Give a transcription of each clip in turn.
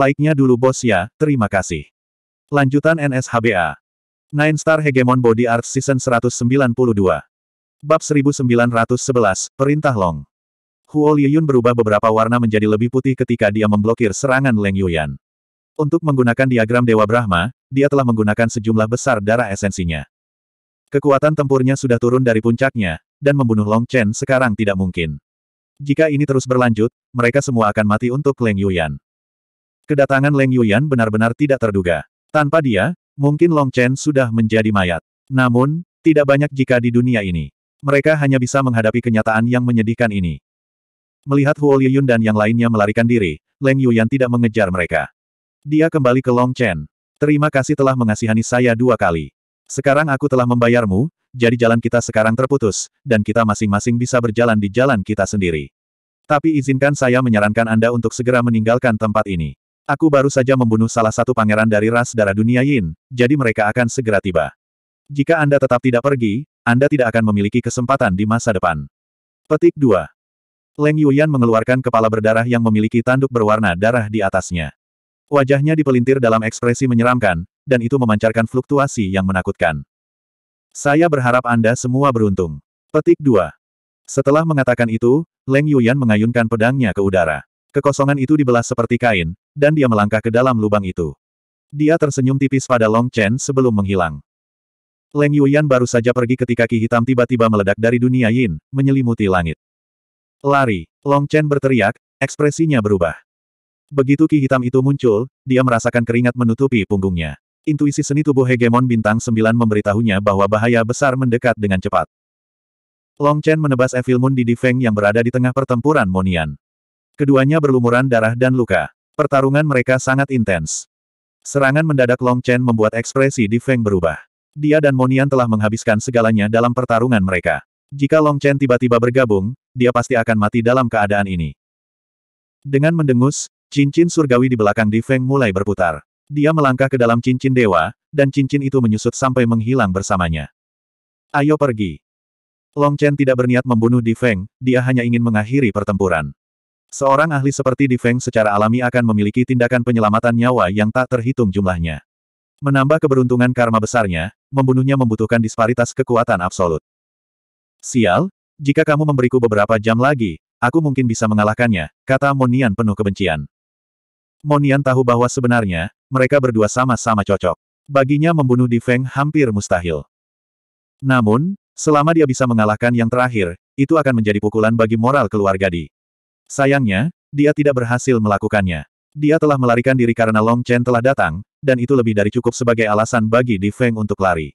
Like-nya dulu bos ya, terima kasih. Lanjutan NSHBA. Nine Star Hegemon Body Arts Season 192. Bab 1911, Perintah Long. Huo Liyun berubah beberapa warna menjadi lebih putih ketika dia memblokir serangan Leng Yuyan. Untuk menggunakan diagram Dewa Brahma, dia telah menggunakan sejumlah besar darah esensinya. Kekuatan tempurnya sudah turun dari puncaknya, dan membunuh Long Chen sekarang tidak mungkin. Jika ini terus berlanjut, mereka semua akan mati untuk Leng Yuyan. Kedatangan Leng Yuyan benar-benar tidak terduga. Tanpa dia, mungkin Long Chen sudah menjadi mayat. Namun, tidak banyak jika di dunia ini. Mereka hanya bisa menghadapi kenyataan yang menyedihkan ini. Melihat Huo Liyun dan yang lainnya melarikan diri, Leng Yuyan tidak mengejar mereka. Dia kembali ke Long Chen. Terima kasih telah mengasihani saya dua kali. Sekarang aku telah membayarmu, jadi jalan kita sekarang terputus, dan kita masing-masing bisa berjalan di jalan kita sendiri. Tapi izinkan saya menyarankan Anda untuk segera meninggalkan tempat ini. Aku baru saja membunuh salah satu pangeran dari ras darah dunia Yin, jadi mereka akan segera tiba. Jika Anda tetap tidak pergi, Anda tidak akan memiliki kesempatan di masa depan. Petik 2. Leng Yuyan mengeluarkan kepala berdarah yang memiliki tanduk berwarna darah di atasnya. Wajahnya dipelintir dalam ekspresi menyeramkan, dan itu memancarkan fluktuasi yang menakutkan. Saya berharap Anda semua beruntung. Petik 2. Setelah mengatakan itu, Leng Yuyan mengayunkan pedangnya ke udara. Kekosongan itu dibelah seperti kain, dan dia melangkah ke dalam lubang itu. Dia tersenyum tipis pada Long Chen sebelum menghilang. Leng Yuyan baru saja pergi ketika ki hitam tiba-tiba meledak dari dunia Yin, menyelimuti langit. Lari, Long Chen berteriak, ekspresinya berubah. Begitu ki hitam itu muncul, dia merasakan keringat menutupi punggungnya. Intuisi seni tubuh hegemon bintang sembilan memberitahunya bahwa bahaya besar mendekat dengan cepat. Long Chen menebas Evil Moon di Di Feng yang berada di tengah pertempuran Monian. Keduanya berlumuran darah dan luka. Pertarungan mereka sangat intens. Serangan mendadak Long Chen membuat ekspresi di Feng berubah. Dia dan Monian telah menghabiskan segalanya dalam pertarungan mereka. Jika Long Chen tiba-tiba bergabung, dia pasti akan mati dalam keadaan ini. Dengan mendengus, cincin surgawi di belakang Di Feng mulai berputar. Dia melangkah ke dalam cincin dewa, dan cincin itu menyusut sampai menghilang bersamanya. Ayo pergi. Long Chen tidak berniat membunuh Di Feng, dia hanya ingin mengakhiri pertempuran. Seorang ahli seperti Di Feng secara alami akan memiliki tindakan penyelamatan nyawa yang tak terhitung jumlahnya. Menambah keberuntungan karma besarnya, membunuhnya membutuhkan disparitas kekuatan absolut. Sial, jika kamu memberiku beberapa jam lagi, aku mungkin bisa mengalahkannya, kata Monian penuh kebencian. Monian tahu bahwa sebenarnya, mereka berdua sama-sama cocok. Baginya membunuh Di Feng hampir mustahil. Namun, selama dia bisa mengalahkan yang terakhir, itu akan menjadi pukulan bagi moral keluarga Di. Sayangnya, dia tidak berhasil melakukannya. Dia telah melarikan diri karena Long Chen telah datang, dan itu lebih dari cukup sebagai alasan bagi Di Feng untuk lari.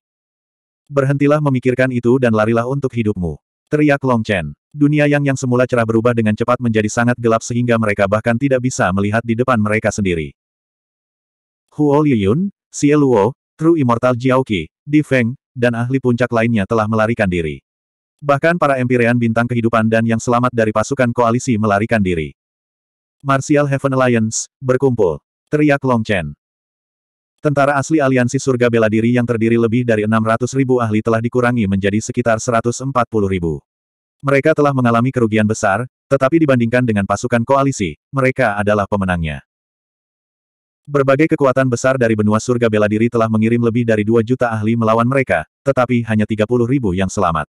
Berhentilah memikirkan itu dan larilah untuk hidupmu. Teriak Long Chen. Dunia yang yang semula cerah berubah dengan cepat menjadi sangat gelap sehingga mereka bahkan tidak bisa melihat di depan mereka sendiri. Huo Liyun, Xie Luo, True Immortal Qi, Di Feng, dan ahli puncak lainnya telah melarikan diri. Bahkan para Empyrean bintang kehidupan dan yang selamat dari pasukan koalisi melarikan diri. Martial Heaven Alliance, berkumpul. Teriak Long Chen. Tentara asli aliansi surga bela diri yang terdiri lebih dari 600 ribu ahli telah dikurangi menjadi sekitar 140 ribu. Mereka telah mengalami kerugian besar, tetapi dibandingkan dengan pasukan koalisi, mereka adalah pemenangnya. Berbagai kekuatan besar dari benua surga bela diri telah mengirim lebih dari 2 juta ahli melawan mereka, tetapi hanya 30 ribu yang selamat.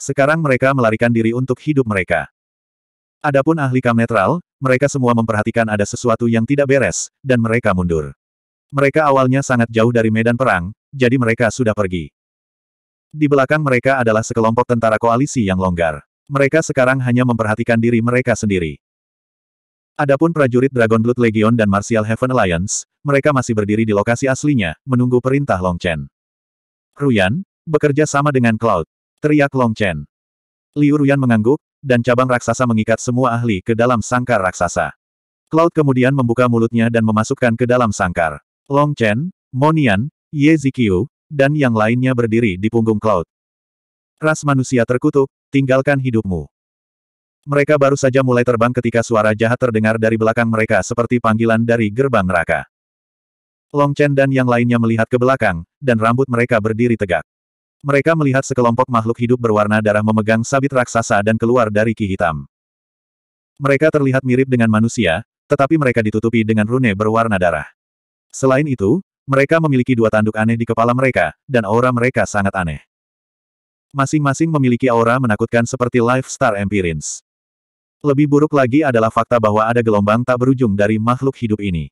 Sekarang mereka melarikan diri untuk hidup mereka. Adapun ahli netral, mereka semua memperhatikan ada sesuatu yang tidak beres, dan mereka mundur. Mereka awalnya sangat jauh dari medan perang, jadi mereka sudah pergi. Di belakang mereka adalah sekelompok tentara koalisi yang longgar. Mereka sekarang hanya memperhatikan diri mereka sendiri. Adapun prajurit Dragon Blood Legion dan Martial Heaven Alliance, mereka masih berdiri di lokasi aslinya, menunggu perintah Long Chen. Ruyan, bekerja sama dengan Cloud. Teriak Long Chen. Liu Ruyan mengangguk, dan cabang raksasa mengikat semua ahli ke dalam sangkar raksasa. Cloud kemudian membuka mulutnya dan memasukkan ke dalam sangkar. Long Chen, Monian, Ye Zikiu, dan yang lainnya berdiri di punggung Cloud. Ras manusia terkutuk, tinggalkan hidupmu. Mereka baru saja mulai terbang ketika suara jahat terdengar dari belakang mereka seperti panggilan dari gerbang neraka. Long Chen dan yang lainnya melihat ke belakang, dan rambut mereka berdiri tegak. Mereka melihat sekelompok makhluk hidup berwarna darah memegang sabit raksasa dan keluar dari ki hitam. Mereka terlihat mirip dengan manusia, tetapi mereka ditutupi dengan rune berwarna darah. Selain itu, mereka memiliki dua tanduk aneh di kepala mereka, dan aura mereka sangat aneh. Masing-masing memiliki aura menakutkan seperti Life Star Empirins. Lebih buruk lagi adalah fakta bahwa ada gelombang tak berujung dari makhluk hidup ini.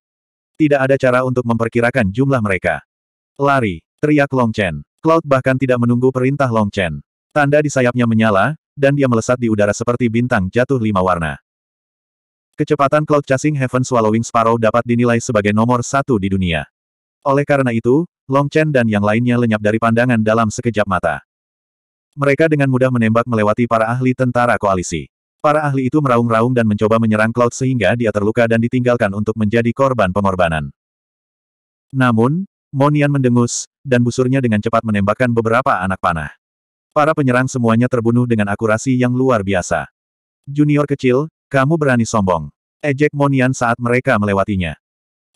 Tidak ada cara untuk memperkirakan jumlah mereka. Lari. Teriak Long Chen. Cloud bahkan tidak menunggu perintah Long Chen. Tanda di sayapnya menyala, dan dia melesat di udara seperti bintang jatuh lima warna. Kecepatan Cloud Chasing Heaven Swallowing Sparrow dapat dinilai sebagai nomor satu di dunia. Oleh karena itu, Long Chen dan yang lainnya lenyap dari pandangan dalam sekejap mata. Mereka dengan mudah menembak melewati para ahli tentara koalisi. Para ahli itu meraung-raung dan mencoba menyerang Cloud sehingga dia terluka dan ditinggalkan untuk menjadi korban pengorbanan. Namun, Monian mendengus, dan busurnya dengan cepat menembakkan beberapa anak panah. Para penyerang semuanya terbunuh dengan akurasi yang luar biasa. Junior kecil, kamu berani sombong. Ejek Monian saat mereka melewatinya.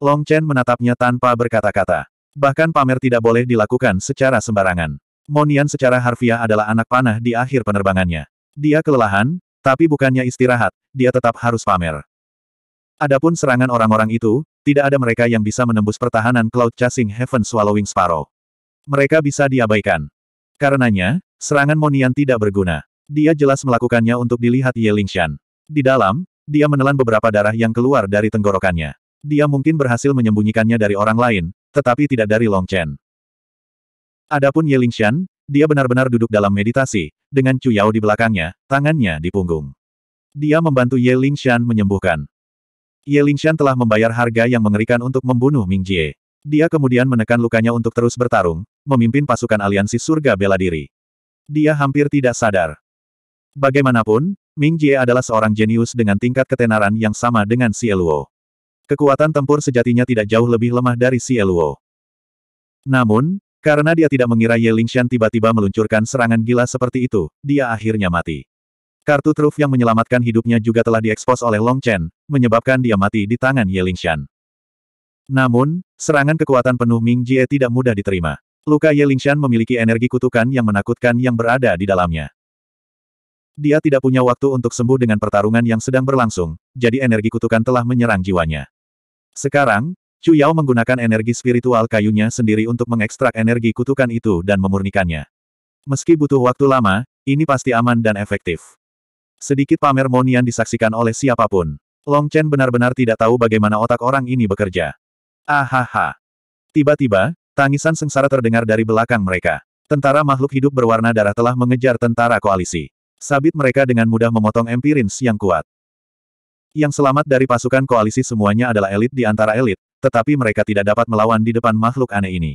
Long Chen menatapnya tanpa berkata-kata. Bahkan pamer tidak boleh dilakukan secara sembarangan. Monian secara harfiah adalah anak panah di akhir penerbangannya. Dia kelelahan, tapi bukannya istirahat, dia tetap harus pamer. Adapun serangan orang-orang itu, tidak ada mereka yang bisa menembus pertahanan Cloud Chasing Heaven Swallowing Sparrow. Mereka bisa diabaikan. Karenanya, serangan Monian tidak berguna. Dia jelas melakukannya untuk dilihat Ye Lingshan. Di dalam, dia menelan beberapa darah yang keluar dari tenggorokannya. Dia mungkin berhasil menyembunyikannya dari orang lain, tetapi tidak dari Long Chen. Adapun Ye Lingshan, dia benar-benar duduk dalam meditasi, dengan Chu Yao di belakangnya, tangannya di punggung. Dia membantu Ye Lingshan menyembuhkan. Ye Lingshan telah membayar harga yang mengerikan untuk membunuh Ming Jie. Dia kemudian menekan lukanya untuk terus bertarung, memimpin pasukan aliansi surga bela diri. Dia hampir tidak sadar. Bagaimanapun, Ming Jie adalah seorang jenius dengan tingkat ketenaran yang sama dengan Xie Luo. Kekuatan tempur sejatinya tidak jauh lebih lemah dari Xie Luo. Namun, karena dia tidak mengira Ye Lingshan tiba-tiba meluncurkan serangan gila seperti itu, dia akhirnya mati. Kartu truf yang menyelamatkan hidupnya juga telah diekspos oleh Long Chen, menyebabkan dia mati di tangan Ye Lingshan. Namun, serangan kekuatan penuh Ming Jie tidak mudah diterima. Luka Ye Lingshan memiliki energi kutukan yang menakutkan yang berada di dalamnya. Dia tidak punya waktu untuk sembuh dengan pertarungan yang sedang berlangsung, jadi energi kutukan telah menyerang jiwanya. Sekarang, Chu Yao menggunakan energi spiritual kayunya sendiri untuk mengekstrak energi kutukan itu dan memurnikannya. Meski butuh waktu lama, ini pasti aman dan efektif. Sedikit pamer Monian disaksikan oleh siapapun. Long Chen benar-benar tidak tahu bagaimana otak orang ini bekerja. Ahaha. Tiba-tiba, tangisan sengsara terdengar dari belakang mereka. Tentara makhluk hidup berwarna darah telah mengejar tentara koalisi. Sabit mereka dengan mudah memotong empirins yang kuat. Yang selamat dari pasukan koalisi semuanya adalah elit di antara elit, tetapi mereka tidak dapat melawan di depan makhluk aneh ini.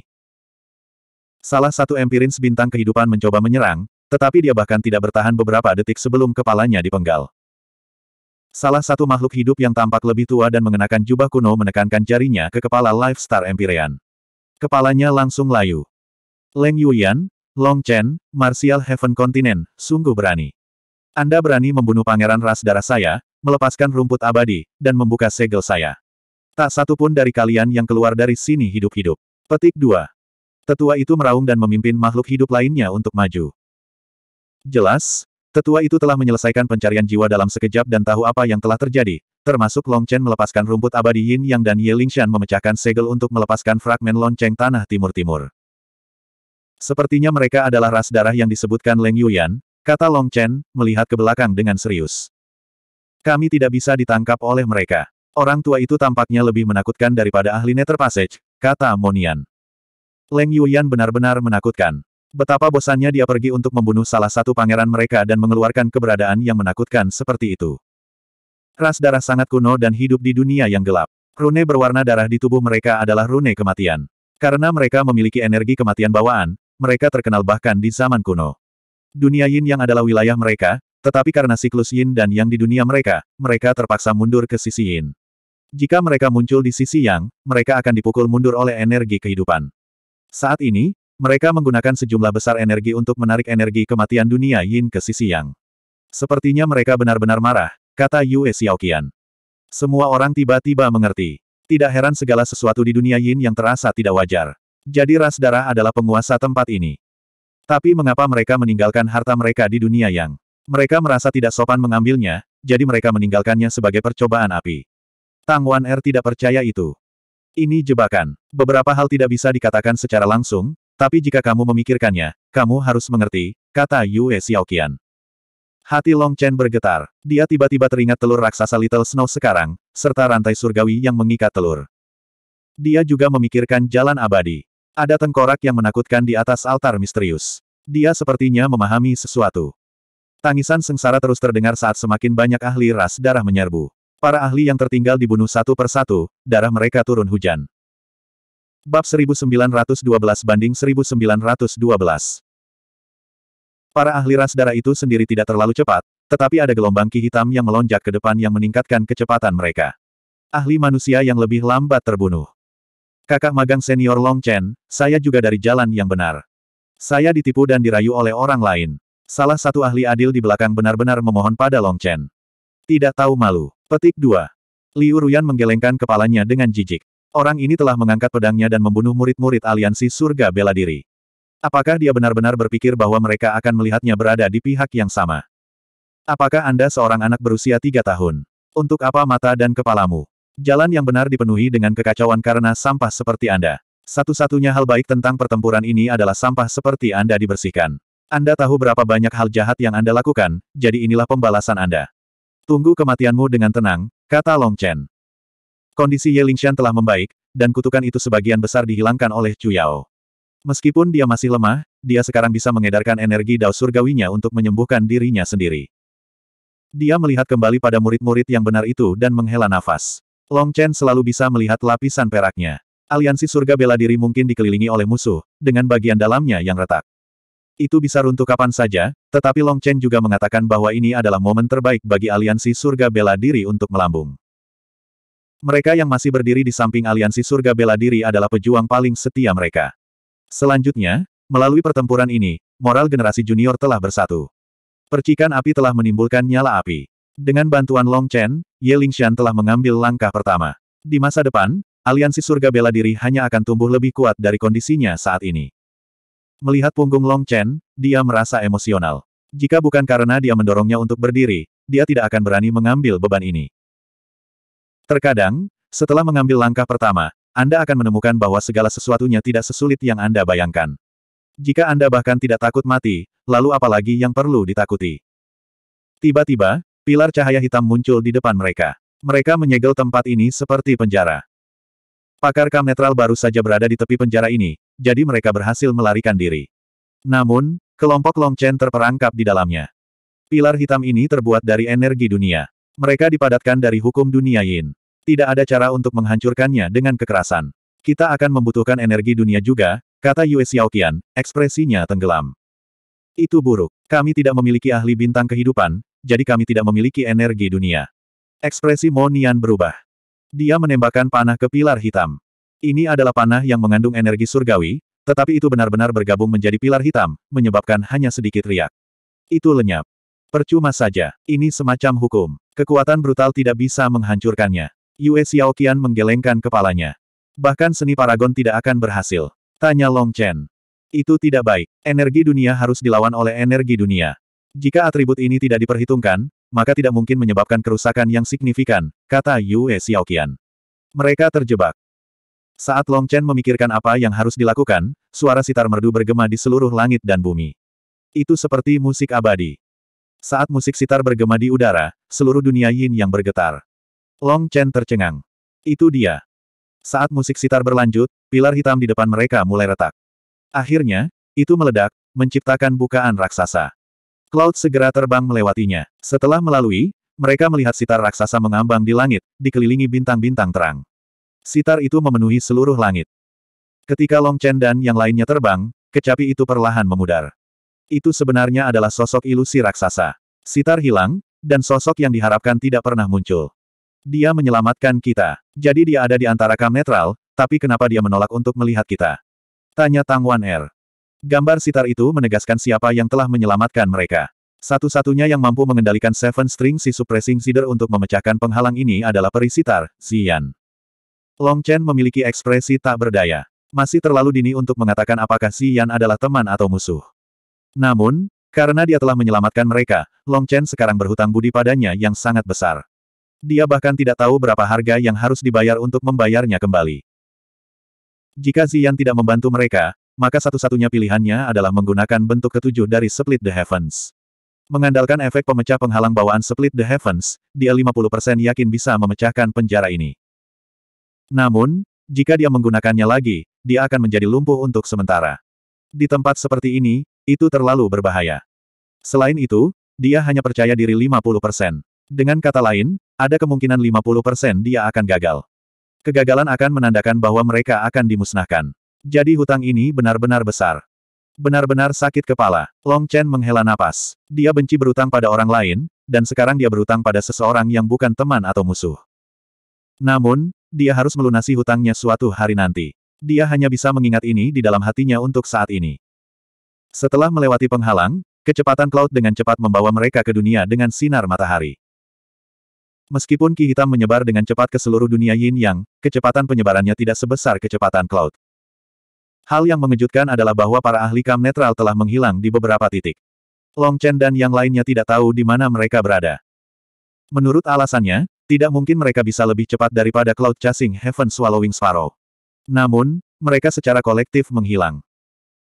Salah satu empirins bintang kehidupan mencoba menyerang, tetapi dia bahkan tidak bertahan beberapa detik sebelum kepalanya dipenggal. Salah satu makhluk hidup yang tampak lebih tua dan mengenakan jubah kuno menekankan jarinya ke kepala Life Star Empyrean. Kepalanya langsung layu. Leng Yuyan, Long Chen, Martial Heaven Continent, sungguh berani. Anda berani membunuh pangeran ras darah saya, melepaskan rumput abadi, dan membuka segel saya. Tak satu pun dari kalian yang keluar dari sini hidup-hidup. Petik 2. Tetua itu meraung dan memimpin makhluk hidup lainnya untuk maju. Jelas, tetua itu telah menyelesaikan pencarian jiwa dalam sekejap dan tahu apa yang telah terjadi, termasuk Long Chen melepaskan rumput abadi Yin Yang dan Ye Lingshan memecahkan segel untuk melepaskan fragmen lonceng tanah timur-timur. Sepertinya mereka adalah ras darah yang disebutkan Leng Yuyan, kata Long Chen, melihat ke belakang dengan serius. Kami tidak bisa ditangkap oleh mereka. Orang tua itu tampaknya lebih menakutkan daripada ahli Nether Passage, kata Monian. Leng Yuyan benar-benar menakutkan. Betapa bosannya dia pergi untuk membunuh salah satu pangeran mereka dan mengeluarkan keberadaan yang menakutkan seperti itu. Ras darah sangat kuno dan hidup di dunia yang gelap. Rune berwarna darah di tubuh mereka adalah rune kematian. Karena mereka memiliki energi kematian bawaan, mereka terkenal bahkan di zaman kuno. Dunia Yin yang adalah wilayah mereka, tetapi karena siklus Yin dan Yang di dunia mereka, mereka terpaksa mundur ke sisi Yin. Jika mereka muncul di sisi Yang, mereka akan dipukul mundur oleh energi kehidupan. Saat ini, mereka menggunakan sejumlah besar energi untuk menarik energi kematian dunia Yin ke sisi Yang. Sepertinya mereka benar-benar marah, kata Yue Xiaoqian. Semua orang tiba-tiba mengerti. Tidak heran segala sesuatu di dunia Yin yang terasa tidak wajar. Jadi ras darah adalah penguasa tempat ini. Tapi mengapa mereka meninggalkan harta mereka di dunia Yang? Mereka merasa tidak sopan mengambilnya, jadi mereka meninggalkannya sebagai percobaan api. Tang Wan Er tidak percaya itu. Ini jebakan. Beberapa hal tidak bisa dikatakan secara langsung, tapi jika kamu memikirkannya, kamu harus mengerti, kata Yue Xiaoqian. Hati Long Chen bergetar. Dia tiba-tiba teringat telur raksasa Little Snow sekarang, serta rantai surgawi yang mengikat telur. Dia juga memikirkan jalan abadi. Ada tengkorak yang menakutkan di atas altar misterius. Dia sepertinya memahami sesuatu. Tangisan sengsara terus terdengar saat semakin banyak ahli ras darah menyerbu. Para ahli yang tertinggal dibunuh satu persatu, darah mereka turun hujan. Bab 1912 banding 1912. Para ahli ras darah itu sendiri tidak terlalu cepat, tetapi ada gelombang ki hitam yang melonjak ke depan yang meningkatkan kecepatan mereka. Ahli manusia yang lebih lambat terbunuh. Kakak magang senior Long Chen, saya juga dari jalan yang benar. Saya ditipu dan dirayu oleh orang lain. Salah satu ahli adil di belakang benar-benar memohon pada Long Chen. Tidak tahu malu. Petik 2. Liu Ruyan menggelengkan kepalanya dengan jijik. Orang ini telah mengangkat pedangnya dan membunuh murid-murid aliansi surga bela diri. Apakah dia benar-benar berpikir bahwa mereka akan melihatnya berada di pihak yang sama? Apakah Anda seorang anak berusia tiga tahun? Untuk apa mata dan kepalamu? Jalan yang benar dipenuhi dengan kekacauan karena sampah seperti Anda. Satu-satunya hal baik tentang pertempuran ini adalah sampah seperti Anda dibersihkan. Anda tahu berapa banyak hal jahat yang Anda lakukan, jadi inilah pembalasan Anda. Tunggu kematianmu dengan tenang, kata Long Chen. Kondisi Ye Lingshan telah membaik, dan kutukan itu sebagian besar dihilangkan oleh Chu Yao. Meskipun dia masih lemah, dia sekarang bisa mengedarkan energi dao surgawinya untuk menyembuhkan dirinya sendiri. Dia melihat kembali pada murid-murid yang benar itu dan menghela nafas. Long Chen selalu bisa melihat lapisan peraknya. Aliansi surga bela diri mungkin dikelilingi oleh musuh, dengan bagian dalamnya yang retak. Itu bisa runtuh kapan saja, tetapi Long Chen juga mengatakan bahwa ini adalah momen terbaik bagi aliansi surga bela diri untuk melambung. Mereka yang masih berdiri di samping aliansi surga bela diri adalah pejuang paling setia mereka. Selanjutnya, melalui pertempuran ini, moral generasi junior telah bersatu. Percikan api telah menimbulkan nyala api. Dengan bantuan Long Chen, Ye Lingxian telah mengambil langkah pertama. Di masa depan, aliansi surga bela diri hanya akan tumbuh lebih kuat dari kondisinya saat ini. Melihat punggung Long Chen, dia merasa emosional. Jika bukan karena dia mendorongnya untuk berdiri, dia tidak akan berani mengambil beban ini. Terkadang, setelah mengambil langkah pertama, Anda akan menemukan bahwa segala sesuatunya tidak sesulit yang Anda bayangkan. Jika Anda bahkan tidak takut mati, lalu apalagi yang perlu ditakuti? Tiba-tiba, pilar cahaya hitam muncul di depan mereka. Mereka menyegel tempat ini seperti penjara. Pakar kam baru saja berada di tepi penjara ini, jadi mereka berhasil melarikan diri. Namun, kelompok Long Chen terperangkap di dalamnya. Pilar hitam ini terbuat dari energi dunia. Mereka dipadatkan dari hukum dunia Yin. Tidak ada cara untuk menghancurkannya dengan kekerasan. Kita akan membutuhkan energi dunia juga, kata Yue Xiaoqian, ekspresinya tenggelam. Itu buruk. Kami tidak memiliki ahli bintang kehidupan, jadi kami tidak memiliki energi dunia. Ekspresi Monian berubah. Dia menembakkan panah ke pilar hitam. Ini adalah panah yang mengandung energi surgawi, tetapi itu benar-benar bergabung menjadi pilar hitam, menyebabkan hanya sedikit riak. Itu lenyap. Percuma saja, ini semacam hukum. Kekuatan brutal tidak bisa menghancurkannya. Yue Xiaoqian menggelengkan kepalanya. Bahkan seni paragon tidak akan berhasil. Tanya Long Chen. Itu tidak baik. Energi dunia harus dilawan oleh energi dunia. Jika atribut ini tidak diperhitungkan, maka tidak mungkin menyebabkan kerusakan yang signifikan, kata Yue Xiaoqian. Mereka terjebak. Saat Long Chen memikirkan apa yang harus dilakukan, suara sitar merdu bergema di seluruh langit dan bumi. Itu seperti musik abadi. Saat musik sitar bergema di udara, seluruh dunia yin yang bergetar. Long Chen tercengang. Itu dia. Saat musik sitar berlanjut, pilar hitam di depan mereka mulai retak. Akhirnya, itu meledak, menciptakan bukaan raksasa. Cloud segera terbang melewatinya. Setelah melalui, mereka melihat sitar raksasa mengambang di langit, dikelilingi bintang-bintang terang. Sitar itu memenuhi seluruh langit. Ketika Long Chen dan yang lainnya terbang, kecapi itu perlahan memudar. Itu sebenarnya adalah sosok ilusi raksasa. Sitar hilang, dan sosok yang diharapkan tidak pernah muncul. Dia menyelamatkan kita. Jadi dia ada di antara kam netral, tapi kenapa dia menolak untuk melihat kita? Tanya Tang Wan Er. Gambar sitar itu menegaskan siapa yang telah menyelamatkan mereka. Satu-satunya yang mampu mengendalikan Seven String si Suppressing Seeder untuk memecahkan penghalang ini adalah peri Sitar, Xian. Long Chen memiliki ekspresi tak berdaya. Masih terlalu dini untuk mengatakan apakah Xian adalah teman atau musuh. Namun, karena dia telah menyelamatkan mereka, Long Chen sekarang berhutang budi padanya yang sangat besar. Dia bahkan tidak tahu berapa harga yang harus dibayar untuk membayarnya kembali. Jika Zian tidak membantu mereka, maka satu-satunya pilihannya adalah menggunakan bentuk ketujuh dari Split the Heavens. Mengandalkan efek pemecah penghalang bawaan Split the Heavens, dia 50% yakin bisa memecahkan penjara ini. Namun, jika dia menggunakannya lagi, dia akan menjadi lumpuh untuk sementara. Di tempat seperti ini, itu terlalu berbahaya. Selain itu, dia hanya percaya diri 50%. Dengan kata lain, ada kemungkinan 50% dia akan gagal. Kegagalan akan menandakan bahwa mereka akan dimusnahkan. Jadi hutang ini benar-benar besar. Benar-benar sakit kepala. Long Chen menghela napas. Dia benci berutang pada orang lain, dan sekarang dia berutang pada seseorang yang bukan teman atau musuh. Namun, dia harus melunasi hutangnya suatu hari nanti. Dia hanya bisa mengingat ini di dalam hatinya untuk saat ini. Setelah melewati penghalang, kecepatan Cloud dengan cepat membawa mereka ke dunia dengan sinar matahari. Meskipun Ki Hitam menyebar dengan cepat ke seluruh dunia Yin Yang, kecepatan penyebarannya tidak sebesar kecepatan Cloud. Hal yang mengejutkan adalah bahwa para ahli kam netral telah menghilang di beberapa titik. Long Chen dan yang lainnya tidak tahu di mana mereka berada. Menurut alasannya, tidak mungkin mereka bisa lebih cepat daripada Cloud Chasing Heaven Swallowing Sparrow. Namun, mereka secara kolektif menghilang.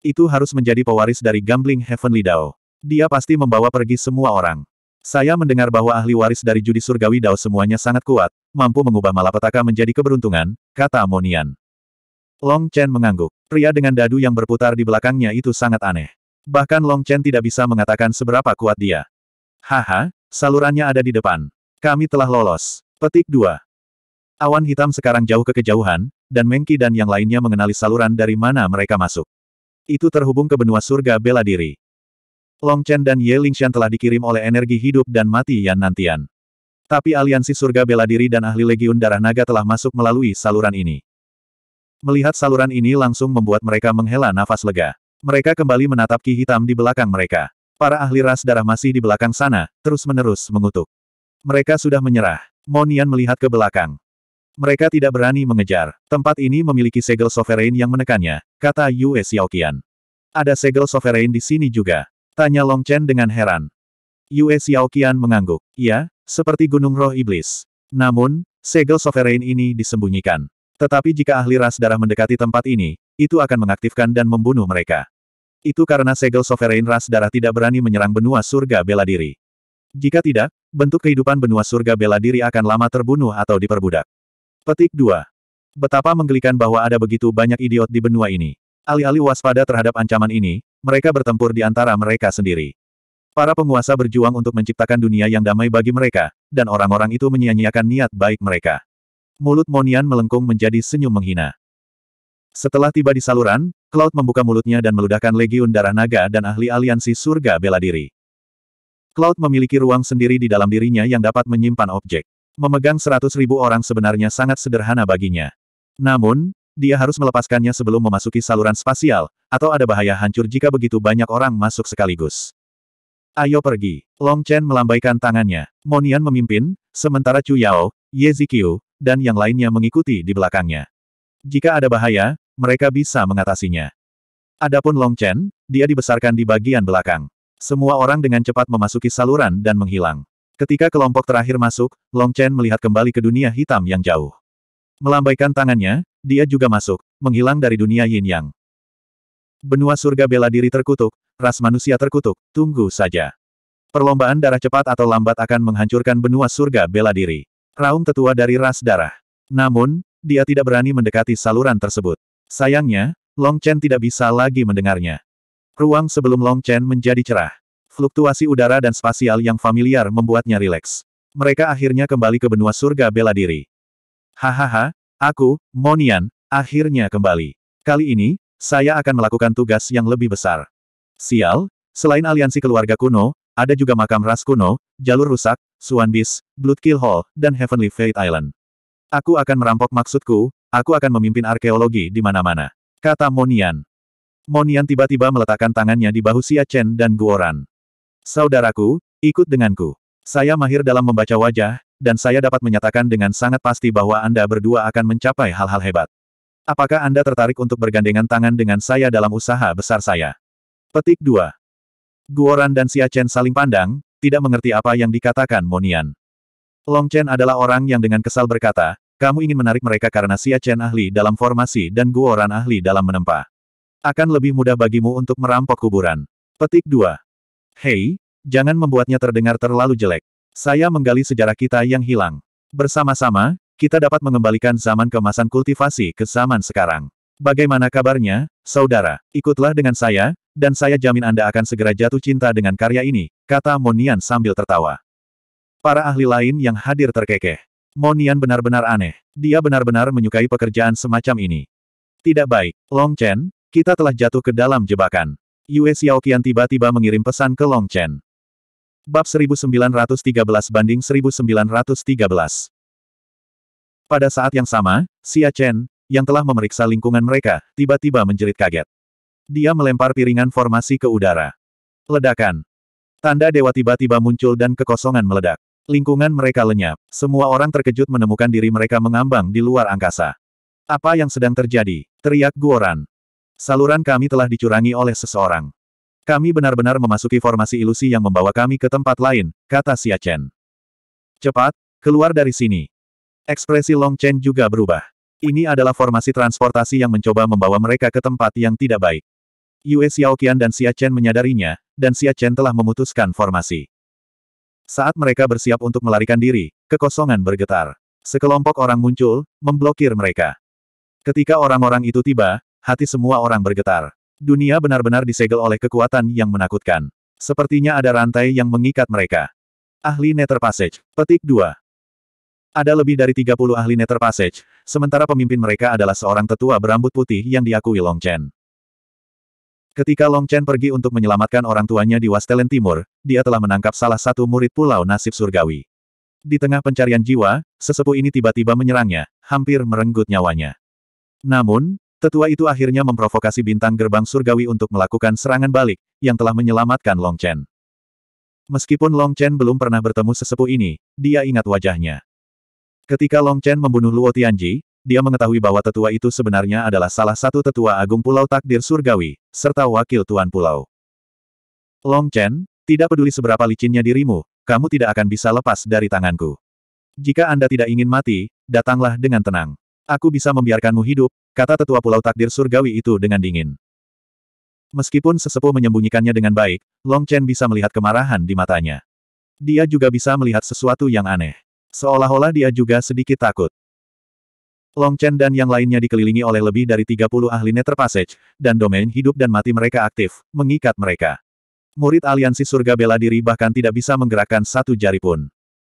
Itu harus menjadi pewaris dari gambling Heavenly Dao. Dia pasti membawa pergi semua orang. Saya mendengar bahwa ahli waris dari judi surgawi Dao semuanya sangat kuat, mampu mengubah malapetaka menjadi keberuntungan, kata Monian. Long Chen mengangguk. Pria dengan dadu yang berputar di belakangnya itu sangat aneh. Bahkan Long Chen tidak bisa mengatakan seberapa kuat dia. Haha, salurannya ada di depan. Kami telah lolos. Petik 2. Awan hitam sekarang jauh ke kejauhan, dan Mengki dan yang lainnya mengenali saluran dari mana mereka masuk. Itu terhubung ke benua surga bela diri. Long Chen dan Ye Lingshan telah dikirim oleh energi hidup dan mati Yan Nantian. Tapi aliansi surga bela diri dan ahli legiun darah naga telah masuk melalui saluran ini. Melihat saluran ini langsung membuat mereka menghela nafas lega. Mereka kembali menatap ki hitam di belakang mereka. Para ahli ras darah masih di belakang sana, terus-menerus mengutuk. Mereka sudah menyerah. Monian melihat ke belakang. Mereka tidak berani mengejar. Tempat ini memiliki segel sovereign yang menekannya, kata Yue Xiaoqian. Ada segel sovereign di sini juga. Tanya Long Chen dengan heran. Yue Xiaoqian mengangguk. Ya, seperti gunung roh iblis. Namun, segel sovereign ini disembunyikan. Tetapi jika ahli ras darah mendekati tempat ini, itu akan mengaktifkan dan membunuh mereka. Itu karena segel sovereign ras darah tidak berani menyerang benua surga bela diri. Jika tidak, bentuk kehidupan benua surga bela diri akan lama terbunuh atau diperbudak. Petik 2. Betapa menggelikan bahwa ada begitu banyak idiot di benua ini. Alih-alih waspada terhadap ancaman ini, mereka bertempur di antara mereka sendiri. Para penguasa berjuang untuk menciptakan dunia yang damai bagi mereka, dan orang-orang itu menyia-nyiakan niat baik mereka. Mulut Monian melengkung menjadi senyum menghina. Setelah tiba di saluran, Cloud membuka mulutnya dan meludahkan legiun darah naga dan ahli aliansi surga bela diri. Cloud memiliki ruang sendiri di dalam dirinya yang dapat menyimpan objek. Memegang seratus ribu orang sebenarnya sangat sederhana baginya. Namun, dia harus melepaskannya sebelum memasuki saluran spasial, atau ada bahaya hancur jika begitu banyak orang masuk sekaligus. Ayo pergi. Long Chen melambaikan tangannya. Monian memimpin, sementara Chu Yao, Ye Zikyu, dan yang lainnya mengikuti di belakangnya. Jika ada bahaya, mereka bisa mengatasinya. Adapun Long Chen, dia dibesarkan di bagian belakang. Semua orang dengan cepat memasuki saluran dan menghilang. Ketika kelompok terakhir masuk, Long Chen melihat kembali ke dunia hitam yang jauh. Melambaikan tangannya, dia juga masuk, menghilang dari dunia yin yang. Benua surga bela diri terkutuk, ras manusia terkutuk, tunggu saja. Perlombaan darah cepat atau lambat akan menghancurkan benua surga bela diri. Raung tetua dari ras darah. Namun, dia tidak berani mendekati saluran tersebut. Sayangnya, Long Chen tidak bisa lagi mendengarnya. Ruang sebelum Long Chen menjadi cerah. Fluktuasi udara dan spasial yang familiar membuatnya rileks. Mereka akhirnya kembali ke benua surga bela diri. Hahaha, aku, Monian, akhirnya kembali. Kali ini, saya akan melakukan tugas yang lebih besar. Sial, selain aliansi keluarga kuno, ada juga makam ras kuno, jalur rusak, Swan Beast, Bloodkill Hall, dan Heavenly Fate Island. Aku akan merampok maksudku, aku akan memimpin arkeologi di mana-mana. Kata Monian. Monian tiba-tiba meletakkan tangannya di bahu Xia Chen dan Guoran. Saudaraku, ikut denganku. Saya mahir dalam membaca wajah, dan saya dapat menyatakan dengan sangat pasti bahwa Anda berdua akan mencapai hal-hal hebat. Apakah Anda tertarik untuk bergandengan tangan dengan saya dalam usaha besar saya? Petik 2. Guoran dan Xia Chen saling pandang, tidak mengerti apa yang dikatakan Monian. Long Chen adalah orang yang dengan kesal berkata, kamu ingin menarik mereka karena Xia Chen ahli dalam formasi dan Guoran ahli dalam menempa. Akan lebih mudah bagimu untuk merampok kuburan. Petik 2. Hei, jangan membuatnya terdengar terlalu jelek. Saya menggali sejarah kita yang hilang. Bersama-sama, kita dapat mengembalikan zaman kemasan kultivasi ke zaman sekarang. Bagaimana kabarnya, saudara? Ikutlah dengan saya, dan saya jamin Anda akan segera jatuh cinta dengan karya ini, kata Monian sambil tertawa. Para ahli lain yang hadir terkekeh. Monian benar-benar aneh. Dia benar-benar menyukai pekerjaan semacam ini. Tidak baik, Long Chen, kita telah jatuh ke dalam jebakan. Yue Xiaoqian tiba-tiba mengirim pesan ke Long Chen. Bab 1913 banding 1913. Pada saat yang sama, Xia Chen, yang telah memeriksa lingkungan mereka, tiba-tiba menjerit kaget. Dia melempar piringan formasi ke udara. Ledakan. Tanda dewa tiba-tiba muncul dan kekosongan meledak. Lingkungan mereka lenyap. Semua orang terkejut menemukan diri mereka mengambang di luar angkasa. Apa yang sedang terjadi? Teriak Guoran. Saluran kami telah dicurangi oleh seseorang. Kami benar-benar memasuki formasi ilusi yang membawa kami ke tempat lain, kata Xia Chen. Cepat, keluar dari sini. Ekspresi Long Chen juga berubah. Ini adalah formasi transportasi yang mencoba membawa mereka ke tempat yang tidak baik. Yue Xiaoqian dan Xia Chen menyadarinya, dan Xia Chen telah memutuskan formasi. Saat mereka bersiap untuk melarikan diri, kekosongan bergetar. Sekelompok orang muncul, memblokir mereka. Ketika orang-orang itu tiba, Hati semua orang bergetar. Dunia benar-benar disegel oleh kekuatan yang menakutkan. Sepertinya ada rantai yang mengikat mereka. Ahli Nether Passage, petik 2. Ada lebih dari 30 ahli Nether Passage, sementara pemimpin mereka adalah seorang tetua berambut putih yang diakui Long Chen. Ketika Long Chen pergi untuk menyelamatkan orang tuanya di Wastelen Timur, dia telah menangkap salah satu murid pulau nasib surgawi. Di tengah pencarian jiwa, sesepuh ini tiba-tiba menyerangnya, hampir merenggut nyawanya. Namun, Tetua itu akhirnya memprovokasi bintang gerbang surgawi untuk melakukan serangan balik, yang telah menyelamatkan Long Chen. Meskipun Long Chen belum pernah bertemu sesepuh ini, dia ingat wajahnya. Ketika Long Chen membunuh Luo Tianji, dia mengetahui bahwa tetua itu sebenarnya adalah salah satu tetua agung Pulau Takdir Surgawi, serta wakil Tuan Pulau. Long Chen, tidak peduli seberapa licinnya dirimu, kamu tidak akan bisa lepas dari tanganku. Jika Anda tidak ingin mati, datanglah dengan tenang. Aku bisa membiarkanmu hidup, kata tetua pulau takdir surgawi itu dengan dingin. Meskipun sesepuh menyembunyikannya dengan baik, Long Chen bisa melihat kemarahan di matanya. Dia juga bisa melihat sesuatu yang aneh. Seolah-olah dia juga sedikit takut. Long Chen dan yang lainnya dikelilingi oleh lebih dari 30 ahli Nether Passage, dan domain hidup dan mati mereka aktif, mengikat mereka. Murid aliansi surga bela diri bahkan tidak bisa menggerakkan satu jari pun.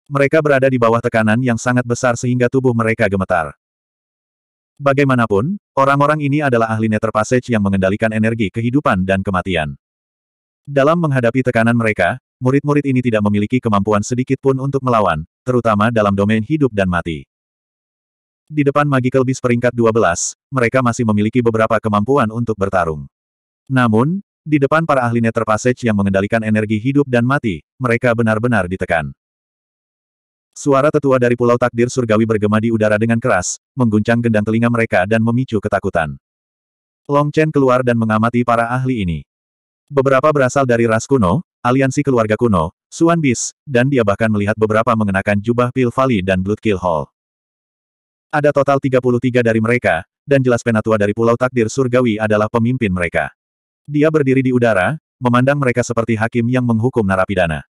Mereka berada di bawah tekanan yang sangat besar sehingga tubuh mereka gemetar. Bagaimanapun, orang-orang ini adalah ahli Nether Passage yang mengendalikan energi kehidupan dan kematian. Dalam menghadapi tekanan mereka, murid-murid ini tidak memiliki kemampuan sedikit pun untuk melawan, terutama dalam domain hidup dan mati. Di depan Magical Beast peringkat 12, mereka masih memiliki beberapa kemampuan untuk bertarung. Namun, di depan para ahli Nether Passage yang mengendalikan energi hidup dan mati, mereka benar-benar ditekan. Suara tetua dari Pulau Takdir Surgawi bergema di udara dengan keras, mengguncang gendang telinga mereka dan memicu ketakutan. Long Chen keluar dan mengamati para ahli ini. Beberapa berasal dari ras kuno, aliansi keluarga kuno, Suan Bis, dan dia bahkan melihat beberapa mengenakan jubah Pil Valley dan Blood Kill Hall. Ada total 33 dari mereka, dan jelas penatua dari Pulau Takdir Surgawi adalah pemimpin mereka. Dia berdiri di udara, memandang mereka seperti hakim yang menghukum narapidana.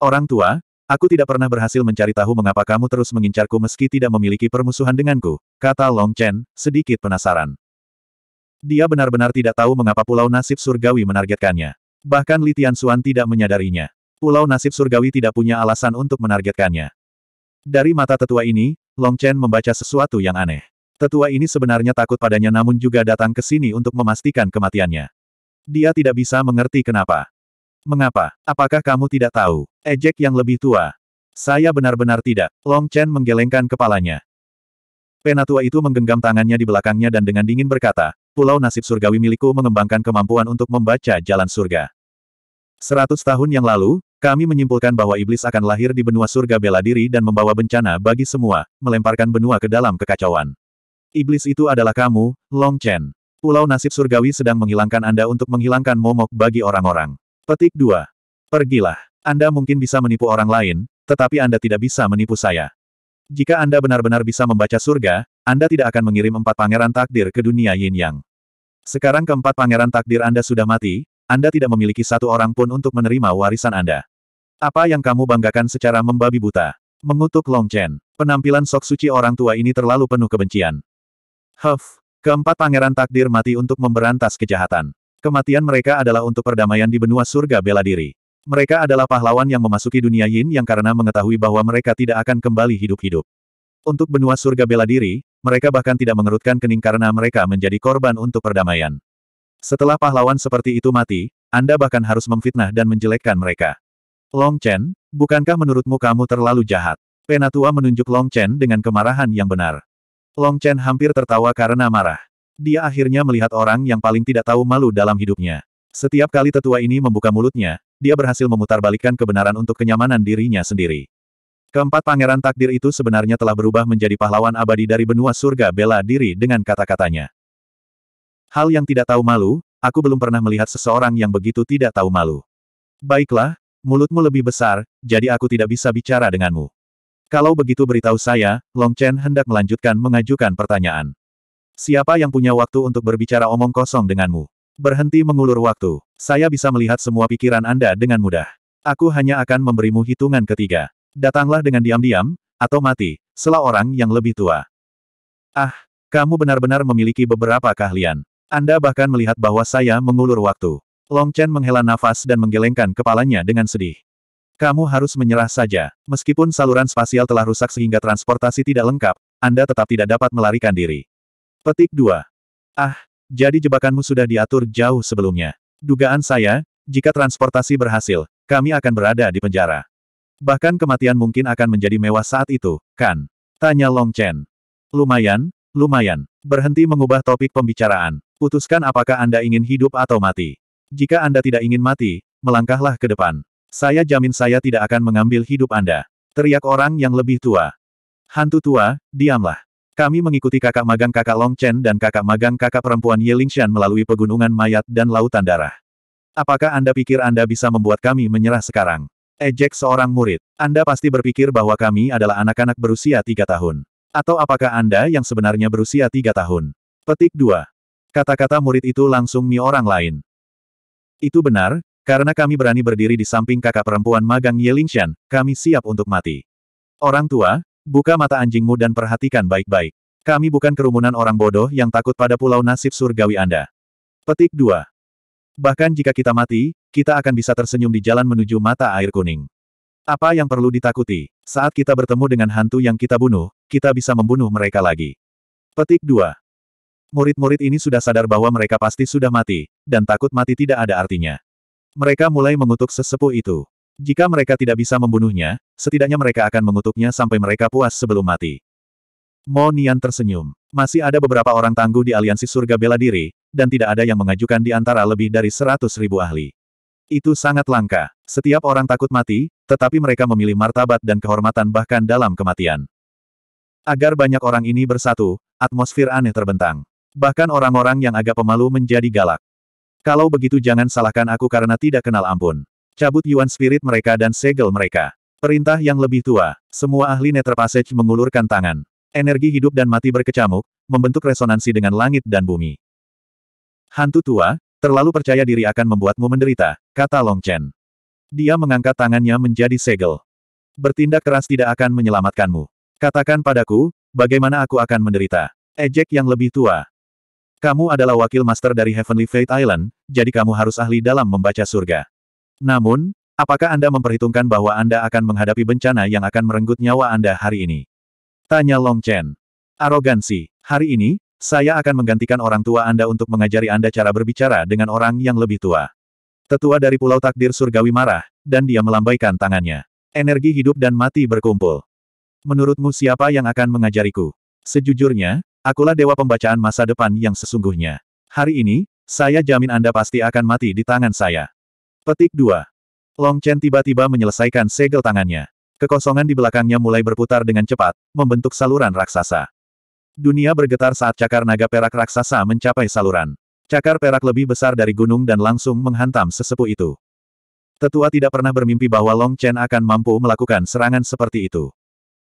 Orang tua, Aku tidak pernah berhasil mencari tahu mengapa kamu terus mengincarku meski tidak memiliki permusuhan denganku, kata Long Chen, sedikit penasaran. Dia benar-benar tidak tahu mengapa Pulau Nasib Surgawi menargetkannya. Bahkan Li Tianxuan tidak menyadarinya. Pulau Nasib Surgawi tidak punya alasan untuk menargetkannya. Dari mata tetua ini, Long Chen membaca sesuatu yang aneh. Tetua ini sebenarnya takut padanya namun juga datang ke sini untuk memastikan kematiannya. Dia tidak bisa mengerti kenapa. Mengapa? Apakah kamu tidak tahu? Ejek yang lebih tua. Saya benar-benar tidak. Long Chen menggelengkan kepalanya. Penatua itu menggenggam tangannya di belakangnya dan dengan dingin berkata, Pulau nasib surgawi milikku mengembangkan kemampuan untuk membaca jalan surga. Seratus tahun yang lalu, kami menyimpulkan bahwa iblis akan lahir di benua surga bela diri dan membawa bencana bagi semua, melemparkan benua ke dalam kekacauan. Iblis itu adalah kamu, Long Chen. Pulau nasib surgawi sedang menghilangkan Anda untuk menghilangkan momok bagi orang-orang. Petik 2. Pergilah. Anda mungkin bisa menipu orang lain, tetapi Anda tidak bisa menipu saya. Jika Anda benar-benar bisa membaca surga, Anda tidak akan mengirim empat pangeran takdir ke dunia yin yang. Sekarang keempat pangeran takdir Anda sudah mati, Anda tidak memiliki satu orang pun untuk menerima warisan Anda. Apa yang kamu banggakan secara membabi buta? Mengutuk Long Chen, penampilan sok suci orang tua ini terlalu penuh kebencian. Huff, keempat pangeran takdir mati untuk memberantas kejahatan. Kematian mereka adalah untuk perdamaian di benua surga bela diri. Mereka adalah pahlawan yang memasuki dunia yin yang karena mengetahui bahwa mereka tidak akan kembali hidup-hidup. Untuk benua surga bela diri, mereka bahkan tidak mengerutkan kening karena mereka menjadi korban untuk perdamaian. Setelah pahlawan seperti itu mati, Anda bahkan harus memfitnah dan menjelekkan mereka. Long Chen, bukankah menurutmu kamu terlalu jahat? Penatua menunjuk Long Chen dengan kemarahan yang benar. Long Chen hampir tertawa karena marah. Dia akhirnya melihat orang yang paling tidak tahu malu dalam hidupnya. Setiap kali tetua ini membuka mulutnya, dia berhasil memutarbalikkan kebenaran untuk kenyamanan dirinya sendiri. Keempat pangeran takdir itu sebenarnya telah berubah menjadi pahlawan abadi dari benua surga bela diri dengan kata-katanya. Hal yang tidak tahu malu, aku belum pernah melihat seseorang yang begitu tidak tahu malu. Baiklah, mulutmu lebih besar, jadi aku tidak bisa bicara denganmu. Kalau begitu beritahu saya, Long Chen hendak melanjutkan mengajukan pertanyaan. Siapa yang punya waktu untuk berbicara omong kosong denganmu? Berhenti mengulur waktu. Saya bisa melihat semua pikiran Anda dengan mudah. Aku hanya akan memberimu hitungan ketiga. Datanglah dengan diam-diam, atau mati, selah orang yang lebih tua. Ah, kamu benar-benar memiliki beberapa keahlian. Anda bahkan melihat bahwa saya mengulur waktu. Long Chen menghela nafas dan menggelengkan kepalanya dengan sedih. Kamu harus menyerah saja. Meskipun saluran spasial telah rusak sehingga transportasi tidak lengkap, Anda tetap tidak dapat melarikan diri. Petik 2. Ah, jadi jebakanmu sudah diatur jauh sebelumnya. Dugaan saya, jika transportasi berhasil, kami akan berada di penjara. Bahkan kematian mungkin akan menjadi mewah saat itu, kan? Tanya Long Chen. Lumayan, lumayan. Berhenti mengubah topik pembicaraan. Putuskan apakah Anda ingin hidup atau mati. Jika Anda tidak ingin mati, melangkahlah ke depan. Saya jamin saya tidak akan mengambil hidup Anda. Teriak orang yang lebih tua. Hantu tua, diamlah. Kami mengikuti kakak magang kakak Long Chen dan kakak magang kakak perempuan Ye Lingshan melalui pegunungan mayat dan lautan darah. Apakah Anda pikir Anda bisa membuat kami menyerah sekarang? Ejek seorang murid. Anda pasti berpikir bahwa kami adalah anak-anak berusia tiga tahun. Atau apakah Anda yang sebenarnya berusia tiga tahun? Petik 2. Kata-kata murid itu langsung mi orang lain. Itu benar, karena kami berani berdiri di samping kakak perempuan magang Ye Lingshan, kami siap untuk mati. Orang tua, Buka mata anjingmu dan perhatikan baik-baik. Kami bukan kerumunan orang bodoh yang takut pada pulau nasib surgawi Anda. Petik 2. Bahkan jika kita mati, kita akan bisa tersenyum di jalan menuju mata air kuning. Apa yang perlu ditakuti? Saat kita bertemu dengan hantu yang kita bunuh, kita bisa membunuh mereka lagi. Petik 2. Murid-murid ini sudah sadar bahwa mereka pasti sudah mati, dan takut mati tidak ada artinya. Mereka mulai mengutuk sesepuh itu. Jika mereka tidak bisa membunuhnya, setidaknya mereka akan mengutuknya sampai mereka puas sebelum mati. Mo Nian tersenyum. Masih ada beberapa orang tangguh di aliansi surga bela diri, dan tidak ada yang mengajukan di antara lebih dari seratus ribu ahli. Itu sangat langka. Setiap orang takut mati, tetapi mereka memilih martabat dan kehormatan bahkan dalam kematian. Agar banyak orang ini bersatu, atmosfer aneh terbentang. Bahkan orang-orang yang agak pemalu menjadi galak. Kalau begitu jangan salahkan aku karena tidak kenal ampun. Cabut Yuan Spirit mereka dan segel mereka. Perintah yang lebih tua. Semua ahli Nether Passage mengulurkan tangan. Energi hidup dan mati berkecamuk, membentuk resonansi dengan langit dan bumi. Hantu tua, terlalu percaya diri akan membuatmu menderita, kata Long Chen. Dia mengangkat tangannya menjadi segel. Bertindak keras tidak akan menyelamatkanmu. Katakan padaku, bagaimana aku akan menderita. Ejek yang lebih tua. Kamu adalah wakil master dari Heavenly Fate Island, jadi kamu harus ahli dalam membaca surga. Namun, apakah Anda memperhitungkan bahwa Anda akan menghadapi bencana yang akan merenggut nyawa Anda hari ini? Tanya Long Chen. Arogansi. Hari ini, saya akan menggantikan orang tua Anda untuk mengajari Anda cara berbicara dengan orang yang lebih tua. Tetua dari Pulau Takdir Surgawi marah, dan dia melambaikan tangannya. Energi hidup dan mati berkumpul. Menurutmu siapa yang akan mengajariku? Sejujurnya, akulah dewa pembacaan masa depan yang sesungguhnya. Hari ini, saya jamin Anda pasti akan mati di tangan saya. Petik 2. Long Chen tiba-tiba menyelesaikan segel tangannya. Kekosongan di belakangnya mulai berputar dengan cepat, membentuk saluran raksasa. Dunia bergetar saat cakar naga perak raksasa mencapai saluran. Cakar perak lebih besar dari gunung dan langsung menghantam sesepuh itu. Tetua tidak pernah bermimpi bahwa Long Chen akan mampu melakukan serangan seperti itu.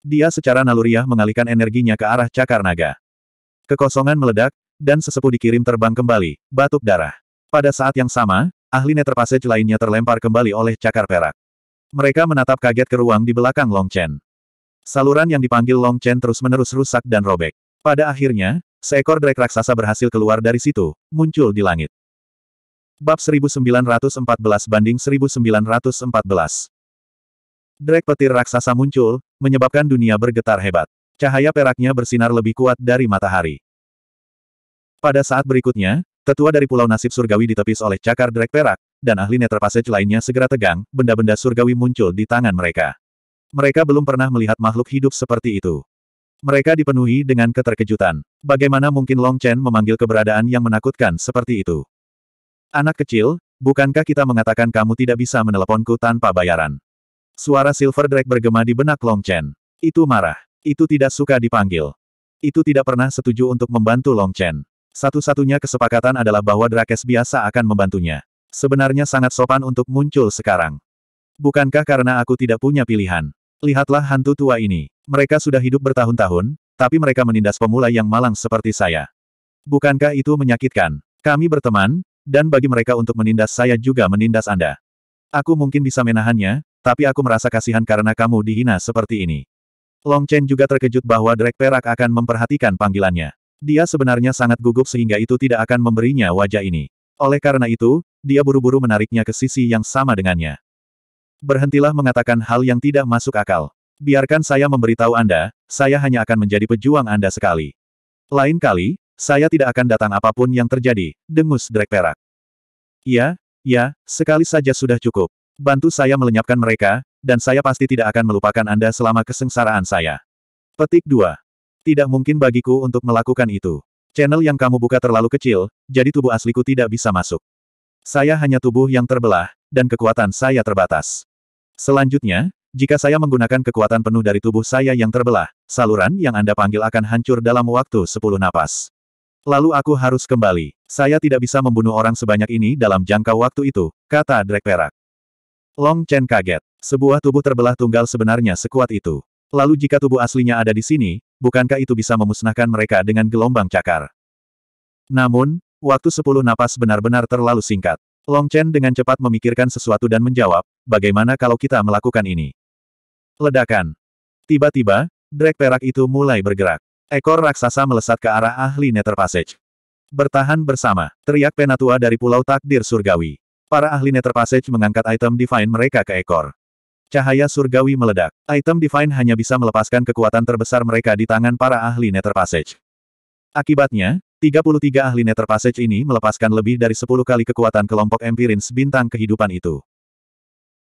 Dia secara naluriah mengalihkan energinya ke arah cakar naga. Kekosongan meledak, dan sesepuh dikirim terbang kembali, batuk darah. Pada saat yang sama, ahli Netherpassage lainnya terlempar kembali oleh cakar perak. Mereka menatap kaget ke ruang di belakang Long Chen. Saluran yang dipanggil Long Chen terus-menerus rusak dan robek. Pada akhirnya, seekor drek raksasa berhasil keluar dari situ, muncul di langit. Bab 1914 banding 1914 Drek petir raksasa muncul, menyebabkan dunia bergetar hebat. Cahaya peraknya bersinar lebih kuat dari matahari. Pada saat berikutnya, Tetua dari Pulau Nasib Surgawi ditepis oleh cakar drek perak, dan ahli Netrapasej lainnya segera tegang, benda-benda surgawi muncul di tangan mereka. Mereka belum pernah melihat makhluk hidup seperti itu. Mereka dipenuhi dengan keterkejutan. Bagaimana mungkin Long Chen memanggil keberadaan yang menakutkan seperti itu? Anak kecil, bukankah kita mengatakan kamu tidak bisa meneleponku tanpa bayaran? Suara Silver Drake bergema di benak Long Chen. Itu marah. Itu tidak suka dipanggil. Itu tidak pernah setuju untuk membantu Long Chen. Satu-satunya kesepakatan adalah bahwa Drakes biasa akan membantunya. Sebenarnya sangat sopan untuk muncul sekarang. Bukankah karena aku tidak punya pilihan? Lihatlah hantu tua ini. Mereka sudah hidup bertahun-tahun, tapi mereka menindas pemula yang malang seperti saya. Bukankah itu menyakitkan? Kami berteman, dan bagi mereka untuk menindas saya juga menindas Anda. Aku mungkin bisa menahannya, tapi aku merasa kasihan karena kamu dihina seperti ini. Long Chen juga terkejut bahwa Drake Perak akan memperhatikan panggilannya. Dia sebenarnya sangat gugup sehingga itu tidak akan memberinya wajah ini. Oleh karena itu, dia buru-buru menariknya ke sisi yang sama dengannya. Berhentilah mengatakan hal yang tidak masuk akal. Biarkan saya memberitahu Anda, saya hanya akan menjadi pejuang Anda sekali. Lain kali, saya tidak akan datang apapun yang terjadi, dengus Drek Perak. Ya, ya, sekali saja sudah cukup. Bantu saya melenyapkan mereka, dan saya pasti tidak akan melupakan Anda selama kesengsaraan saya. Petik 2. Tidak mungkin bagiku untuk melakukan itu. Channel yang kamu buka terlalu kecil, jadi tubuh asliku tidak bisa masuk. Saya hanya tubuh yang terbelah, dan kekuatan saya terbatas. Selanjutnya, jika saya menggunakan kekuatan penuh dari tubuh saya yang terbelah, saluran yang Anda panggil akan hancur dalam waktu 10 napas. Lalu aku harus kembali. Saya tidak bisa membunuh orang sebanyak ini dalam jangka waktu itu, kata Drake Perak. Long Chen kaget. Sebuah tubuh terbelah tunggal sebenarnya sekuat itu. Lalu jika tubuh aslinya ada di sini, bukankah itu bisa memusnahkan mereka dengan gelombang cakar? Namun, waktu sepuluh napas benar-benar terlalu singkat. Long Chen dengan cepat memikirkan sesuatu dan menjawab, bagaimana kalau kita melakukan ini? Ledakan. Tiba-tiba, drag perak itu mulai bergerak. Ekor raksasa melesat ke arah ahli Nether Passage. Bertahan bersama, teriak penatua dari Pulau Takdir Surgawi. Para ahli Nether Passage mengangkat item Divine mereka ke ekor. Cahaya surgawi meledak. Item Divine hanya bisa melepaskan kekuatan terbesar mereka di tangan para ahli Nether Passage. Akibatnya, 33 ahli Nether Passage ini melepaskan lebih dari 10 kali kekuatan kelompok Empirins bintang kehidupan itu.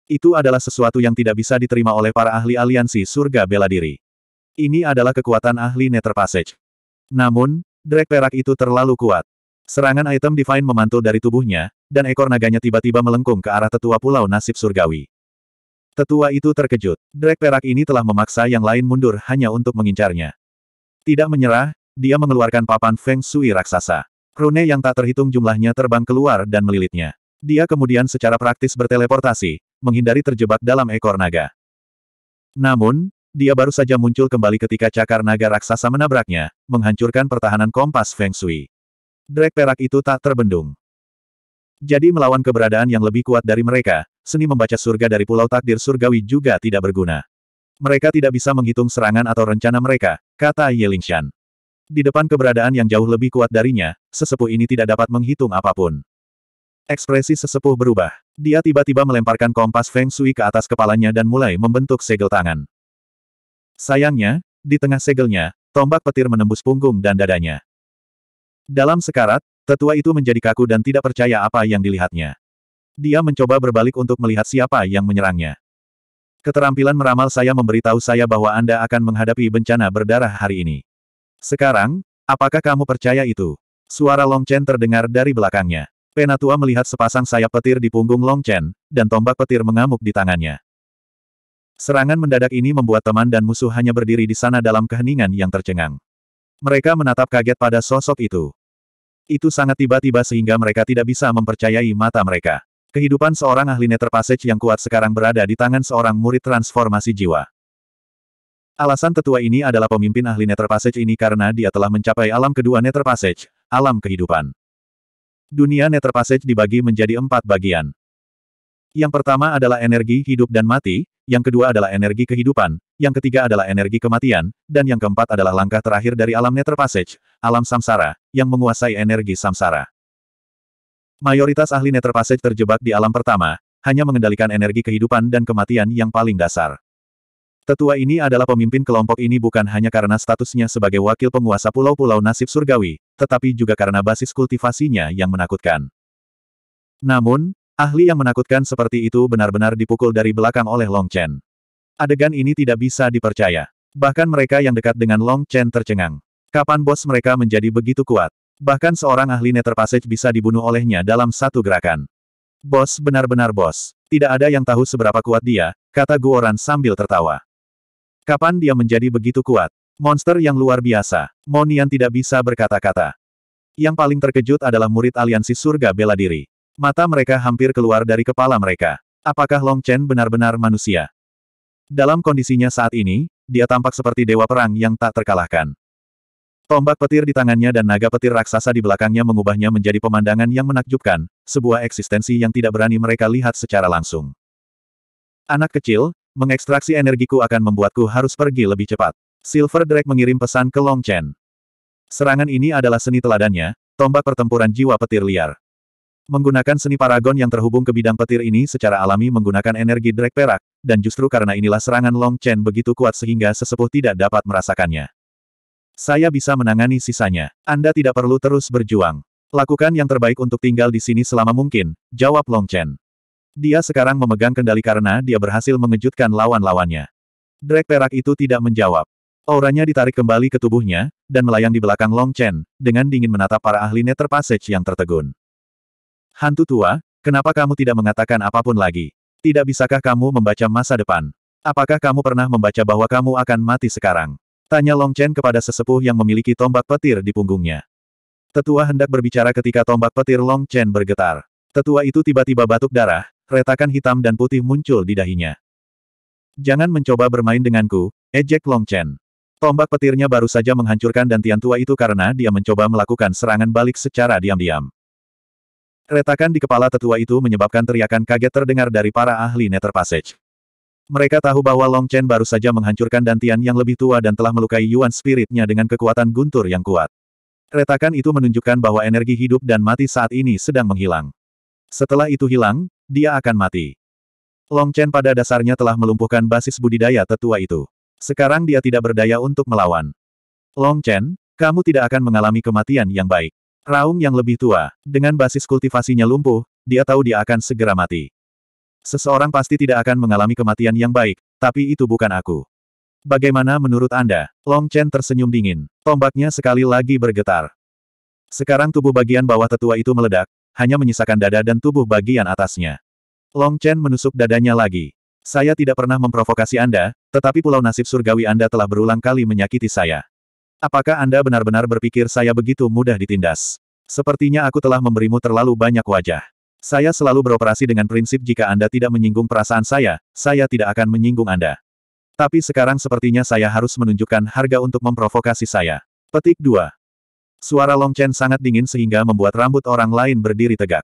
Itu adalah sesuatu yang tidak bisa diterima oleh para ahli aliansi surga bela diri. Ini adalah kekuatan ahli Nether Passage. Namun, Drake perak itu terlalu kuat. Serangan item Divine memantul dari tubuhnya, dan ekor naganya tiba-tiba melengkung ke arah tetua pulau nasib surgawi. Tetua itu terkejut. Drek perak ini telah memaksa yang lain mundur hanya untuk mengincarnya. Tidak menyerah, dia mengeluarkan papan Feng Shui raksasa. Rune yang tak terhitung jumlahnya terbang keluar dan melilitnya. Dia kemudian secara praktis berteleportasi, menghindari terjebak dalam ekor naga. Namun, dia baru saja muncul kembali ketika cakar naga raksasa menabraknya, menghancurkan pertahanan kompas Feng Shui. Drek perak itu tak terbendung. Jadi melawan keberadaan yang lebih kuat dari mereka, seni membaca surga dari pulau takdir surgawi juga tidak berguna. Mereka tidak bisa menghitung serangan atau rencana mereka, kata Yelingshan. Di depan keberadaan yang jauh lebih kuat darinya, sesepuh ini tidak dapat menghitung apapun. Ekspresi sesepuh berubah. Dia tiba-tiba melemparkan kompas Feng Shui ke atas kepalanya dan mulai membentuk segel tangan. Sayangnya, di tengah segelnya, tombak petir menembus punggung dan dadanya. Dalam sekarat, tetua itu menjadi kaku dan tidak percaya apa yang dilihatnya. Dia mencoba berbalik untuk melihat siapa yang menyerangnya. Keterampilan meramal saya memberitahu saya bahwa Anda akan menghadapi bencana berdarah hari ini. Sekarang, apakah kamu percaya itu? Suara Long Chen terdengar dari belakangnya. Penatua melihat sepasang sayap petir di punggung Long Chen, dan tombak petir mengamuk di tangannya. Serangan mendadak ini membuat teman dan musuh hanya berdiri di sana dalam keheningan yang tercengang. Mereka menatap kaget pada sosok itu. Itu sangat tiba-tiba sehingga mereka tidak bisa mempercayai mata mereka. Kehidupan seorang ahli Nether Passage yang kuat sekarang berada di tangan seorang murid transformasi jiwa. Alasan tetua ini adalah pemimpin ahli Nether Passage ini karena dia telah mencapai alam kedua Nether Passage, alam kehidupan. Dunia Nether Passage dibagi menjadi empat bagian. Yang pertama adalah energi hidup dan mati, yang kedua adalah energi kehidupan, yang ketiga adalah energi kematian, dan yang keempat adalah langkah terakhir dari alam Nether Passage, alam samsara, yang menguasai energi samsara. Mayoritas ahli Nether Passage terjebak di alam pertama, hanya mengendalikan energi kehidupan dan kematian yang paling dasar. Tetua ini adalah pemimpin kelompok ini bukan hanya karena statusnya sebagai wakil penguasa pulau-pulau nasib surgawi, tetapi juga karena basis kultivasinya yang menakutkan. Namun, ahli yang menakutkan seperti itu benar-benar dipukul dari belakang oleh Long Chen. Adegan ini tidak bisa dipercaya. Bahkan mereka yang dekat dengan Long Chen tercengang. Kapan bos mereka menjadi begitu kuat? Bahkan seorang ahli Nether Passage bisa dibunuh olehnya dalam satu gerakan. Bos benar-benar bos. Tidak ada yang tahu seberapa kuat dia, kata Guoran sambil tertawa. Kapan dia menjadi begitu kuat? Monster yang luar biasa. Monian tidak bisa berkata-kata. Yang paling terkejut adalah murid aliansi surga bela diri. Mata mereka hampir keluar dari kepala mereka. Apakah Long Chen benar-benar manusia? Dalam kondisinya saat ini, dia tampak seperti dewa perang yang tak terkalahkan. Tombak petir di tangannya dan naga petir raksasa di belakangnya mengubahnya menjadi pemandangan yang menakjubkan, sebuah eksistensi yang tidak berani mereka lihat secara langsung. Anak kecil, mengekstraksi energiku akan membuatku harus pergi lebih cepat. Silver Drake mengirim pesan ke Long Chen. Serangan ini adalah seni teladannya, tombak pertempuran jiwa petir liar. Menggunakan seni paragon yang terhubung ke bidang petir ini secara alami menggunakan energi Drake perak, dan justru karena inilah serangan Long Chen begitu kuat sehingga sesepuh tidak dapat merasakannya. Saya bisa menangani sisanya. Anda tidak perlu terus berjuang. Lakukan yang terbaik untuk tinggal di sini selama mungkin, jawab Long Chen. Dia sekarang memegang kendali karena dia berhasil mengejutkan lawan-lawannya. Drake perak itu tidak menjawab. Auranya ditarik kembali ke tubuhnya, dan melayang di belakang Long Chen, dengan dingin menatap para ahli Nether Passage yang tertegun. Hantu tua, kenapa kamu tidak mengatakan apapun lagi? Tidak bisakah kamu membaca masa depan? Apakah kamu pernah membaca bahwa kamu akan mati sekarang? Tanya Long Chen kepada sesepuh yang memiliki tombak petir di punggungnya. Tetua hendak berbicara ketika tombak petir Long Chen bergetar. Tetua itu tiba-tiba batuk darah, retakan hitam dan putih muncul di dahinya. Jangan mencoba bermain denganku, ejek Long Chen. Tombak petirnya baru saja menghancurkan dan dantian tua itu karena dia mencoba melakukan serangan balik secara diam-diam. Retakan di kepala tetua itu menyebabkan teriakan kaget terdengar dari para ahli Nether Passage. Mereka tahu bahwa Long Chen baru saja menghancurkan Dantian yang lebih tua dan telah melukai Yuan Spiritnya dengan kekuatan guntur yang kuat. Retakan itu menunjukkan bahwa energi hidup dan mati saat ini sedang menghilang. Setelah itu hilang, dia akan mati. Long Chen pada dasarnya telah melumpuhkan basis budidaya tetua itu. Sekarang dia tidak berdaya untuk melawan. Long Chen, kamu tidak akan mengalami kematian yang baik. Raung yang lebih tua, dengan basis kultivasinya lumpuh, dia tahu dia akan segera mati. Seseorang pasti tidak akan mengalami kematian yang baik, tapi itu bukan aku. Bagaimana menurut Anda? Long Chen tersenyum dingin. Tombaknya sekali lagi bergetar. Sekarang tubuh bagian bawah tetua itu meledak, hanya menyisakan dada dan tubuh bagian atasnya. Long Chen menusuk dadanya lagi. Saya tidak pernah memprovokasi Anda, tetapi pulau nasib surgawi Anda telah berulang kali menyakiti saya. Apakah Anda benar-benar berpikir saya begitu mudah ditindas? Sepertinya aku telah memberimu terlalu banyak wajah. Saya selalu beroperasi dengan prinsip jika Anda tidak menyinggung perasaan saya, saya tidak akan menyinggung Anda. Tapi sekarang sepertinya saya harus menunjukkan harga untuk memprovokasi saya. Petik 2. Suara Long Chen sangat dingin sehingga membuat rambut orang lain berdiri tegak.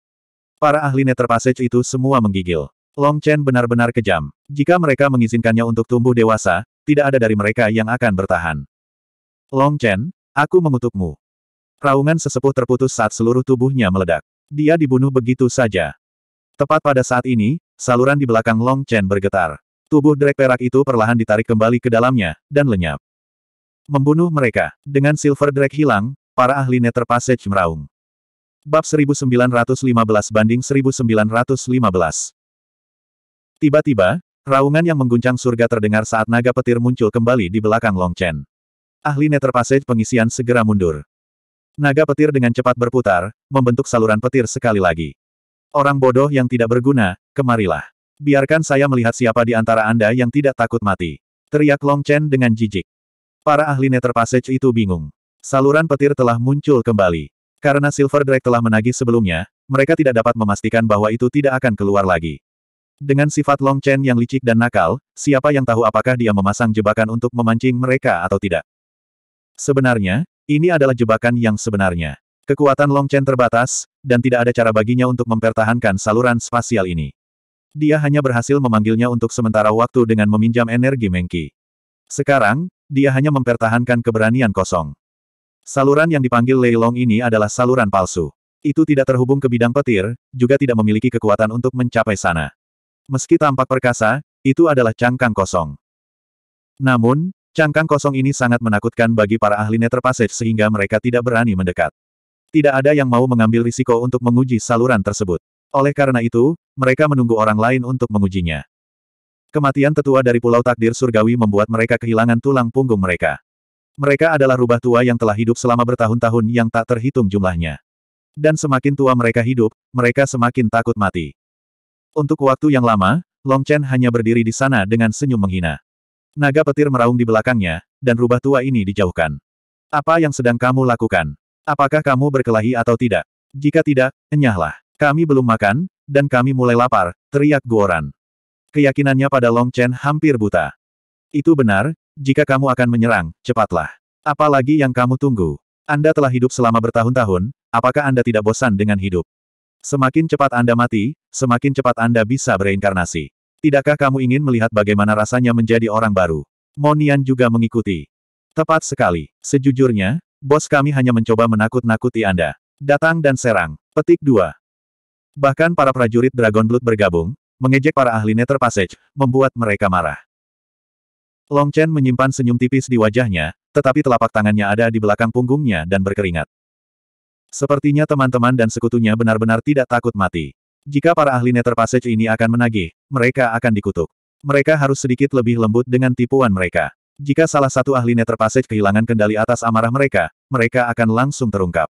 Para ahli Nether Passage itu semua menggigil. Long Chen benar-benar kejam. Jika mereka mengizinkannya untuk tumbuh dewasa, tidak ada dari mereka yang akan bertahan. Long Chen, aku mengutukmu. Raungan sesepuh terputus saat seluruh tubuhnya meledak. Dia dibunuh begitu saja. Tepat pada saat ini, saluran di belakang Long Chen bergetar. Tubuh drek perak itu perlahan ditarik kembali ke dalamnya, dan lenyap. Membunuh mereka. Dengan silver drek hilang, para ahli nether passage meraung. Bab 1915 banding 1915. Tiba-tiba, raungan yang mengguncang surga terdengar saat naga petir muncul kembali di belakang Long Chen. Ahli Nether Passage pengisian segera mundur. Naga petir dengan cepat berputar, membentuk saluran petir sekali lagi. Orang bodoh yang tidak berguna, kemarilah. Biarkan saya melihat siapa di antara Anda yang tidak takut mati. Teriak Long Chen dengan jijik. Para ahli Nether Passage itu bingung. Saluran petir telah muncul kembali. Karena Silver Drake telah menagih sebelumnya, mereka tidak dapat memastikan bahwa itu tidak akan keluar lagi. Dengan sifat Long Chen yang licik dan nakal, siapa yang tahu apakah dia memasang jebakan untuk memancing mereka atau tidak. Sebenarnya, ini adalah jebakan yang sebenarnya. Kekuatan Long Chen terbatas, dan tidak ada cara baginya untuk mempertahankan saluran spasial ini. Dia hanya berhasil memanggilnya untuk sementara waktu dengan meminjam energi Mengki. Sekarang, dia hanya mempertahankan keberanian kosong. Saluran yang dipanggil Lei Long ini adalah saluran palsu. Itu tidak terhubung ke bidang petir, juga tidak memiliki kekuatan untuk mencapai sana. Meski tampak perkasa, itu adalah cangkang kosong. Namun, cangkang kosong ini sangat menakutkan bagi para ahli Nether Passage sehingga mereka tidak berani mendekat. Tidak ada yang mau mengambil risiko untuk menguji saluran tersebut. Oleh karena itu, mereka menunggu orang lain untuk mengujinya. Kematian tetua dari Pulau Takdir Surgawi membuat mereka kehilangan tulang punggung mereka. Mereka adalah rubah tua yang telah hidup selama bertahun-tahun yang tak terhitung jumlahnya. Dan semakin tua mereka hidup, mereka semakin takut mati. Untuk waktu yang lama, Long Chen hanya berdiri di sana dengan senyum menghina. Naga petir meraung di belakangnya, dan rubah tua ini dijauhkan. Apa yang sedang kamu lakukan? Apakah kamu berkelahi atau tidak? Jika tidak, enyahlah. Kami belum makan, dan kami mulai lapar, teriak Guoran. Keyakinannya pada Long Chen hampir buta. Itu benar, jika kamu akan menyerang, cepatlah. Apalagi yang kamu tunggu. Anda telah hidup selama bertahun-tahun, apakah Anda tidak bosan dengan hidup? Semakin cepat Anda mati, semakin cepat Anda bisa bereinkarnasi. Tidakkah kamu ingin melihat bagaimana rasanya menjadi orang baru? Monian juga mengikuti. Tepat sekali. Sejujurnya, Bos kami hanya mencoba menakut-nakuti Anda. Datang dan serang. Petik 2. Bahkan para prajurit Dragon Blood bergabung, mengejek para ahli Nether Passage, membuat mereka marah. Long Chen menyimpan senyum tipis di wajahnya, tetapi telapak tangannya ada di belakang punggungnya dan berkeringat. Sepertinya teman-teman dan sekutunya benar-benar tidak takut mati. Jika para ahli Nether Passage ini akan menagih, mereka akan dikutuk. Mereka harus sedikit lebih lembut dengan tipuan mereka. Jika salah satu ahlinya terpaset kehilangan kendali atas amarah mereka, mereka akan langsung terungkap.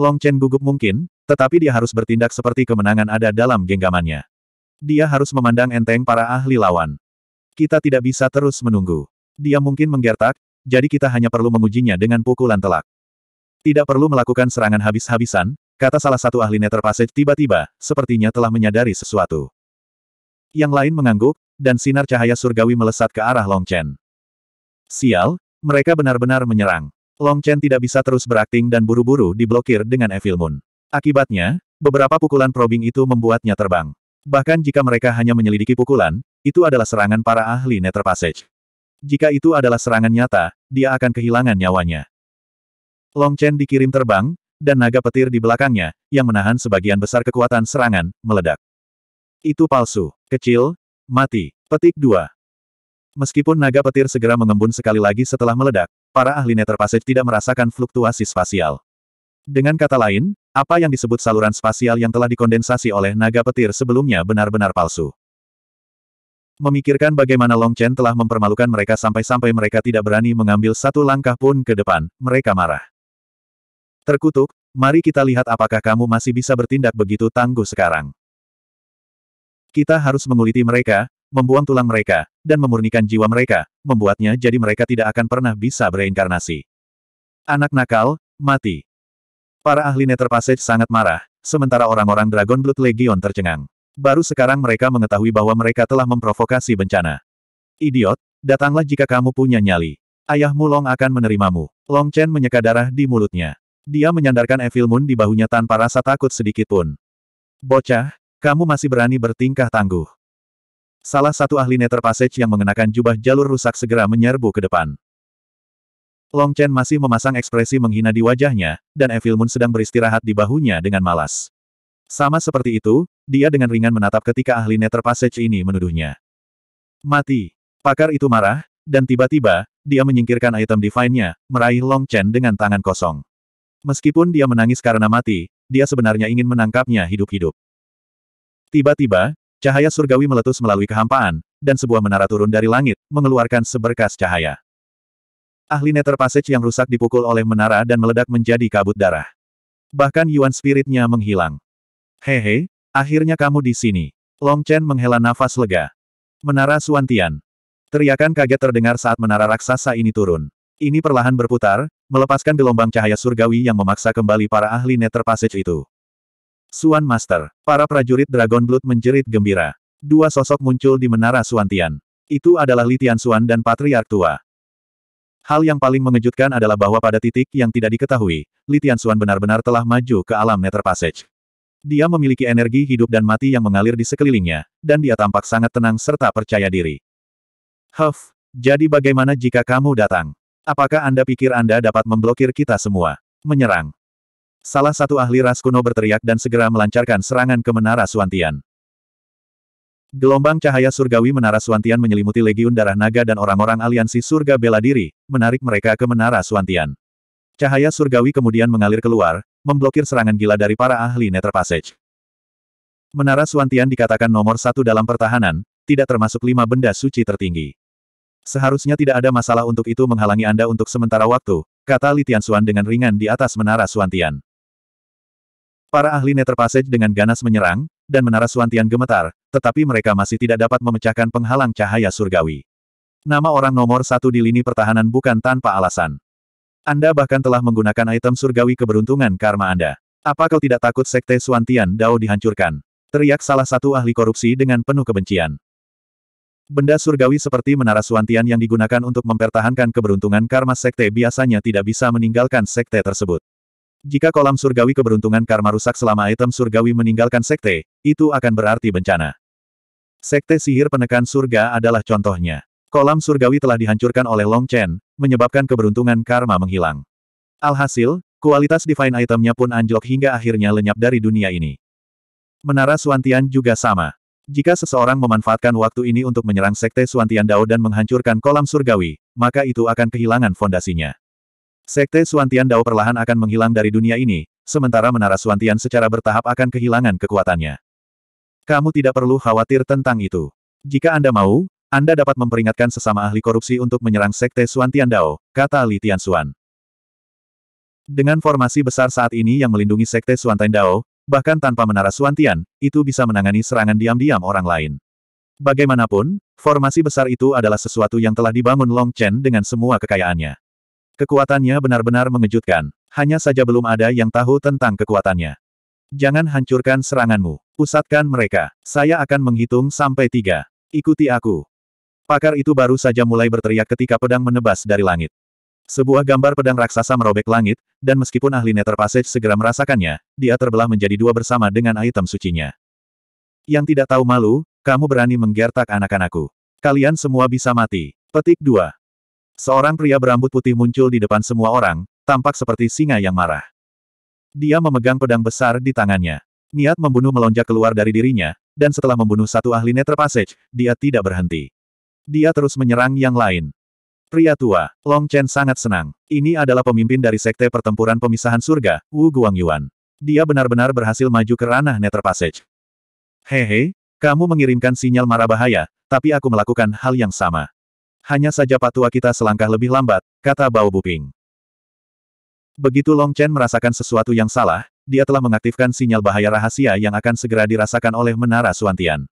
Long Chen gugup mungkin, tetapi dia harus bertindak seperti kemenangan ada dalam genggamannya. Dia harus memandang enteng para ahli lawan. Kita tidak bisa terus menunggu. Dia mungkin menggertak, jadi kita hanya perlu mengujinya dengan pukulan telak. Tidak perlu melakukan serangan habis-habisan, kata salah satu ahli Netherpassage tiba-tiba, sepertinya telah menyadari sesuatu. Yang lain mengangguk, dan sinar cahaya surgawi melesat ke arah Long Chen. Sial, mereka benar-benar menyerang. Long Chen tidak bisa terus berakting dan buru-buru diblokir dengan Evil Moon. Akibatnya, beberapa pukulan probing itu membuatnya terbang. Bahkan jika mereka hanya menyelidiki pukulan, itu adalah serangan para ahli Nether Passage. Jika itu adalah serangan nyata, dia akan kehilangan nyawanya. Long Chen dikirim terbang, dan naga petir di belakangnya, yang menahan sebagian besar kekuatan serangan, meledak. Itu palsu, kecil, mati. Petik 2. Meskipun naga petir segera mengembun sekali lagi setelah meledak, para ahli Passage tidak merasakan fluktuasi spasial. Dengan kata lain, apa yang disebut saluran spasial yang telah dikondensasi oleh naga petir sebelumnya benar-benar palsu. Memikirkan bagaimana Long Chen telah mempermalukan mereka sampai-sampai mereka tidak berani mengambil satu langkah pun ke depan, mereka marah. Terkutuk, mari kita lihat apakah kamu masih bisa bertindak begitu tangguh sekarang. Kita harus menguliti mereka, membuang tulang mereka, dan memurnikan jiwa mereka, membuatnya jadi mereka tidak akan pernah bisa bereinkarnasi. Anak nakal, mati. Para ahli Nether Passage sangat marah, sementara orang-orang Dragon Blood Legion tercengang. Baru sekarang mereka mengetahui bahwa mereka telah memprovokasi bencana. Idiot, datanglah jika kamu punya nyali. Ayahmu Long akan menerimamu. Long Chen menyeka darah di mulutnya. Dia menyandarkan Evil Moon di bahunya tanpa rasa takut sedikit pun. Bocah, kamu masih berani bertingkah tangguh. Salah satu ahli Nether Passage yang mengenakan jubah jalur rusak segera menyerbu ke depan. Long Chen masih memasang ekspresi menghina di wajahnya, dan Evil Moon sedang beristirahat di bahunya dengan malas. Sama seperti itu, dia dengan ringan menatap ketika ahli Nether Passage ini menuduhnya. Mati. Pakar itu marah, dan tiba-tiba, dia menyingkirkan item divine-nya, meraih Long Chen dengan tangan kosong. Meskipun dia menangis karena mati, dia sebenarnya ingin menangkapnya hidup-hidup. Tiba-tiba, Cahaya surgawi meletus melalui kehampaan, dan sebuah menara turun dari langit, mengeluarkan seberkas cahaya. Ahli Nether Passage yang rusak dipukul oleh menara dan meledak menjadi kabut darah. Bahkan Yuan Spiritnya menghilang. Hehe, akhirnya kamu di sini. Long Chen menghela nafas lega. Menara Suantian. Teriakan kaget terdengar saat menara raksasa ini turun. Ini perlahan berputar, melepaskan gelombang cahaya surgawi yang memaksa kembali para ahli Nether Passage itu. Suan Master, para prajurit Dragon Blood menjerit gembira. Dua sosok muncul di menara Suantian. Itu adalah Litian Suan dan Patriark Tua. Hal yang paling mengejutkan adalah bahwa pada titik yang tidak diketahui, Litian Suan benar-benar telah maju ke alam Nether Passage. Dia memiliki energi hidup dan mati yang mengalir di sekelilingnya, dan dia tampak sangat tenang serta percaya diri. Huff, jadi bagaimana jika kamu datang? Apakah Anda pikir Anda dapat memblokir kita semua? Menyerang. Salah satu ahli ras kuno berteriak dan segera melancarkan serangan ke Menara Suantian. Gelombang cahaya surgawi Menara Suantian menyelimuti Legiun Darah Naga dan orang-orang aliansi surga bela diri, menarik mereka ke Menara Suantian. Cahaya surgawi kemudian mengalir keluar, memblokir serangan gila dari para ahli Nether Passage. Menara Suantian dikatakan nomor satu dalam pertahanan, tidak termasuk lima benda suci tertinggi. Seharusnya tidak ada masalah untuk itu menghalangi Anda untuk sementara waktu, kata Litian Suan dengan ringan di atas Menara Suantian. Para ahli Nether dengan ganas menyerang, dan menara Suantian gemetar, tetapi mereka masih tidak dapat memecahkan penghalang cahaya surgawi. Nama orang nomor satu di lini pertahanan bukan tanpa alasan. Anda bahkan telah menggunakan item surgawi keberuntungan karma Anda. Apa kau tidak takut sekte Suantian Dao dihancurkan? Teriak salah satu ahli korupsi dengan penuh kebencian. Benda surgawi seperti menara suantian yang digunakan untuk mempertahankan keberuntungan karma sekte biasanya tidak bisa meninggalkan sekte tersebut. Jika kolam surgawi keberuntungan karma rusak selama item surgawi meninggalkan sekte, itu akan berarti bencana. Sekte sihir penekan surga adalah contohnya. Kolam surgawi telah dihancurkan oleh Long Chen, menyebabkan keberuntungan karma menghilang. Alhasil, kualitas divine itemnya pun anjlok hingga akhirnya lenyap dari dunia ini. Menara Suantian juga sama. Jika seseorang memanfaatkan waktu ini untuk menyerang sekte Suantian Dao dan menghancurkan kolam surgawi, maka itu akan kehilangan fondasinya. Sekte Suantian Dao perlahan akan menghilang dari dunia ini, sementara menara Suantian secara bertahap akan kehilangan kekuatannya. Kamu tidak perlu khawatir tentang itu. Jika Anda mau, Anda dapat memperingatkan sesama ahli korupsi untuk menyerang Sekte Suantian Dao, kata Li Tianxuan. Dengan formasi besar saat ini yang melindungi Sekte Suantian Dao, bahkan tanpa menara Suantian, itu bisa menangani serangan diam-diam orang lain. Bagaimanapun, formasi besar itu adalah sesuatu yang telah dibangun Long Chen dengan semua kekayaannya. Kekuatannya benar-benar mengejutkan, hanya saja belum ada yang tahu tentang kekuatannya. Jangan hancurkan seranganmu, pusatkan mereka, saya akan menghitung sampai tiga. Ikuti aku. Pakar itu baru saja mulai berteriak ketika pedang menebas dari langit. Sebuah gambar pedang raksasa merobek langit, dan meskipun ahli Nether Passage segera merasakannya, dia terbelah menjadi dua bersama dengan item sucinya. Yang tidak tahu malu, kamu berani menggertak anak-anakku. Kalian semua bisa mati. Petik 2. Seorang pria berambut putih muncul di depan semua orang, tampak seperti singa yang marah. Dia memegang pedang besar di tangannya. Niat membunuh melonjak keluar dari dirinya, dan setelah membunuh satu ahli Netra Passage, dia tidak berhenti. Dia terus menyerang yang lain. Pria tua, Long Chen sangat senang. Ini adalah pemimpin dari Sekte Pertempuran Pemisahan Surga, Wu Guangyuan. Dia benar-benar berhasil maju ke ranah Netra Passage. Hehe, kamu mengirimkan sinyal marah bahaya, tapi aku melakukan hal yang sama hanya saja patua kita selangkah lebih lambat, kata Bao Buping. Begitu Long Chen merasakan sesuatu yang salah, dia telah mengaktifkan sinyal bahaya rahasia yang akan segera dirasakan oleh Menara Suantian.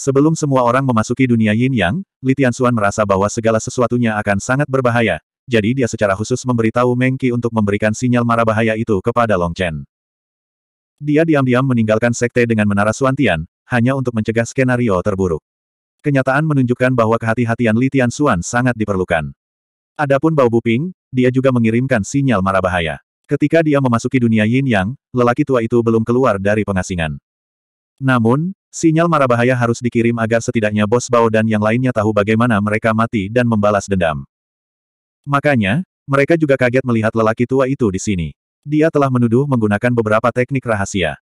Sebelum semua orang memasuki dunia Yin Yang, Li Tianxuan merasa bahwa segala sesuatunya akan sangat berbahaya, jadi dia secara khusus memberitahu Meng Qi untuk memberikan sinyal mara bahaya itu kepada Long Chen. Dia diam-diam meninggalkan sekte dengan Menara Suantian, hanya untuk mencegah skenario terburuk. Kenyataan menunjukkan bahwa kehati-hatian Li Tianxuan sangat diperlukan. Adapun Bao Buping, dia juga mengirimkan sinyal mara bahaya. Ketika dia memasuki dunia Yin Yang, lelaki tua itu belum keluar dari pengasingan. Namun, sinyal mara bahaya harus dikirim agar setidaknya bos Bao dan yang lainnya tahu bagaimana mereka mati dan membalas dendam. Makanya, mereka juga kaget melihat lelaki tua itu di sini. Dia telah menuduh menggunakan beberapa teknik rahasia.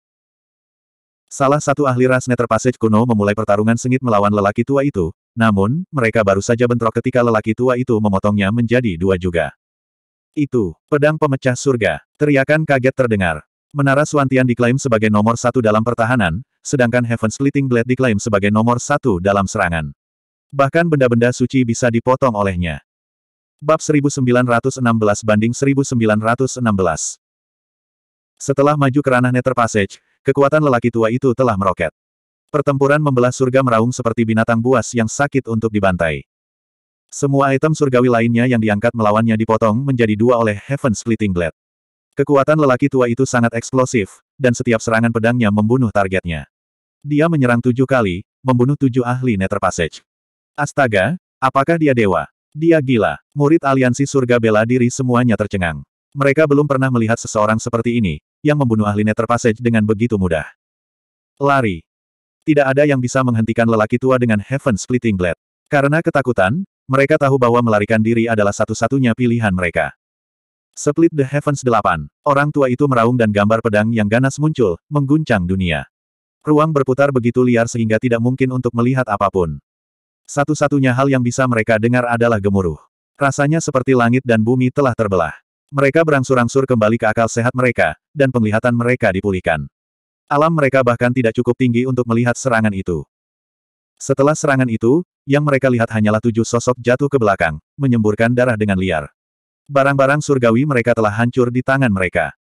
Salah satu ahli ras Nether Passage kuno memulai pertarungan sengit melawan lelaki tua itu, namun, mereka baru saja bentrok ketika lelaki tua itu memotongnya menjadi dua juga. Itu, pedang pemecah surga. Teriakan kaget terdengar. Menara Suantian diklaim sebagai nomor satu dalam pertahanan, sedangkan Heaven Splitting Blade diklaim sebagai nomor satu dalam serangan. Bahkan benda-benda suci bisa dipotong olehnya. Bab 1916 banding 1916. Setelah maju ke ranah Nether Passage, Kekuatan lelaki tua itu telah meroket. Pertempuran membelah surga meraung seperti binatang buas yang sakit untuk dibantai. Semua item surgawi lainnya yang diangkat melawannya dipotong menjadi dua oleh Heaven Splitting Blade. Kekuatan lelaki tua itu sangat eksplosif, dan setiap serangan pedangnya membunuh targetnya. Dia menyerang tujuh kali, membunuh tujuh ahli Nether Passage. Astaga, apakah dia dewa? Dia gila. Murid aliansi surga bela diri semuanya tercengang. Mereka belum pernah melihat seseorang seperti ini, yang membunuh ahli Nether Passage dengan begitu mudah. Lari. Tidak ada yang bisa menghentikan lelaki tua dengan Heaven Splitting Blade. Karena ketakutan, mereka tahu bahwa melarikan diri adalah satu-satunya pilihan mereka. Split the Heavens 8. Orang tua itu meraung dan gambar pedang yang ganas muncul, mengguncang dunia. Ruang berputar begitu liar sehingga tidak mungkin untuk melihat apapun. Satu-satunya hal yang bisa mereka dengar adalah gemuruh. Rasanya seperti langit dan bumi telah terbelah. Mereka berangsur-angsur kembali ke akal sehat mereka, dan penglihatan mereka dipulihkan. Alam mereka bahkan tidak cukup tinggi untuk melihat serangan itu. Setelah serangan itu, yang mereka lihat hanyalah tujuh sosok jatuh ke belakang, menyemburkan darah dengan liar. Barang-barang surgawi mereka telah hancur di tangan mereka.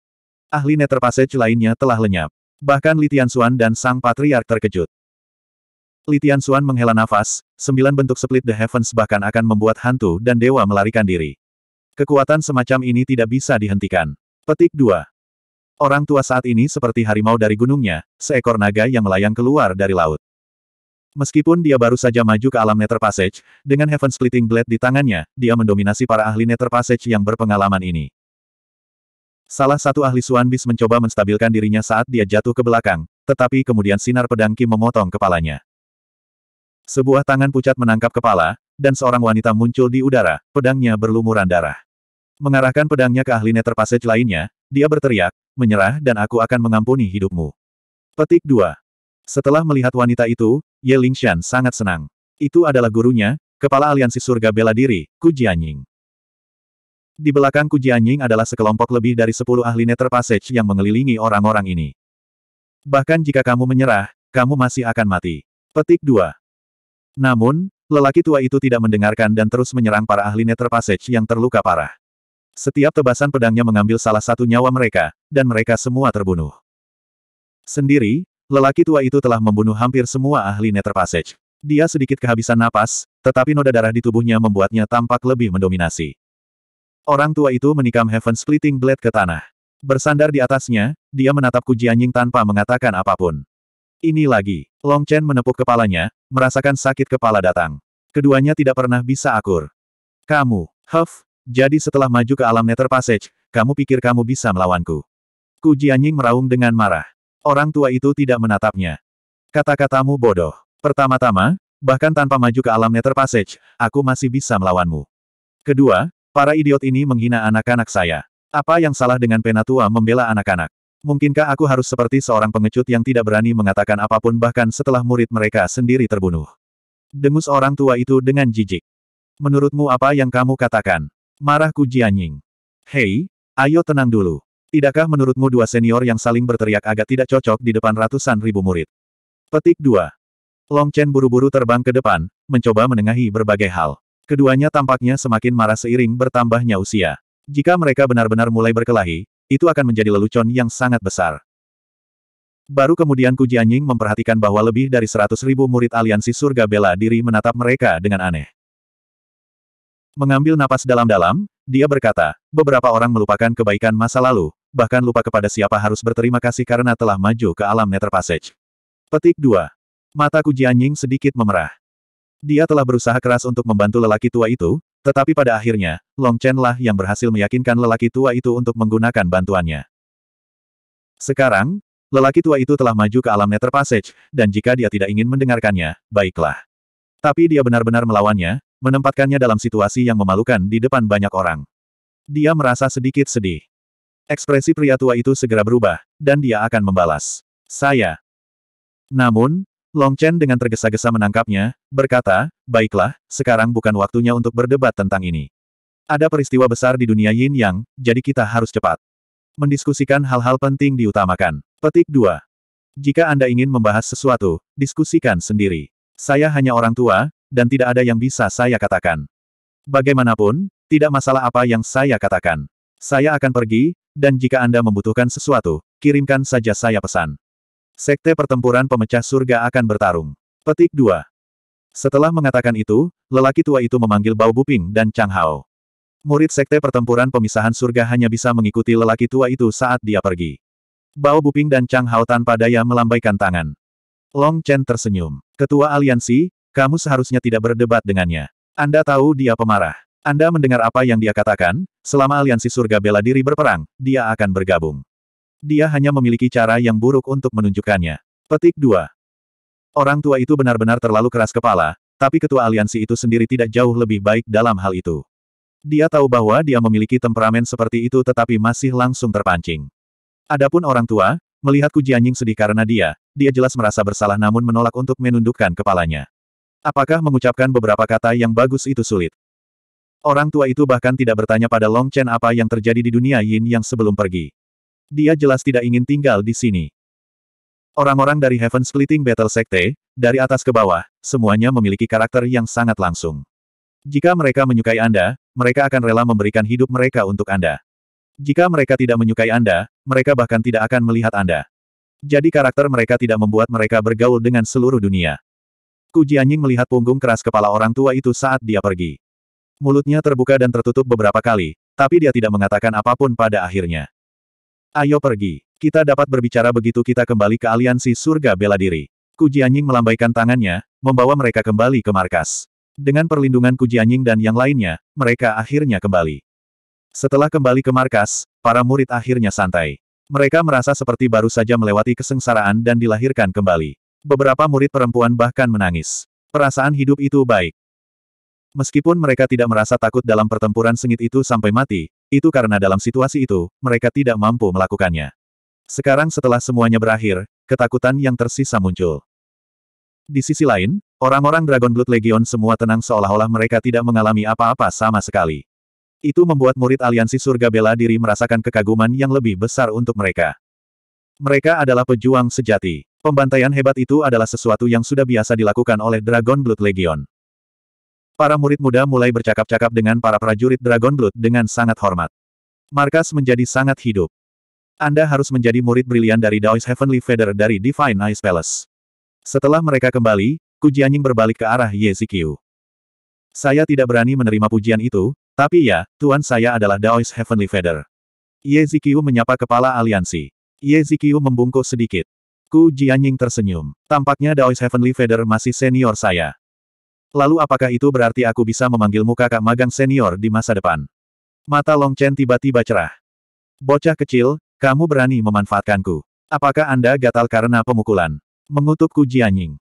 Ahli Netherpassage lainnya telah lenyap. Bahkan Litian Suan dan Sang Patriark terkejut. Litian Suan menghela nafas, sembilan bentuk split the heavens bahkan akan membuat hantu dan dewa melarikan diri. Kekuatan semacam ini tidak bisa dihentikan. Petik 2. Orang tua saat ini seperti harimau dari gunungnya, seekor naga yang melayang keluar dari laut. Meskipun dia baru saja maju ke alam Nether Passage, dengan Heaven Splitting Blade di tangannya, dia mendominasi para ahli Nether Passage yang berpengalaman ini. Salah satu ahli Suan Bis mencoba menstabilkan dirinya saat dia jatuh ke belakang, tetapi kemudian sinar pedang Kim memotong kepalanya. Sebuah tangan pucat menangkap kepala, dan seorang wanita muncul di udara, pedangnya berlumuran darah. Mengarahkan pedangnya ke ahli Nether Passage lainnya, dia berteriak, menyerah dan aku akan mengampuni hidupmu. Petik 2. Setelah melihat wanita itu, Ye Lingshan sangat senang. Itu adalah gurunya, kepala aliansi surga bela diri, Ku Jianying. Di belakang Ku Jianying adalah sekelompok lebih dari sepuluh ahli Nether Passage yang mengelilingi orang-orang ini. Bahkan jika kamu menyerah, kamu masih akan mati. Petik 2. Namun, Lelaki tua itu tidak mendengarkan dan terus menyerang para ahli Nether Passage yang terluka parah. Setiap tebasan pedangnya mengambil salah satu nyawa mereka, dan mereka semua terbunuh. Sendiri, lelaki tua itu telah membunuh hampir semua ahli Nether Passage. Dia sedikit kehabisan napas, tetapi noda darah di tubuhnya membuatnya tampak lebih mendominasi. Orang tua itu menikam Heaven Splitting Blade ke tanah. Bersandar di atasnya, dia menatap Anjing tanpa mengatakan apapun. Ini lagi. Long Chen menepuk kepalanya, merasakan sakit kepala datang. Keduanya tidak pernah bisa akur. Kamu, Huff, jadi setelah maju ke alam Nether Passage, kamu pikir kamu bisa melawanku. Ku Jianying meraung dengan marah. Orang tua itu tidak menatapnya. Kata-katamu bodoh. Pertama-tama, bahkan tanpa maju ke alam Nether Passage, aku masih bisa melawanmu. Kedua, para idiot ini menghina anak-anak saya. Apa yang salah dengan penatua membela anak-anak? Mungkinkah aku harus seperti seorang pengecut yang tidak berani mengatakan apapun bahkan setelah murid mereka sendiri terbunuh? Dengus orang tua itu dengan jijik. Menurutmu apa yang kamu katakan? Marahku Jianying. Hei, ayo tenang dulu. Tidakkah menurutmu dua senior yang saling berteriak agak tidak cocok di depan ratusan ribu murid? Petik 2. Long Chen buru-buru terbang ke depan, mencoba menengahi berbagai hal. Keduanya tampaknya semakin marah seiring bertambahnya usia. Jika mereka benar-benar mulai berkelahi, itu akan menjadi lelucon yang sangat besar. Baru kemudian Ku Jianying memperhatikan bahwa lebih dari seratus ribu murid aliansi surga bela diri menatap mereka dengan aneh. Mengambil napas dalam-dalam, dia berkata, beberapa orang melupakan kebaikan masa lalu, bahkan lupa kepada siapa harus berterima kasih karena telah maju ke alam Nether Passage. Petik 2. Mata Ku Jianying sedikit memerah. Dia telah berusaha keras untuk membantu lelaki tua itu, tetapi pada akhirnya, Long Chen lah yang berhasil meyakinkan lelaki tua itu untuk menggunakan bantuannya. Sekarang, lelaki tua itu telah maju ke alam Nether Passage, dan jika dia tidak ingin mendengarkannya, baiklah. Tapi dia benar-benar melawannya, menempatkannya dalam situasi yang memalukan di depan banyak orang. Dia merasa sedikit sedih. Ekspresi pria tua itu segera berubah, dan dia akan membalas. Saya. Namun, Long Chen dengan tergesa-gesa menangkapnya, berkata, baiklah, sekarang bukan waktunya untuk berdebat tentang ini. Ada peristiwa besar di dunia yin yang, jadi kita harus cepat. Mendiskusikan hal-hal penting diutamakan. Petik 2. Jika Anda ingin membahas sesuatu, diskusikan sendiri. Saya hanya orang tua, dan tidak ada yang bisa saya katakan. Bagaimanapun, tidak masalah apa yang saya katakan. Saya akan pergi, dan jika Anda membutuhkan sesuatu, kirimkan saja saya pesan. Sekte pertempuran pemecah surga akan bertarung. Petik 2. Setelah mengatakan itu, lelaki tua itu memanggil Bao Buping dan Chang Hao. Murid sekte pertempuran pemisahan surga hanya bisa mengikuti lelaki tua itu saat dia pergi. Bao Buping dan Chang Hao tanpa daya melambaikan tangan. Long Chen tersenyum. Ketua aliansi, kamu seharusnya tidak berdebat dengannya. Anda tahu dia pemarah. Anda mendengar apa yang dia katakan, selama aliansi surga bela diri berperang, dia akan bergabung. Dia hanya memiliki cara yang buruk untuk menunjukkannya. Petik 2. Orang tua itu benar-benar terlalu keras kepala, tapi ketua aliansi itu sendiri tidak jauh lebih baik dalam hal itu. Dia tahu bahwa dia memiliki temperamen seperti itu tetapi masih langsung terpancing. Adapun orang tua, melihat Kujianying sedih karena dia, dia jelas merasa bersalah namun menolak untuk menundukkan kepalanya. Apakah mengucapkan beberapa kata yang bagus itu sulit? Orang tua itu bahkan tidak bertanya pada Long Chen apa yang terjadi di dunia Yin yang sebelum pergi. Dia jelas tidak ingin tinggal di sini. Orang-orang dari Heaven Splitting Battle Sekte, dari atas ke bawah, semuanya memiliki karakter yang sangat langsung. Jika mereka menyukai Anda, mereka akan rela memberikan hidup mereka untuk Anda. Jika mereka tidak menyukai Anda, mereka bahkan tidak akan melihat Anda. Jadi karakter mereka tidak membuat mereka bergaul dengan seluruh dunia. Ku Jianying melihat punggung keras kepala orang tua itu saat dia pergi. Mulutnya terbuka dan tertutup beberapa kali, tapi dia tidak mengatakan apapun pada akhirnya. Ayo pergi. Kita dapat berbicara begitu kita kembali ke aliansi surga bela diri. Ku Jianying melambaikan tangannya, membawa mereka kembali ke markas. Dengan perlindungan Kujianying dan yang lainnya, mereka akhirnya kembali. Setelah kembali ke markas, para murid akhirnya santai. Mereka merasa seperti baru saja melewati kesengsaraan dan dilahirkan kembali. Beberapa murid perempuan bahkan menangis. Perasaan hidup itu baik. Meskipun mereka tidak merasa takut dalam pertempuran sengit itu sampai mati, itu karena dalam situasi itu, mereka tidak mampu melakukannya. Sekarang setelah semuanya berakhir, ketakutan yang tersisa muncul. Di sisi lain, orang-orang Dragon Blood Legion semua tenang seolah-olah mereka tidak mengalami apa-apa sama sekali. Itu membuat murid aliansi surga bela diri merasakan kekaguman yang lebih besar untuk mereka. Mereka adalah pejuang sejati. Pembantaian hebat itu adalah sesuatu yang sudah biasa dilakukan oleh Dragon Blood Legion. Para murid muda mulai bercakap-cakap dengan para prajurit Dragon Blood dengan sangat hormat. Markas menjadi sangat hidup. Anda harus menjadi murid brilian dari Daoist Heavenly Feather dari Divine Ice Palace. Setelah mereka kembali, Ku Jianying berbalik ke arah Ye Zikyu. Saya tidak berani menerima pujian itu, tapi ya, tuan saya adalah Daois Heavenly Feather. Ye Zikyu menyapa kepala aliansi. Ye Zikyu membungkuk sedikit. Ku Jianying tersenyum. Tampaknya Daois Heavenly Feather masih senior saya. Lalu apakah itu berarti aku bisa memanggilmu kakak magang senior di masa depan? Mata Long Chen tiba-tiba cerah. Bocah kecil, kamu berani memanfaatkanku. Apakah Anda gatal karena pemukulan? Mengutuk Ku Jianying.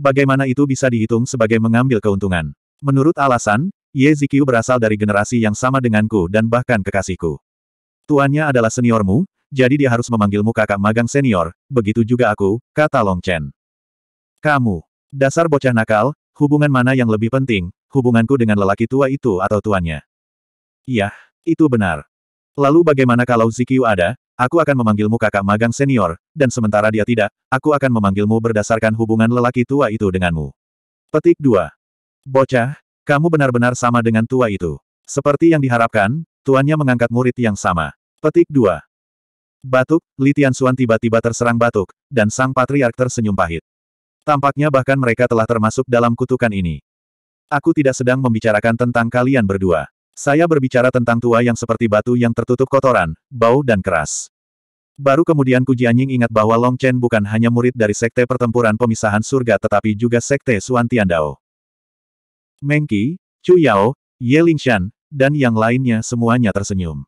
Bagaimana itu bisa dihitung sebagai mengambil keuntungan? Menurut alasan, Ye Zikyu berasal dari generasi yang sama denganku dan bahkan kekasihku. Tuannya adalah seniormu, jadi dia harus memanggilmu kakak magang senior, begitu juga aku, kata Long Chen. Kamu, dasar bocah nakal, hubungan mana yang lebih penting, hubunganku dengan lelaki tua itu atau tuannya? Yah, itu benar. Lalu bagaimana kalau Zikyu ada, aku akan memanggilmu kakak magang senior, dan sementara dia tidak, aku akan memanggilmu berdasarkan hubungan lelaki tua itu denganmu. Petik 2. Bocah, kamu benar-benar sama dengan tua itu. Seperti yang diharapkan, tuannya mengangkat murid yang sama. Petik 2. Batuk, Litian Suan tiba-tiba terserang batuk, dan sang patriark tersenyum pahit. Tampaknya bahkan mereka telah termasuk dalam kutukan ini. Aku tidak sedang membicarakan tentang kalian berdua. Saya berbicara tentang tua yang seperti batu yang tertutup kotoran, bau dan keras. Baru kemudian Kujianying ingat bahwa Long Chen bukan hanya murid dari Sekte Pertempuran Pemisahan Surga tetapi juga Sekte Suan Tiandao. Mengki, Chu Yao, Ye Lingshan, dan yang lainnya semuanya tersenyum.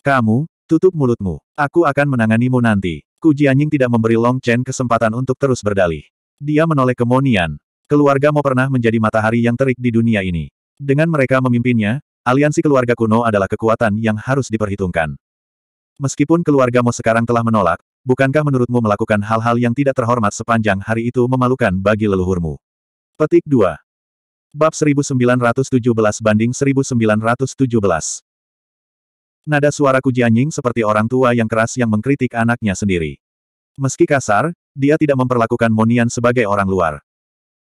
Kamu, tutup mulutmu. Aku akan menanganimu nanti. Kujianying tidak memberi Long Chen kesempatan untuk terus berdalih. Dia menoleh ke Monian. Keluarga Mo pernah menjadi matahari yang terik di dunia ini. Dengan mereka memimpinnya, Aliansi keluarga kuno adalah kekuatan yang harus diperhitungkan. Meskipun keluargamu sekarang telah menolak, bukankah menurutmu melakukan hal-hal yang tidak terhormat sepanjang hari itu memalukan bagi leluhurmu? Petik 2. Bab 1917 banding 1917. Nada suara Kuji Anjing seperti orang tua yang keras yang mengkritik anaknya sendiri. Meski kasar, dia tidak memperlakukan Monian sebagai orang luar.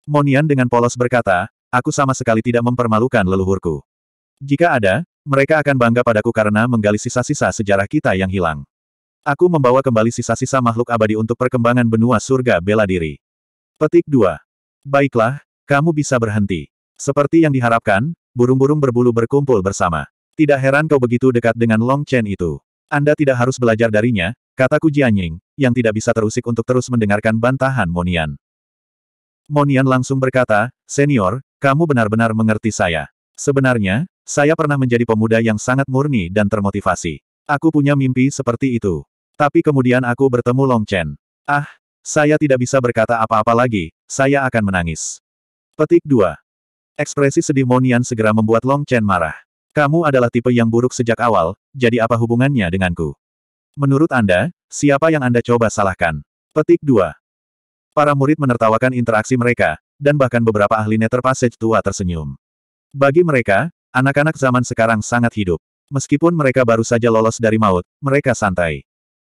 Monian dengan polos berkata, aku sama sekali tidak mempermalukan leluhurku. Jika ada, mereka akan bangga padaku karena menggali sisa-sisa sejarah kita yang hilang. Aku membawa kembali sisa-sisa makhluk abadi untuk perkembangan benua surga bela diri. Petik 2. Baiklah, kamu bisa berhenti. Seperti yang diharapkan, burung-burung berbulu berkumpul bersama. Tidak heran kau begitu dekat dengan Long Chen itu. Anda tidak harus belajar darinya, kata Jianying, yang tidak bisa terusik untuk terus mendengarkan bantahan Monian. Monian langsung berkata, Senior, kamu benar-benar mengerti saya. Sebenarnya, saya pernah menjadi pemuda yang sangat murni dan termotivasi. Aku punya mimpi seperti itu. Tapi kemudian aku bertemu Long Chen. Ah, saya tidak bisa berkata apa-apa lagi, saya akan menangis. Petik 2. Ekspresi sedih Monian segera membuat Long Chen marah. Kamu adalah tipe yang buruk sejak awal, jadi apa hubungannya denganku? Menurut Anda, siapa yang Anda coba salahkan? Petik 2. Para murid menertawakan interaksi mereka, dan bahkan beberapa ahli Nether Passage tua tersenyum. Bagi mereka, Anak-anak zaman sekarang sangat hidup. Meskipun mereka baru saja lolos dari maut, mereka santai.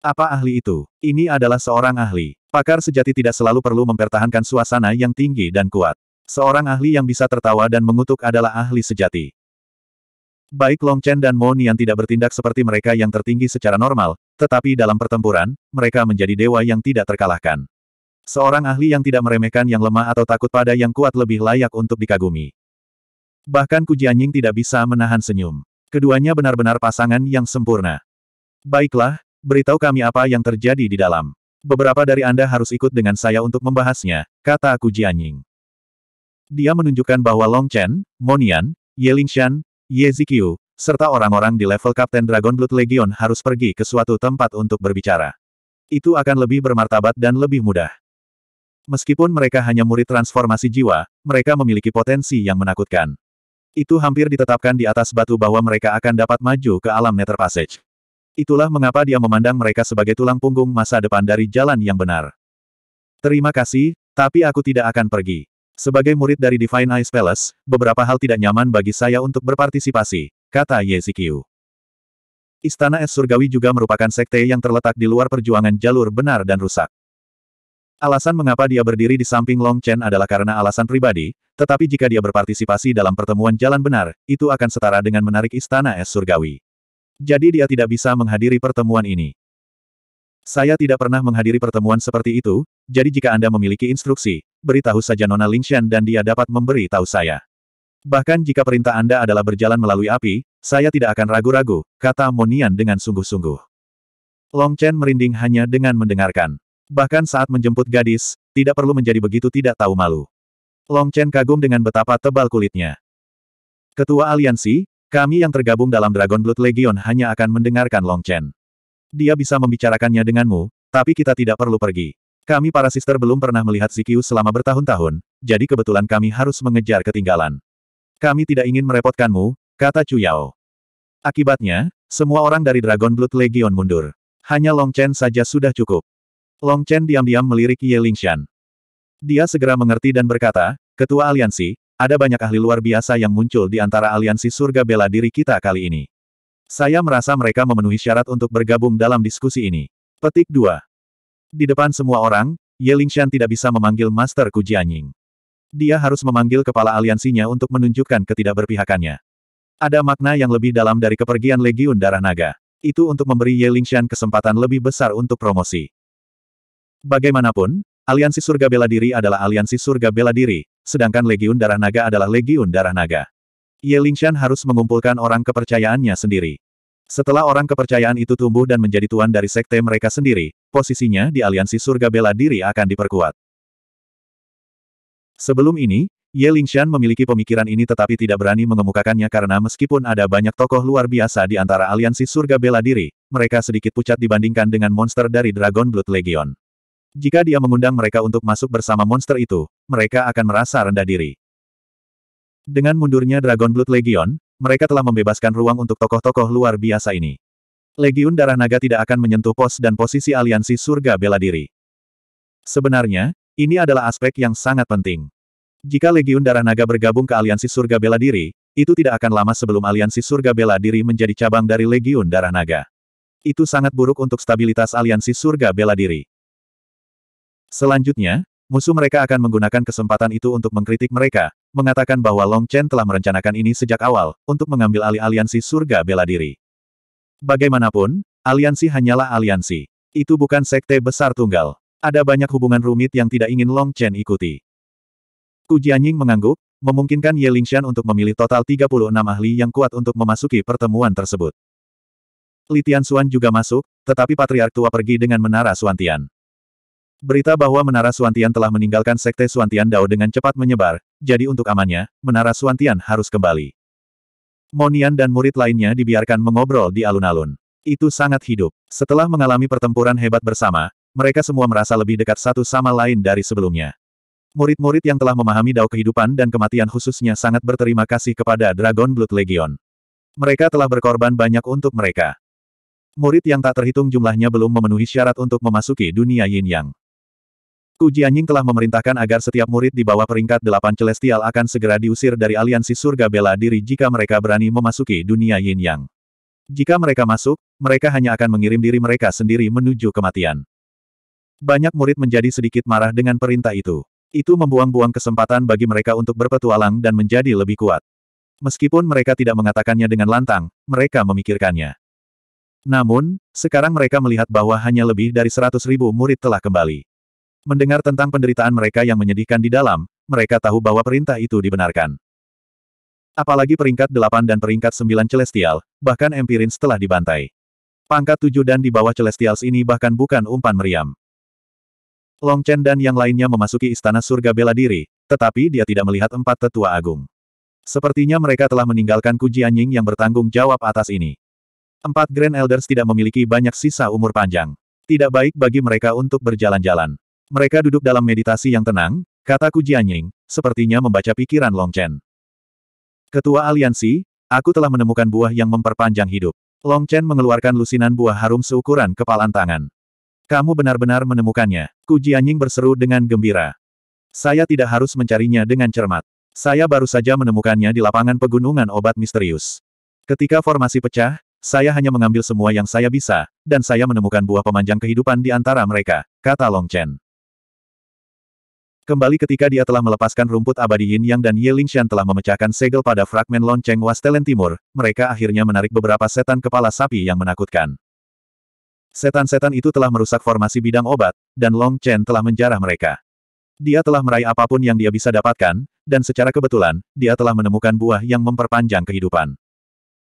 Apa ahli itu? Ini adalah seorang ahli. Pakar sejati tidak selalu perlu mempertahankan suasana yang tinggi dan kuat. Seorang ahli yang bisa tertawa dan mengutuk adalah ahli sejati. Baik Long Chen dan Mo Nian tidak bertindak seperti mereka yang tertinggi secara normal, tetapi dalam pertempuran, mereka menjadi dewa yang tidak terkalahkan. Seorang ahli yang tidak meremehkan yang lemah atau takut pada yang kuat lebih layak untuk dikagumi. Bahkan Kujianying tidak bisa menahan senyum. Keduanya benar-benar pasangan yang sempurna. Baiklah, beritahu kami apa yang terjadi di dalam. Beberapa dari Anda harus ikut dengan saya untuk membahasnya, kata Kujianying. Dia menunjukkan bahwa Long Chen, Monian, Ye Lingshan, Ye Zikyu, serta orang-orang di level Kapten Dragon Blood Legion harus pergi ke suatu tempat untuk berbicara. Itu akan lebih bermartabat dan lebih mudah. Meskipun mereka hanya murid transformasi jiwa, mereka memiliki potensi yang menakutkan. Itu hampir ditetapkan di atas batu bahwa mereka akan dapat maju ke alam Nether Passage. Itulah mengapa dia memandang mereka sebagai tulang punggung masa depan dari jalan yang benar. Terima kasih, tapi aku tidak akan pergi. Sebagai murid dari Divine Ice Palace, beberapa hal tidak nyaman bagi saya untuk berpartisipasi, kata Yezikyu. Istana Es Surgawi juga merupakan sekte yang terletak di luar perjuangan jalur benar dan rusak. Alasan mengapa dia berdiri di samping Long Chen adalah karena alasan pribadi, tetapi jika dia berpartisipasi dalam pertemuan jalan benar, itu akan setara dengan menarik istana es surgawi. Jadi dia tidak bisa menghadiri pertemuan ini. Saya tidak pernah menghadiri pertemuan seperti itu, jadi jika Anda memiliki instruksi, beritahu saja Nona Lingshan dan dia dapat memberi tahu saya. Bahkan jika perintah Anda adalah berjalan melalui api, saya tidak akan ragu-ragu, kata Monian dengan sungguh-sungguh. Long Chen merinding hanya dengan mendengarkan. Bahkan saat menjemput gadis, tidak perlu menjadi begitu tidak tahu malu. Long Chen kagum dengan betapa tebal kulitnya. Ketua aliansi, kami yang tergabung dalam Dragon Blood Legion hanya akan mendengarkan Long Chen. Dia bisa membicarakannya denganmu, tapi kita tidak perlu pergi. Kami para sister belum pernah melihat Zikyu selama bertahun-tahun, jadi kebetulan kami harus mengejar ketinggalan. Kami tidak ingin merepotkanmu, kata Chu Yao. Akibatnya, semua orang dari Dragon Blood Legion mundur. Hanya Long Chen saja sudah cukup. Long Chen diam-diam melirik Ye Lingshan. Dia segera mengerti dan berkata, Ketua Aliansi, ada banyak ahli luar biasa yang muncul di antara aliansi surga bela diri kita kali ini. Saya merasa mereka memenuhi syarat untuk bergabung dalam diskusi ini. Petik 2. Di depan semua orang, Ye Lingshan tidak bisa memanggil Master Ku Jianying. Dia harus memanggil kepala aliansinya untuk menunjukkan ketidakberpihakannya. Ada makna yang lebih dalam dari kepergian Legiun Darah Naga. Itu untuk memberi Ye Lingshan kesempatan lebih besar untuk promosi. Bagaimanapun, aliansi surga bela diri adalah aliansi surga bela diri, sedangkan legiun darah naga adalah legiun darah naga. Ye Lingshan harus mengumpulkan orang kepercayaannya sendiri. Setelah orang kepercayaan itu tumbuh dan menjadi tuan dari sekte mereka sendiri, posisinya di aliansi surga bela diri akan diperkuat. Sebelum ini, Ye Lingshan memiliki pemikiran ini tetapi tidak berani mengemukakannya karena meskipun ada banyak tokoh luar biasa di antara aliansi surga bela diri, mereka sedikit pucat dibandingkan dengan monster dari Dragon Blood Legion. Jika dia mengundang mereka untuk masuk bersama monster itu, mereka akan merasa rendah diri. Dengan mundurnya Dragon Blood Legion, mereka telah membebaskan ruang untuk tokoh-tokoh luar biasa ini. Legiun Darah Naga tidak akan menyentuh pos dan posisi aliansi surga bela diri. Sebenarnya, ini adalah aspek yang sangat penting. Jika Legiun Darah Naga bergabung ke aliansi surga bela diri, itu tidak akan lama sebelum aliansi surga bela diri menjadi cabang dari Legiun Darah Naga. Itu sangat buruk untuk stabilitas aliansi surga bela diri. Selanjutnya, musuh mereka akan menggunakan kesempatan itu untuk mengkritik mereka, mengatakan bahwa Long Chen telah merencanakan ini sejak awal, untuk mengambil alih aliansi surga bela diri. Bagaimanapun, aliansi hanyalah aliansi. Itu bukan sekte besar tunggal. Ada banyak hubungan rumit yang tidak ingin Long Chen ikuti. Ku Jianying mengangguk, memungkinkan Ye Lingshan untuk memilih total 36 ahli yang kuat untuk memasuki pertemuan tersebut. Li Tianxuan juga masuk, tetapi Patriark Tua pergi dengan menara Suantian. Berita bahwa Menara Suantian telah meninggalkan Sekte Suantian Dao dengan cepat menyebar, jadi untuk amannya, Menara Suantian harus kembali. Monian dan murid lainnya dibiarkan mengobrol di alun-alun. Itu sangat hidup. Setelah mengalami pertempuran hebat bersama, mereka semua merasa lebih dekat satu sama lain dari sebelumnya. Murid-murid yang telah memahami dao kehidupan dan kematian khususnya sangat berterima kasih kepada Dragon Blood Legion. Mereka telah berkorban banyak untuk mereka. Murid yang tak terhitung jumlahnya belum memenuhi syarat untuk memasuki dunia yin yang. Ku Jianying telah memerintahkan agar setiap murid di bawah peringkat delapan celestial akan segera diusir dari aliansi surga bela diri jika mereka berani memasuki dunia yin yang. Jika mereka masuk, mereka hanya akan mengirim diri mereka sendiri menuju kematian. Banyak murid menjadi sedikit marah dengan perintah itu. Itu membuang-buang kesempatan bagi mereka untuk berpetualang dan menjadi lebih kuat. Meskipun mereka tidak mengatakannya dengan lantang, mereka memikirkannya. Namun, sekarang mereka melihat bahwa hanya lebih dari seratus ribu murid telah kembali. Mendengar tentang penderitaan mereka yang menyedihkan di dalam, mereka tahu bahwa perintah itu dibenarkan. Apalagi peringkat 8 dan peringkat 9 Celestial, bahkan Empirin setelah dibantai. Pangkat 7 dan di bawah Celestials ini bahkan bukan umpan meriam. Long Chen dan yang lainnya memasuki istana surga bela diri, tetapi dia tidak melihat empat tetua agung. Sepertinya mereka telah meninggalkan Kuji Anying yang bertanggung jawab atas ini. Empat Grand Elders tidak memiliki banyak sisa umur panjang. Tidak baik bagi mereka untuk berjalan-jalan. Mereka duduk dalam meditasi yang tenang, kata Ku Jianying, sepertinya membaca pikiran Long Chen. Ketua aliansi, aku telah menemukan buah yang memperpanjang hidup. Long Chen mengeluarkan lusinan buah harum seukuran kepalan tangan. Kamu benar-benar menemukannya. Ku Jianying berseru dengan gembira. Saya tidak harus mencarinya dengan cermat. Saya baru saja menemukannya di lapangan pegunungan obat misterius. Ketika formasi pecah, saya hanya mengambil semua yang saya bisa, dan saya menemukan buah pemanjang kehidupan di antara mereka, kata Long Chen. Kembali ketika dia telah melepaskan rumput abadi Yin Yang dan Ye Lingshan telah memecahkan segel pada fragmen lonceng Wastelen Timur, mereka akhirnya menarik beberapa setan kepala sapi yang menakutkan. Setan-setan itu telah merusak formasi bidang obat, dan Long Chen telah menjarah mereka. Dia telah meraih apapun yang dia bisa dapatkan, dan secara kebetulan, dia telah menemukan buah yang memperpanjang kehidupan.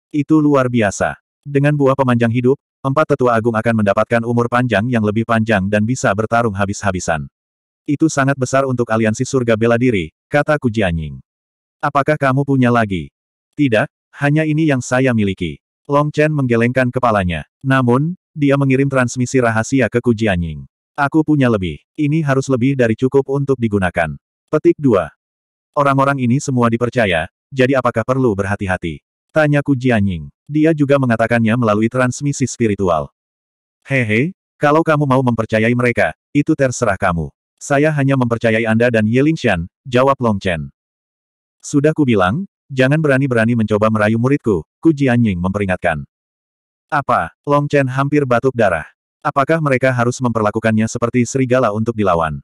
Itu luar biasa. Dengan buah pemanjang hidup, empat tetua agung akan mendapatkan umur panjang yang lebih panjang dan bisa bertarung habis-habisan. Itu sangat besar untuk aliansi surga bela diri, kata Kujianying. Apakah kamu punya lagi? Tidak, hanya ini yang saya miliki. Long Chen menggelengkan kepalanya. Namun, dia mengirim transmisi rahasia ke Kujianying. Aku punya lebih. Ini harus lebih dari cukup untuk digunakan. Petik 2. Orang-orang ini semua dipercaya, jadi apakah perlu berhati-hati? Tanya Kujianying. Dia juga mengatakannya melalui transmisi spiritual. Hehe, kalau kamu mau mempercayai mereka, itu terserah kamu. Saya hanya mempercayai Anda dan Ye Shan, jawab Long Chen. Sudah kubilang, jangan berani-berani mencoba merayu muridku, Ku Jianying memperingatkan. Apa? Long Chen hampir batuk darah. Apakah mereka harus memperlakukannya seperti serigala untuk dilawan?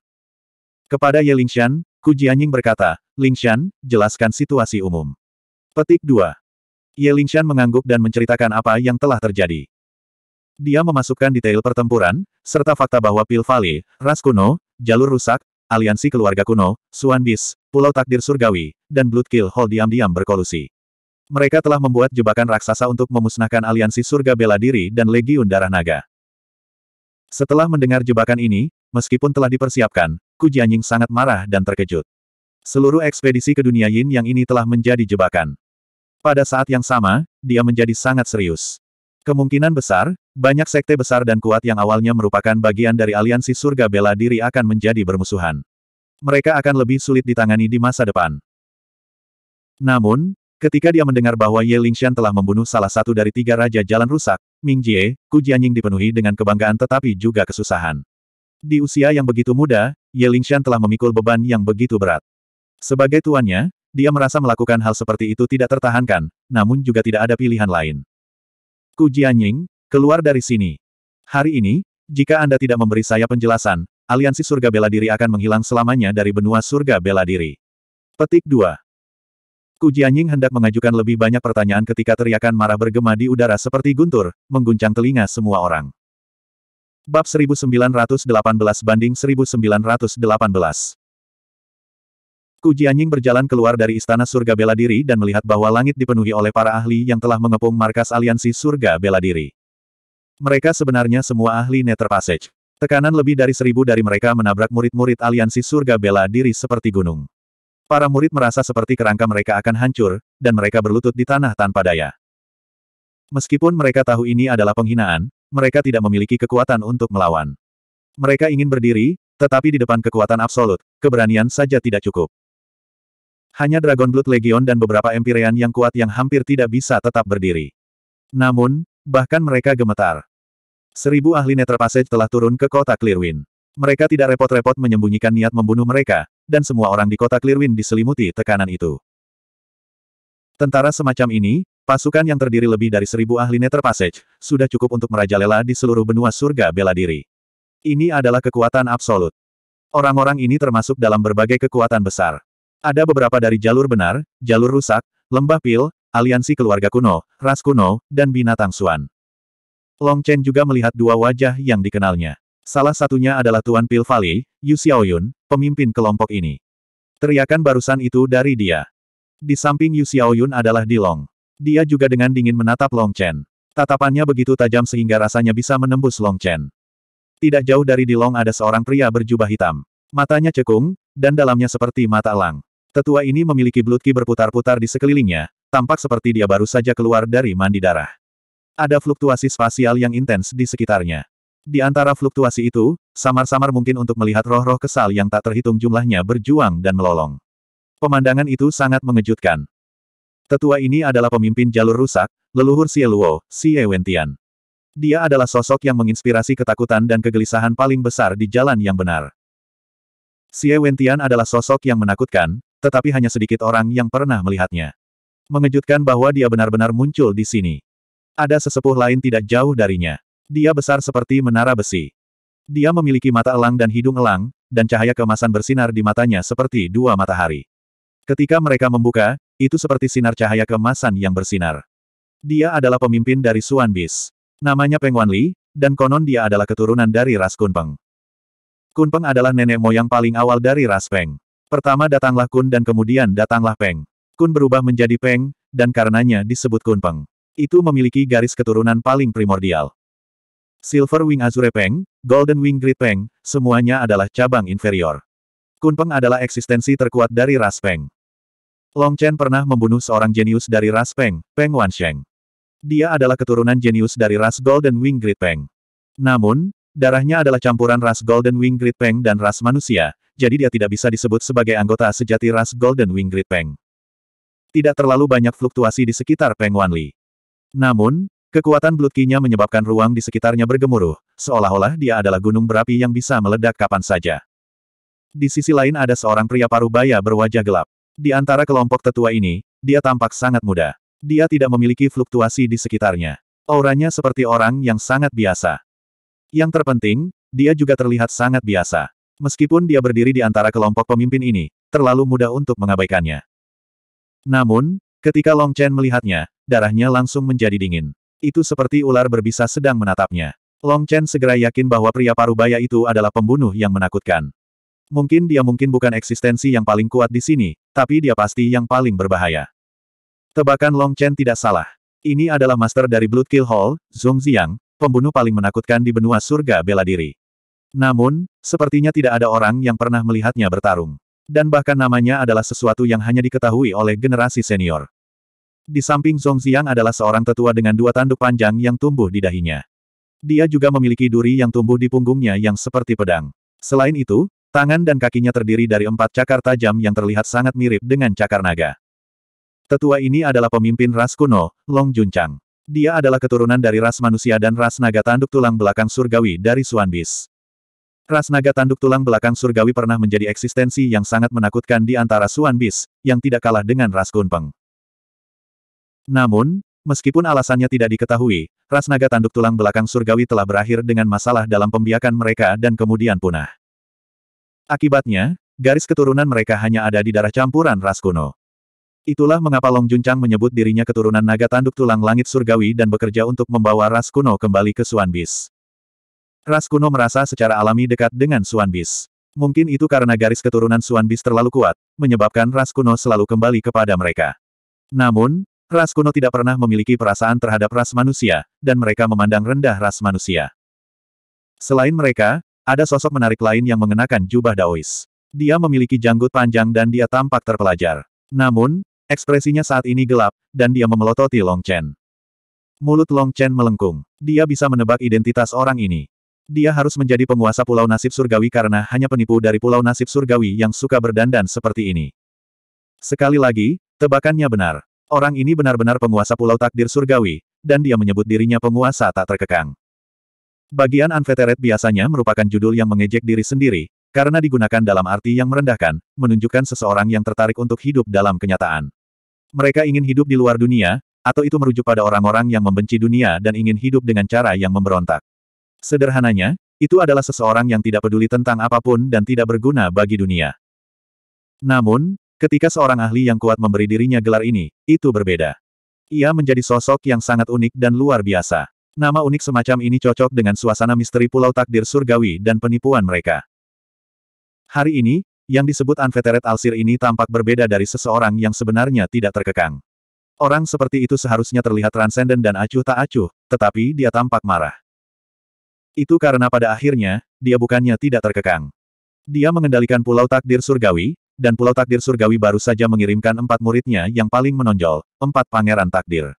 Kepada Ye Lingshan, Ku Jianying berkata, Lingshan, jelaskan situasi umum. Petik 2. Ye Lingshan mengangguk dan menceritakan apa yang telah terjadi. Dia memasukkan detail pertempuran, serta fakta bahwa Pil Valley, ras kuno, Jalur rusak, aliansi keluarga kuno, Suan Bis, Pulau Takdir Surgawi, dan Blood Kill Hall diam-diam berkolusi. Mereka telah membuat jebakan raksasa untuk memusnahkan aliansi surga bela diri dan legiun darah naga. Setelah mendengar jebakan ini, meskipun telah dipersiapkan, Kujianying sangat marah dan terkejut. Seluruh ekspedisi ke dunia Yin yang ini telah menjadi jebakan. Pada saat yang sama, dia menjadi sangat serius. Kemungkinan besar, banyak sekte besar dan kuat yang awalnya merupakan bagian dari aliansi surga bela diri akan menjadi bermusuhan. Mereka akan lebih sulit ditangani di masa depan. Namun, ketika dia mendengar bahwa Ye Lingxian telah membunuh salah satu dari tiga raja jalan rusak, Ming Jie, Ku Jianying dipenuhi dengan kebanggaan tetapi juga kesusahan. Di usia yang begitu muda, Ye Lingxian telah memikul beban yang begitu berat. Sebagai tuannya, dia merasa melakukan hal seperti itu tidak tertahankan, namun juga tidak ada pilihan lain. Ku Jianying, keluar dari sini. Hari ini, jika Anda tidak memberi saya penjelasan, aliansi surga bela diri akan menghilang selamanya dari benua surga bela diri. Petik 2. Ku Jianying hendak mengajukan lebih banyak pertanyaan ketika teriakan marah bergema di udara seperti guntur, mengguncang telinga semua orang. Bab 1918 banding 1918 Ku Jianying berjalan keluar dari istana surga bela diri dan melihat bahwa langit dipenuhi oleh para ahli yang telah mengepung markas aliansi surga bela diri. Mereka sebenarnya semua ahli Nether Passage. Tekanan lebih dari seribu dari mereka menabrak murid-murid aliansi surga bela diri seperti gunung. Para murid merasa seperti kerangka mereka akan hancur, dan mereka berlutut di tanah tanpa daya. Meskipun mereka tahu ini adalah penghinaan, mereka tidak memiliki kekuatan untuk melawan. Mereka ingin berdiri, tetapi di depan kekuatan absolut, keberanian saja tidak cukup. Hanya Dragon Blood Legion dan beberapa Empyrean yang kuat yang hampir tidak bisa tetap berdiri. Namun, bahkan mereka gemetar. Seribu ahli Netra Passage telah turun ke kota Clearwind. Mereka tidak repot-repot menyembunyikan niat membunuh mereka, dan semua orang di kota Clearwind diselimuti tekanan itu. Tentara semacam ini, pasukan yang terdiri lebih dari seribu ahli Netra Passage, sudah cukup untuk merajalela di seluruh benua surga bela diri. Ini adalah kekuatan absolut. Orang-orang ini termasuk dalam berbagai kekuatan besar. Ada beberapa dari jalur benar, jalur rusak, lembah pil, aliansi keluarga kuno, ras kuno, dan binatang suan. Long Chen juga melihat dua wajah yang dikenalnya. Salah satunya adalah Tuan Pil Valley, Yu Xiaoyun, pemimpin kelompok ini. Teriakan barusan itu dari dia. Di samping Yu Xiaoyun adalah Di Long. Dia juga dengan dingin menatap Long Chen. Tatapannya begitu tajam sehingga rasanya bisa menembus Long Chen. Tidak jauh dari Di Long ada seorang pria berjubah hitam. Matanya cekung, dan dalamnya seperti mata elang. Tetua ini memiliki blutki berputar-putar di sekelilingnya, tampak seperti dia baru saja keluar dari mandi darah. Ada fluktuasi spasial yang intens di sekitarnya. Di antara fluktuasi itu, samar-samar mungkin untuk melihat roh-roh kesal yang tak terhitung jumlahnya berjuang dan melolong. Pemandangan itu sangat mengejutkan. Tetua ini adalah pemimpin jalur rusak, leluhur Sieluo, Xie Wentian. Dia adalah sosok yang menginspirasi ketakutan dan kegelisahan paling besar di jalan yang benar. Xie Wentian adalah sosok yang menakutkan, tetapi hanya sedikit orang yang pernah melihatnya. Mengejutkan bahwa dia benar-benar muncul di sini. Ada sesepuh lain tidak jauh darinya. Dia besar seperti menara besi. Dia memiliki mata elang dan hidung elang, dan cahaya kemasan bersinar di matanya seperti dua matahari. Ketika mereka membuka, itu seperti sinar cahaya kemasan yang bersinar. Dia adalah pemimpin dari Suan Bis. Namanya Peng Li, dan konon dia adalah keturunan dari ras Kunpeng. Kunpeng adalah nenek moyang paling awal dari ras Peng. Pertama datanglah Kun dan kemudian datanglah Peng. Kun berubah menjadi Peng, dan karenanya disebut Kun Peng. Itu memiliki garis keturunan paling primordial. Silver Wing Azure Peng, Golden Wing Great Peng, semuanya adalah cabang inferior. Kun Peng adalah eksistensi terkuat dari ras Peng. Long Chen pernah membunuh seorang jenius dari ras Peng, Peng Wan Sheng. Dia adalah keturunan jenius dari ras Golden Wing Great Peng. Namun, darahnya adalah campuran ras Golden Wing Great Peng dan ras manusia, jadi dia tidak bisa disebut sebagai anggota sejati ras Golden Wing Great Peng. Tidak terlalu banyak fluktuasi di sekitar Peng Wanli. Namun, kekuatan blutkinya menyebabkan ruang di sekitarnya bergemuruh, seolah-olah dia adalah gunung berapi yang bisa meledak kapan saja. Di sisi lain ada seorang pria paruh baya berwajah gelap. Di antara kelompok tetua ini, dia tampak sangat muda. Dia tidak memiliki fluktuasi di sekitarnya. Auranya seperti orang yang sangat biasa. Yang terpenting, dia juga terlihat sangat biasa. Meskipun dia berdiri di antara kelompok pemimpin ini, terlalu mudah untuk mengabaikannya. Namun, ketika Long Chen melihatnya, darahnya langsung menjadi dingin. Itu seperti ular berbisa sedang menatapnya. Long Chen segera yakin bahwa pria parubaya itu adalah pembunuh yang menakutkan. Mungkin dia mungkin bukan eksistensi yang paling kuat di sini, tapi dia pasti yang paling berbahaya. Tebakan Long Chen tidak salah. Ini adalah master dari Blood Kill Hall, Zhong Ziyang, pembunuh paling menakutkan di benua surga bela diri. Namun, sepertinya tidak ada orang yang pernah melihatnya bertarung. Dan bahkan namanya adalah sesuatu yang hanya diketahui oleh generasi senior. Di samping Zhong adalah seorang tetua dengan dua tanduk panjang yang tumbuh di dahinya. Dia juga memiliki duri yang tumbuh di punggungnya yang seperti pedang. Selain itu, tangan dan kakinya terdiri dari empat cakar tajam yang terlihat sangat mirip dengan cakar naga. Tetua ini adalah pemimpin ras kuno, Long Chang. Dia adalah keturunan dari ras manusia dan ras naga tanduk tulang belakang surgawi dari Suanbis. Ras naga tanduk tulang belakang surgawi pernah menjadi eksistensi yang sangat menakutkan di antara Suan Bis, yang tidak kalah dengan Ras Kunpeng. Namun, meskipun alasannya tidak diketahui, ras naga tanduk tulang belakang surgawi telah berakhir dengan masalah dalam pembiakan mereka dan kemudian punah. Akibatnya, garis keturunan mereka hanya ada di darah campuran ras kuno. Itulah mengapa Long Juncang menyebut dirinya keturunan naga tanduk tulang langit surgawi dan bekerja untuk membawa ras kuno kembali ke Suanbis. Ras kuno merasa secara alami dekat dengan Suan Bis. Mungkin itu karena garis keturunan Suan Bis terlalu kuat, menyebabkan ras kuno selalu kembali kepada mereka. Namun, ras kuno tidak pernah memiliki perasaan terhadap ras manusia, dan mereka memandang rendah ras manusia. Selain mereka, ada sosok menarik lain yang mengenakan jubah daois. Dia memiliki janggut panjang dan dia tampak terpelajar. Namun, ekspresinya saat ini gelap, dan dia memelototi Long Chen. Mulut Long Chen melengkung. Dia bisa menebak identitas orang ini. Dia harus menjadi penguasa pulau nasib surgawi karena hanya penipu dari pulau nasib surgawi yang suka berdandan seperti ini. Sekali lagi, tebakannya benar. Orang ini benar-benar penguasa pulau takdir surgawi, dan dia menyebut dirinya penguasa tak terkekang. Bagian Anveteret biasanya merupakan judul yang mengejek diri sendiri, karena digunakan dalam arti yang merendahkan, menunjukkan seseorang yang tertarik untuk hidup dalam kenyataan. Mereka ingin hidup di luar dunia, atau itu merujuk pada orang-orang yang membenci dunia dan ingin hidup dengan cara yang memberontak. Sederhananya, itu adalah seseorang yang tidak peduli tentang apapun dan tidak berguna bagi dunia. Namun, ketika seorang ahli yang kuat memberi dirinya gelar ini, itu berbeda. Ia menjadi sosok yang sangat unik dan luar biasa. Nama unik semacam ini cocok dengan suasana misteri Pulau Takdir Surgawi dan penipuan mereka. Hari ini, yang disebut Anveteret Alsir ini tampak berbeda dari seseorang yang sebenarnya tidak terkekang. Orang seperti itu seharusnya terlihat transenden dan acuh tak acuh, tetapi dia tampak marah. Itu karena pada akhirnya, dia bukannya tidak terkekang. Dia mengendalikan pulau takdir surgawi, dan pulau takdir surgawi baru saja mengirimkan empat muridnya yang paling menonjol, empat pangeran takdir.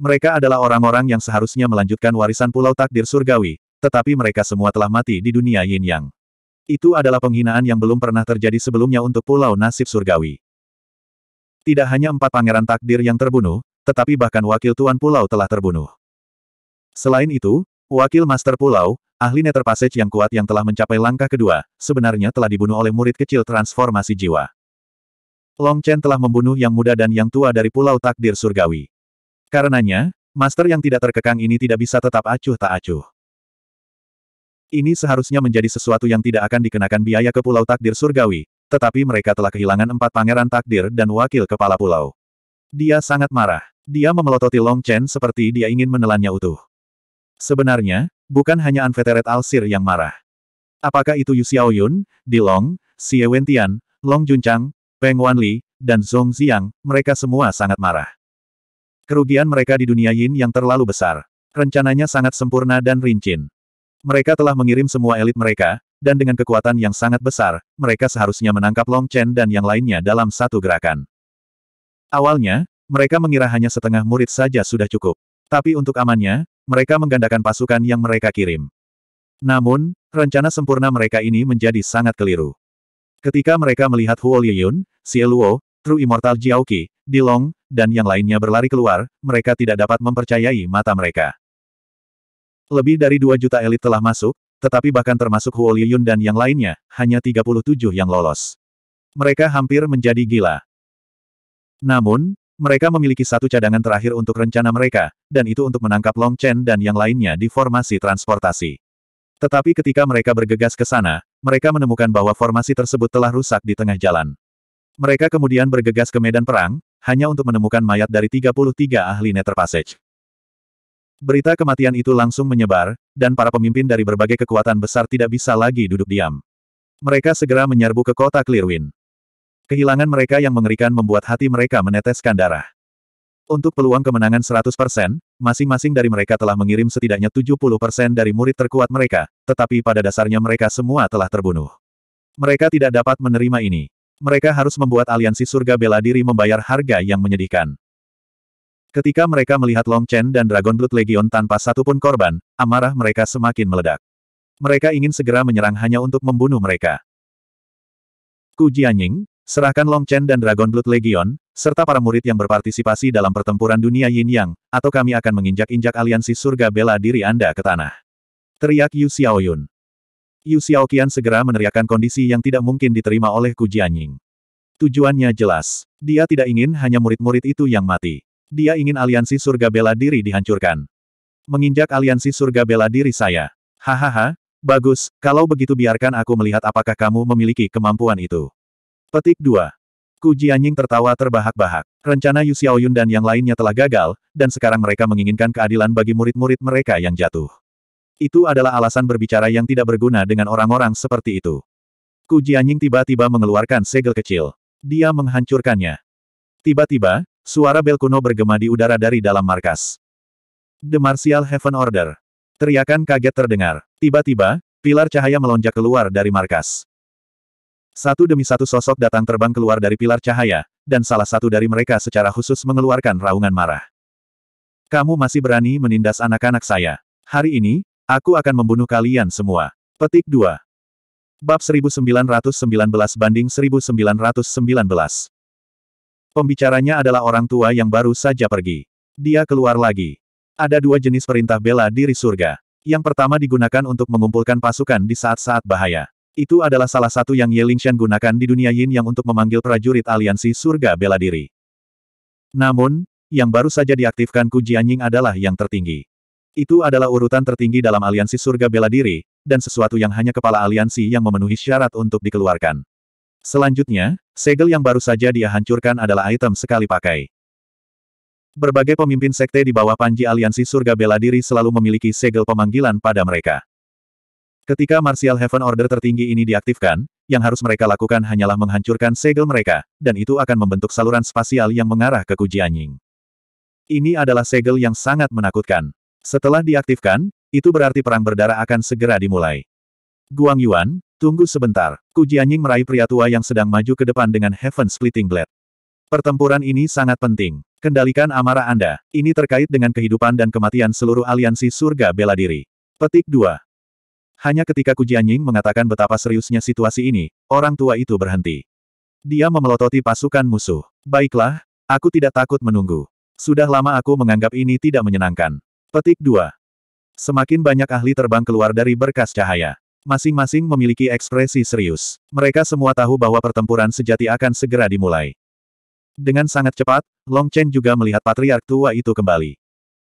Mereka adalah orang-orang yang seharusnya melanjutkan warisan pulau takdir surgawi, tetapi mereka semua telah mati di dunia yin yang. Itu adalah penghinaan yang belum pernah terjadi sebelumnya untuk pulau nasib surgawi. Tidak hanya empat pangeran takdir yang terbunuh, tetapi bahkan wakil tuan pulau telah terbunuh. Selain itu, Wakil Master Pulau, ahli Nether Passage yang kuat yang telah mencapai langkah kedua, sebenarnya telah dibunuh oleh murid kecil transformasi jiwa. Long Chen telah membunuh yang muda dan yang tua dari Pulau Takdir Surgawi. Karenanya, Master yang tidak terkekang ini tidak bisa tetap acuh tak acuh. Ini seharusnya menjadi sesuatu yang tidak akan dikenakan biaya ke Pulau Takdir Surgawi, tetapi mereka telah kehilangan empat pangeran takdir dan wakil kepala pulau. Dia sangat marah. Dia memelototi Long Chen seperti dia ingin menelannya utuh. Sebenarnya, bukan hanya Al Alsir yang marah. Apakah itu Yu Xiaoyun, Long, Xie Wentian, Long Junchang, Peng Wanli, dan Zhong Ziyang, mereka semua sangat marah. Kerugian mereka di dunia Yin yang terlalu besar. Rencananya sangat sempurna dan rincin. Mereka telah mengirim semua elit mereka, dan dengan kekuatan yang sangat besar, mereka seharusnya menangkap Long Chen dan yang lainnya dalam satu gerakan. Awalnya, mereka mengira hanya setengah murid saja sudah cukup. Tapi untuk amannya, mereka menggandakan pasukan yang mereka kirim. Namun, rencana sempurna mereka ini menjadi sangat keliru. Ketika mereka melihat Huo Liyun, Xie Luo, True Immortal Jiao Qi, Dilong, dan yang lainnya berlari keluar, mereka tidak dapat mempercayai mata mereka. Lebih dari dua juta elit telah masuk, tetapi bahkan termasuk Huo Liyun dan yang lainnya, hanya 37 yang lolos. Mereka hampir menjadi gila. Namun, mereka memiliki satu cadangan terakhir untuk rencana mereka, dan itu untuk menangkap Long Chen dan yang lainnya di formasi transportasi. Tetapi ketika mereka bergegas ke sana, mereka menemukan bahwa formasi tersebut telah rusak di tengah jalan. Mereka kemudian bergegas ke medan perang, hanya untuk menemukan mayat dari 33 ahli Nether Passage. Berita kematian itu langsung menyebar, dan para pemimpin dari berbagai kekuatan besar tidak bisa lagi duduk diam. Mereka segera menyerbu ke kota Clearwind. Kehilangan mereka yang mengerikan membuat hati mereka meneteskan darah. Untuk peluang kemenangan 100%, masing-masing dari mereka telah mengirim setidaknya 70% dari murid terkuat mereka, tetapi pada dasarnya mereka semua telah terbunuh. Mereka tidak dapat menerima ini. Mereka harus membuat aliansi surga bela diri membayar harga yang menyedihkan. Ketika mereka melihat Long Chen dan Dragon Blood Legion tanpa satupun korban, amarah mereka semakin meledak. Mereka ingin segera menyerang hanya untuk membunuh mereka. Ku Jianying, Serahkan Long Chen dan Dragon Blood Legion, serta para murid yang berpartisipasi dalam pertempuran dunia Yin Yang, atau kami akan menginjak-injak aliansi surga bela diri Anda ke tanah. Teriak Yu Xiaoyun. Yu Xiaoqian segera meneriakkan kondisi yang tidak mungkin diterima oleh Ku Jianying. Tujuannya jelas. Dia tidak ingin hanya murid-murid itu yang mati. Dia ingin aliansi surga bela diri dihancurkan. Menginjak aliansi surga bela diri saya. Hahaha, Bagus, kalau begitu biarkan aku melihat apakah kamu memiliki kemampuan itu. Petik 2. Ku Jianying tertawa terbahak-bahak. Rencana Yu Xiaoyun dan yang lainnya telah gagal, dan sekarang mereka menginginkan keadilan bagi murid-murid mereka yang jatuh. Itu adalah alasan berbicara yang tidak berguna dengan orang-orang seperti itu. Ku Jianying tiba-tiba mengeluarkan segel kecil. Dia menghancurkannya. Tiba-tiba, suara bel kuno bergema di udara dari dalam markas. The Martial Heaven Order. Teriakan kaget terdengar. Tiba-tiba, pilar cahaya melonjak keluar dari markas. Satu demi satu sosok datang terbang keluar dari pilar cahaya, dan salah satu dari mereka secara khusus mengeluarkan raungan marah. Kamu masih berani menindas anak-anak saya. Hari ini, aku akan membunuh kalian semua. Petik 2. Bab 1919 banding 1919. Pembicaranya adalah orang tua yang baru saja pergi. Dia keluar lagi. Ada dua jenis perintah bela diri surga. Yang pertama digunakan untuk mengumpulkan pasukan di saat-saat bahaya. Itu adalah salah satu yang Ye Lingshan gunakan di dunia Yin yang untuk memanggil prajurit aliansi surga bela diri. Namun, yang baru saja diaktifkan Ku Jianying adalah yang tertinggi. Itu adalah urutan tertinggi dalam aliansi surga bela diri, dan sesuatu yang hanya kepala aliansi yang memenuhi syarat untuk dikeluarkan. Selanjutnya, segel yang baru saja dia hancurkan adalah item sekali pakai. Berbagai pemimpin sekte di bawah panji aliansi surga bela diri selalu memiliki segel pemanggilan pada mereka. Ketika Martial Heaven Order tertinggi ini diaktifkan, yang harus mereka lakukan hanyalah menghancurkan segel mereka, dan itu akan membentuk saluran spasial yang mengarah ke Kujianying. Ini adalah segel yang sangat menakutkan. Setelah diaktifkan, itu berarti perang berdarah akan segera dimulai. Guang Yuan, tunggu sebentar. Kujianying meraih pria tua yang sedang maju ke depan dengan Heaven Splitting Blade. Pertempuran ini sangat penting. Kendalikan amarah Anda. Ini terkait dengan kehidupan dan kematian seluruh aliansi surga bela diri. Petik 2. Hanya ketika Kujianying mengatakan betapa seriusnya situasi ini, orang tua itu berhenti. Dia memelototi pasukan musuh. Baiklah, aku tidak takut menunggu. Sudah lama aku menganggap ini tidak menyenangkan. Petik 2. Semakin banyak ahli terbang keluar dari berkas cahaya. Masing-masing memiliki ekspresi serius. Mereka semua tahu bahwa pertempuran sejati akan segera dimulai. Dengan sangat cepat, Long Chen juga melihat patriark tua itu kembali.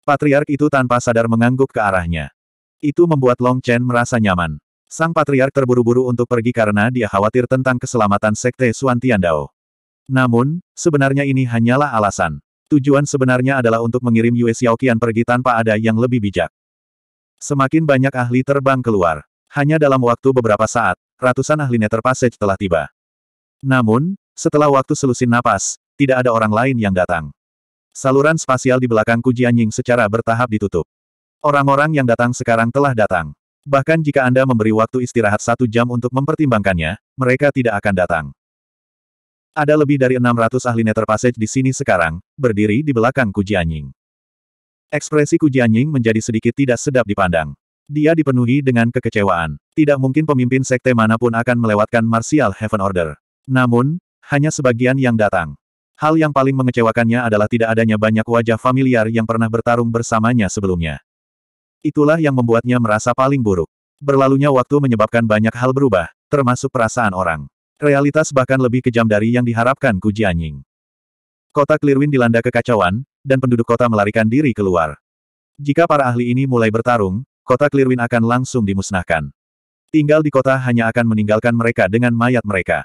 Patriark itu tanpa sadar mengangguk ke arahnya. Itu membuat Long Chen merasa nyaman. Sang patriark terburu-buru untuk pergi karena dia khawatir tentang keselamatan sekte Suan Dao. Namun, sebenarnya ini hanyalah alasan. Tujuan sebenarnya adalah untuk mengirim Yue Xiaoqian pergi tanpa ada yang lebih bijak. Semakin banyak ahli terbang keluar. Hanya dalam waktu beberapa saat, ratusan ahli Nether Passage telah tiba. Namun, setelah waktu selusin napas, tidak ada orang lain yang datang. Saluran spasial di belakang Kujianying secara bertahap ditutup. Orang-orang yang datang sekarang telah datang. Bahkan jika Anda memberi waktu istirahat satu jam untuk mempertimbangkannya, mereka tidak akan datang. Ada lebih dari 600 ahli Nether Passage di sini sekarang, berdiri di belakang Kuji Ekspresi Kuji menjadi sedikit tidak sedap dipandang. Dia dipenuhi dengan kekecewaan. Tidak mungkin pemimpin sekte manapun akan melewatkan Martial Heaven Order. Namun, hanya sebagian yang datang. Hal yang paling mengecewakannya adalah tidak adanya banyak wajah familiar yang pernah bertarung bersamanya sebelumnya. Itulah yang membuatnya merasa paling buruk. Berlalunya waktu menyebabkan banyak hal berubah, termasuk perasaan orang. Realitas bahkan lebih kejam dari yang diharapkan Ku Jianying. Kota Clearwind dilanda kekacauan, dan penduduk kota melarikan diri keluar. Jika para ahli ini mulai bertarung, kota Clearwind akan langsung dimusnahkan. Tinggal di kota hanya akan meninggalkan mereka dengan mayat mereka.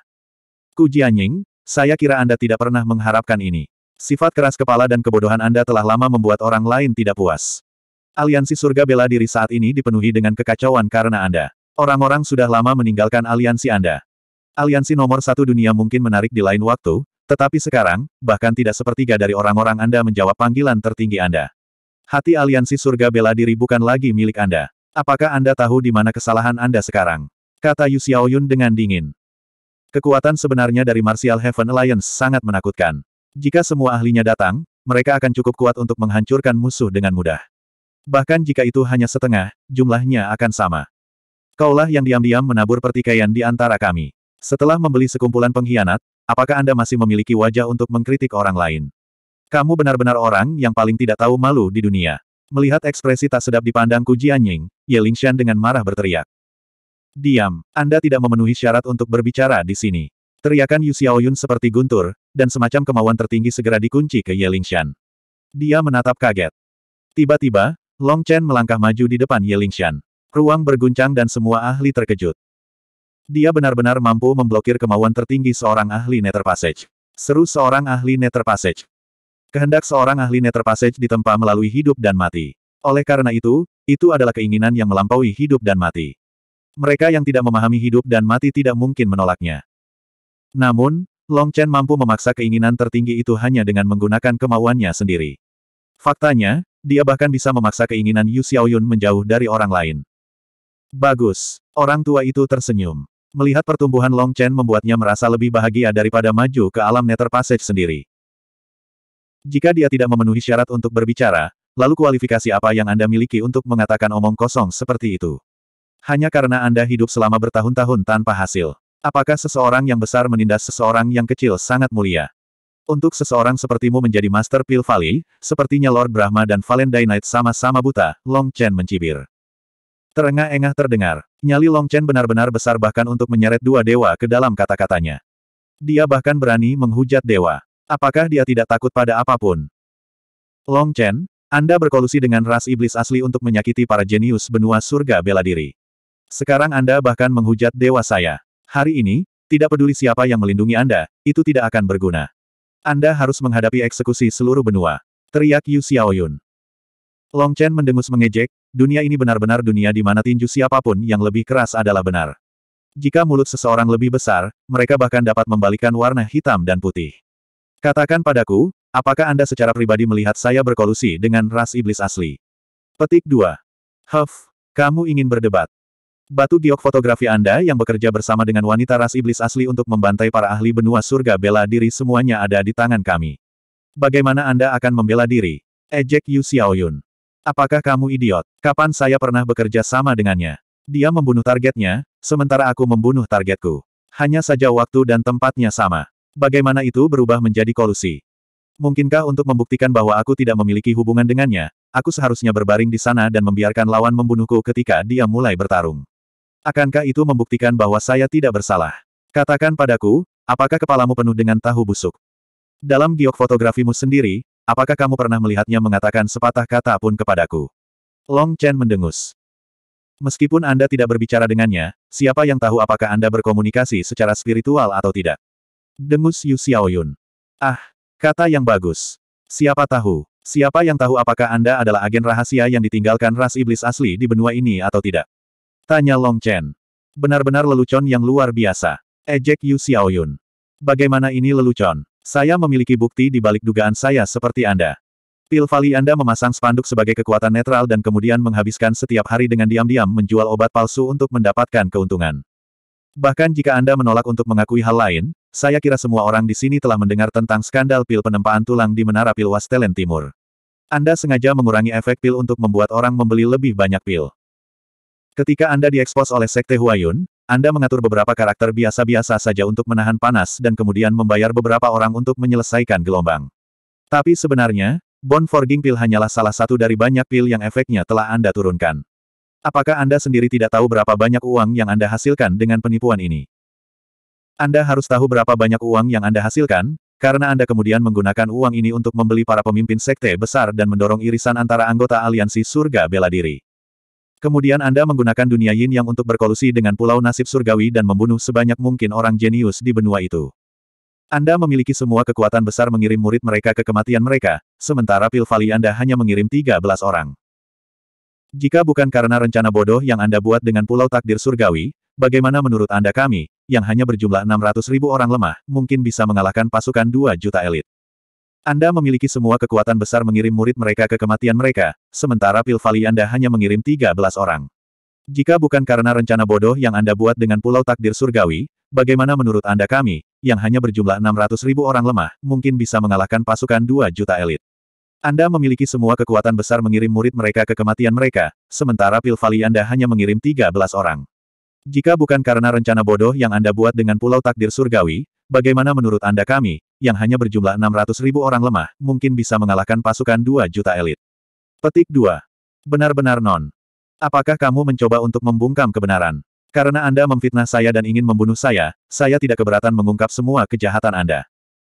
Ku Jianying, saya kira Anda tidak pernah mengharapkan ini. Sifat keras kepala dan kebodohan Anda telah lama membuat orang lain tidak puas. Aliansi surga bela diri saat ini dipenuhi dengan kekacauan karena Anda. Orang-orang sudah lama meninggalkan aliansi Anda. Aliansi nomor satu dunia mungkin menarik di lain waktu, tetapi sekarang, bahkan tidak sepertiga dari orang-orang Anda menjawab panggilan tertinggi Anda. Hati aliansi surga bela diri bukan lagi milik Anda. Apakah Anda tahu di mana kesalahan Anda sekarang? Kata Yu Xiaoyun dengan dingin. Kekuatan sebenarnya dari Martial Heaven Alliance sangat menakutkan. Jika semua ahlinya datang, mereka akan cukup kuat untuk menghancurkan musuh dengan mudah. Bahkan jika itu hanya setengah, jumlahnya akan sama. Kaulah yang diam-diam menabur pertikaian di antara kami. Setelah membeli sekumpulan pengkhianat, apakah Anda masih memiliki wajah untuk mengkritik orang lain? Kamu benar-benar orang yang paling tidak tahu malu di dunia. Melihat ekspresi tak sedap dipandang Ku Jianying, Ye Lingshan dengan marah berteriak. Diam, Anda tidak memenuhi syarat untuk berbicara di sini. Teriakan Yu Xiaoyun seperti guntur, dan semacam kemauan tertinggi segera dikunci ke Ye Lingshan. Dia menatap kaget. Tiba-tiba, Long Chen melangkah maju di depan Ye Lingxian. Ruang berguncang dan semua ahli terkejut. Dia benar-benar mampu memblokir kemauan tertinggi seorang ahli Nether Passage. Seru seorang ahli Nether Passage. Kehendak seorang ahli Nether Passage ditempa melalui hidup dan mati. Oleh karena itu, itu adalah keinginan yang melampaui hidup dan mati. Mereka yang tidak memahami hidup dan mati tidak mungkin menolaknya. Namun, Long Chen mampu memaksa keinginan tertinggi itu hanya dengan menggunakan kemauannya sendiri. Faktanya, dia bahkan bisa memaksa keinginan Yu Xiaoyun menjauh dari orang lain. Bagus. Orang tua itu tersenyum. Melihat pertumbuhan Long Chen membuatnya merasa lebih bahagia daripada maju ke alam Nether Passage sendiri. Jika dia tidak memenuhi syarat untuk berbicara, lalu kualifikasi apa yang Anda miliki untuk mengatakan omong kosong seperti itu? Hanya karena Anda hidup selama bertahun-tahun tanpa hasil. Apakah seseorang yang besar menindas seseorang yang kecil sangat mulia? Untuk seseorang sepertimu menjadi Master Pil Valley, sepertinya Lord Brahma dan Valentine Knight sama-sama buta, Long Chen mencibir. Terengah-engah terdengar. Nyali Long Chen benar-benar besar bahkan untuk menyeret dua dewa ke dalam kata-katanya. Dia bahkan berani menghujat dewa. Apakah dia tidak takut pada apapun? Long Chen, Anda berkolusi dengan ras iblis asli untuk menyakiti para jenius benua surga bela diri. Sekarang Anda bahkan menghujat dewa saya. Hari ini, tidak peduli siapa yang melindungi Anda, itu tidak akan berguna. Anda harus menghadapi eksekusi seluruh benua. Teriak Yu Xiaoyun. Long Chen mendengus mengejek, dunia ini benar-benar dunia di mana tinju siapapun yang lebih keras adalah benar. Jika mulut seseorang lebih besar, mereka bahkan dapat membalikan warna hitam dan putih. Katakan padaku, apakah Anda secara pribadi melihat saya berkolusi dengan ras iblis asli? Petik 2. Huff, kamu ingin berdebat. Batu giok fotografi Anda yang bekerja bersama dengan wanita ras iblis asli untuk membantai para ahli benua surga bela diri semuanya ada di tangan kami. Bagaimana Anda akan membela diri? Ejek Yu Xiaoyun. Apakah kamu idiot? Kapan saya pernah bekerja sama dengannya? Dia membunuh targetnya, sementara aku membunuh targetku. Hanya saja waktu dan tempatnya sama. Bagaimana itu berubah menjadi kolusi? Mungkinkah untuk membuktikan bahwa aku tidak memiliki hubungan dengannya, aku seharusnya berbaring di sana dan membiarkan lawan membunuhku ketika dia mulai bertarung. Akankah itu membuktikan bahwa saya tidak bersalah? Katakan padaku, apakah kepalamu penuh dengan tahu busuk? Dalam giok fotografimu sendiri, apakah kamu pernah melihatnya mengatakan sepatah kata pun kepadaku? Long Chen mendengus. Meskipun Anda tidak berbicara dengannya, siapa yang tahu apakah Anda berkomunikasi secara spiritual atau tidak? Dengus Yu Xiaoyun. Ah, kata yang bagus. Siapa tahu? Siapa yang tahu apakah Anda adalah agen rahasia yang ditinggalkan ras iblis asli di benua ini atau tidak? Tanya Long Chen. Benar-benar lelucon yang luar biasa. Ejek Yu Xiaoyun. Bagaimana ini lelucon? Saya memiliki bukti di balik dugaan saya seperti Anda. Pil Vali Anda memasang spanduk sebagai kekuatan netral dan kemudian menghabiskan setiap hari dengan diam-diam menjual obat palsu untuk mendapatkan keuntungan. Bahkan jika Anda menolak untuk mengakui hal lain, saya kira semua orang di sini telah mendengar tentang skandal pil penempaan tulang di Menara Pil Wastelen Timur. Anda sengaja mengurangi efek pil untuk membuat orang membeli lebih banyak pil. Ketika Anda diekspos oleh Sekte Huayun, Anda mengatur beberapa karakter biasa-biasa saja untuk menahan panas dan kemudian membayar beberapa orang untuk menyelesaikan gelombang. Tapi sebenarnya, Bond Forging Pill hanyalah salah satu dari banyak pil yang efeknya telah Anda turunkan. Apakah Anda sendiri tidak tahu berapa banyak uang yang Anda hasilkan dengan penipuan ini? Anda harus tahu berapa banyak uang yang Anda hasilkan, karena Anda kemudian menggunakan uang ini untuk membeli para pemimpin sekte besar dan mendorong irisan antara anggota aliansi surga bela diri. Kemudian Anda menggunakan dunia yin yang untuk berkolusi dengan pulau nasib surgawi dan membunuh sebanyak mungkin orang jenius di benua itu. Anda memiliki semua kekuatan besar mengirim murid mereka ke kematian mereka, sementara pil vali Anda hanya mengirim 13 orang. Jika bukan karena rencana bodoh yang Anda buat dengan pulau takdir surgawi, bagaimana menurut Anda kami, yang hanya berjumlah 600 ribu orang lemah, mungkin bisa mengalahkan pasukan 2 juta elit. Anda memiliki semua kekuatan besar mengirim murid mereka ke kematian mereka, sementara pilvali Anda hanya mengirim 13 orang. Jika bukan karena rencana bodoh yang Anda buat dengan Pulau Takdir Surgawi, bagaimana menurut Anda kami, yang hanya berjumlah 600 ribu orang lemah, mungkin bisa mengalahkan pasukan 2 juta elit? Anda memiliki semua kekuatan besar mengirim murid mereka ke kematian mereka, sementara pilvali Anda hanya mengirim 13 orang. Jika bukan karena rencana bodoh yang Anda buat dengan Pulau Takdir Surgawi, bagaimana menurut Anda kami, yang hanya berjumlah 600 ribu orang lemah, mungkin bisa mengalahkan pasukan 2 juta elit? Petik 2. Benar-benar non. Apakah kamu mencoba untuk membungkam kebenaran? Karena Anda memfitnah saya dan ingin membunuh saya, saya tidak keberatan mengungkap semua kejahatan Anda.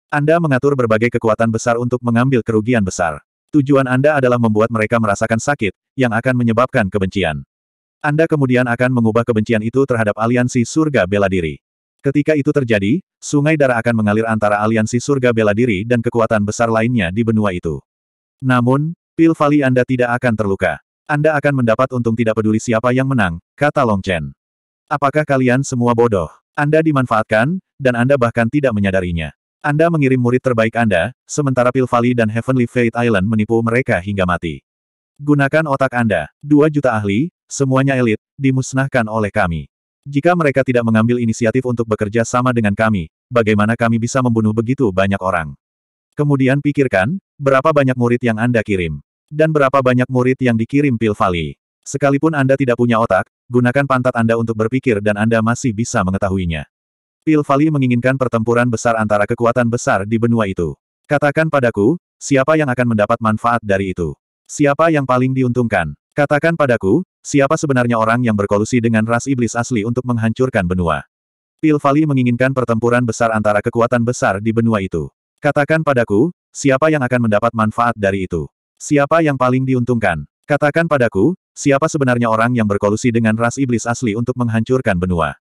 Anda mengatur berbagai kekuatan besar untuk mengambil kerugian besar. Tujuan Anda adalah membuat mereka merasakan sakit, yang akan menyebabkan kebencian. Anda kemudian akan mengubah kebencian itu terhadap aliansi surga bela diri. Ketika itu terjadi, sungai darah akan mengalir antara aliansi surga bela diri dan kekuatan besar lainnya di benua itu. Namun, pil vali Anda tidak akan terluka. Anda akan mendapat untung tidak peduli siapa yang menang, kata Long Chen. Apakah kalian semua bodoh? Anda dimanfaatkan, dan Anda bahkan tidak menyadarinya. Anda mengirim murid terbaik Anda, sementara Pil Valley dan Heavenly Fate Island menipu mereka hingga mati. Gunakan otak Anda, dua juta ahli, semuanya elit, dimusnahkan oleh kami. Jika mereka tidak mengambil inisiatif untuk bekerja sama dengan kami, bagaimana kami bisa membunuh begitu banyak orang? Kemudian pikirkan, berapa banyak murid yang Anda kirim? Dan berapa banyak murid yang dikirim Pil Sekalipun Anda tidak punya otak, gunakan pantat Anda untuk berpikir dan Anda masih bisa mengetahuinya. Pil menginginkan pertempuran besar antara kekuatan besar di benua itu. Katakan padaku, siapa yang akan mendapat manfaat dari itu? Siapa yang paling diuntungkan? Katakan padaku, Siapa sebenarnya orang yang berkolusi dengan ras iblis asli untuk menghancurkan benua? Pil menginginkan pertempuran besar antara kekuatan besar di benua itu. Katakan padaku, siapa yang akan mendapat manfaat dari itu? Siapa yang paling diuntungkan? Katakan padaku, siapa sebenarnya orang yang berkolusi dengan ras iblis asli untuk menghancurkan benua?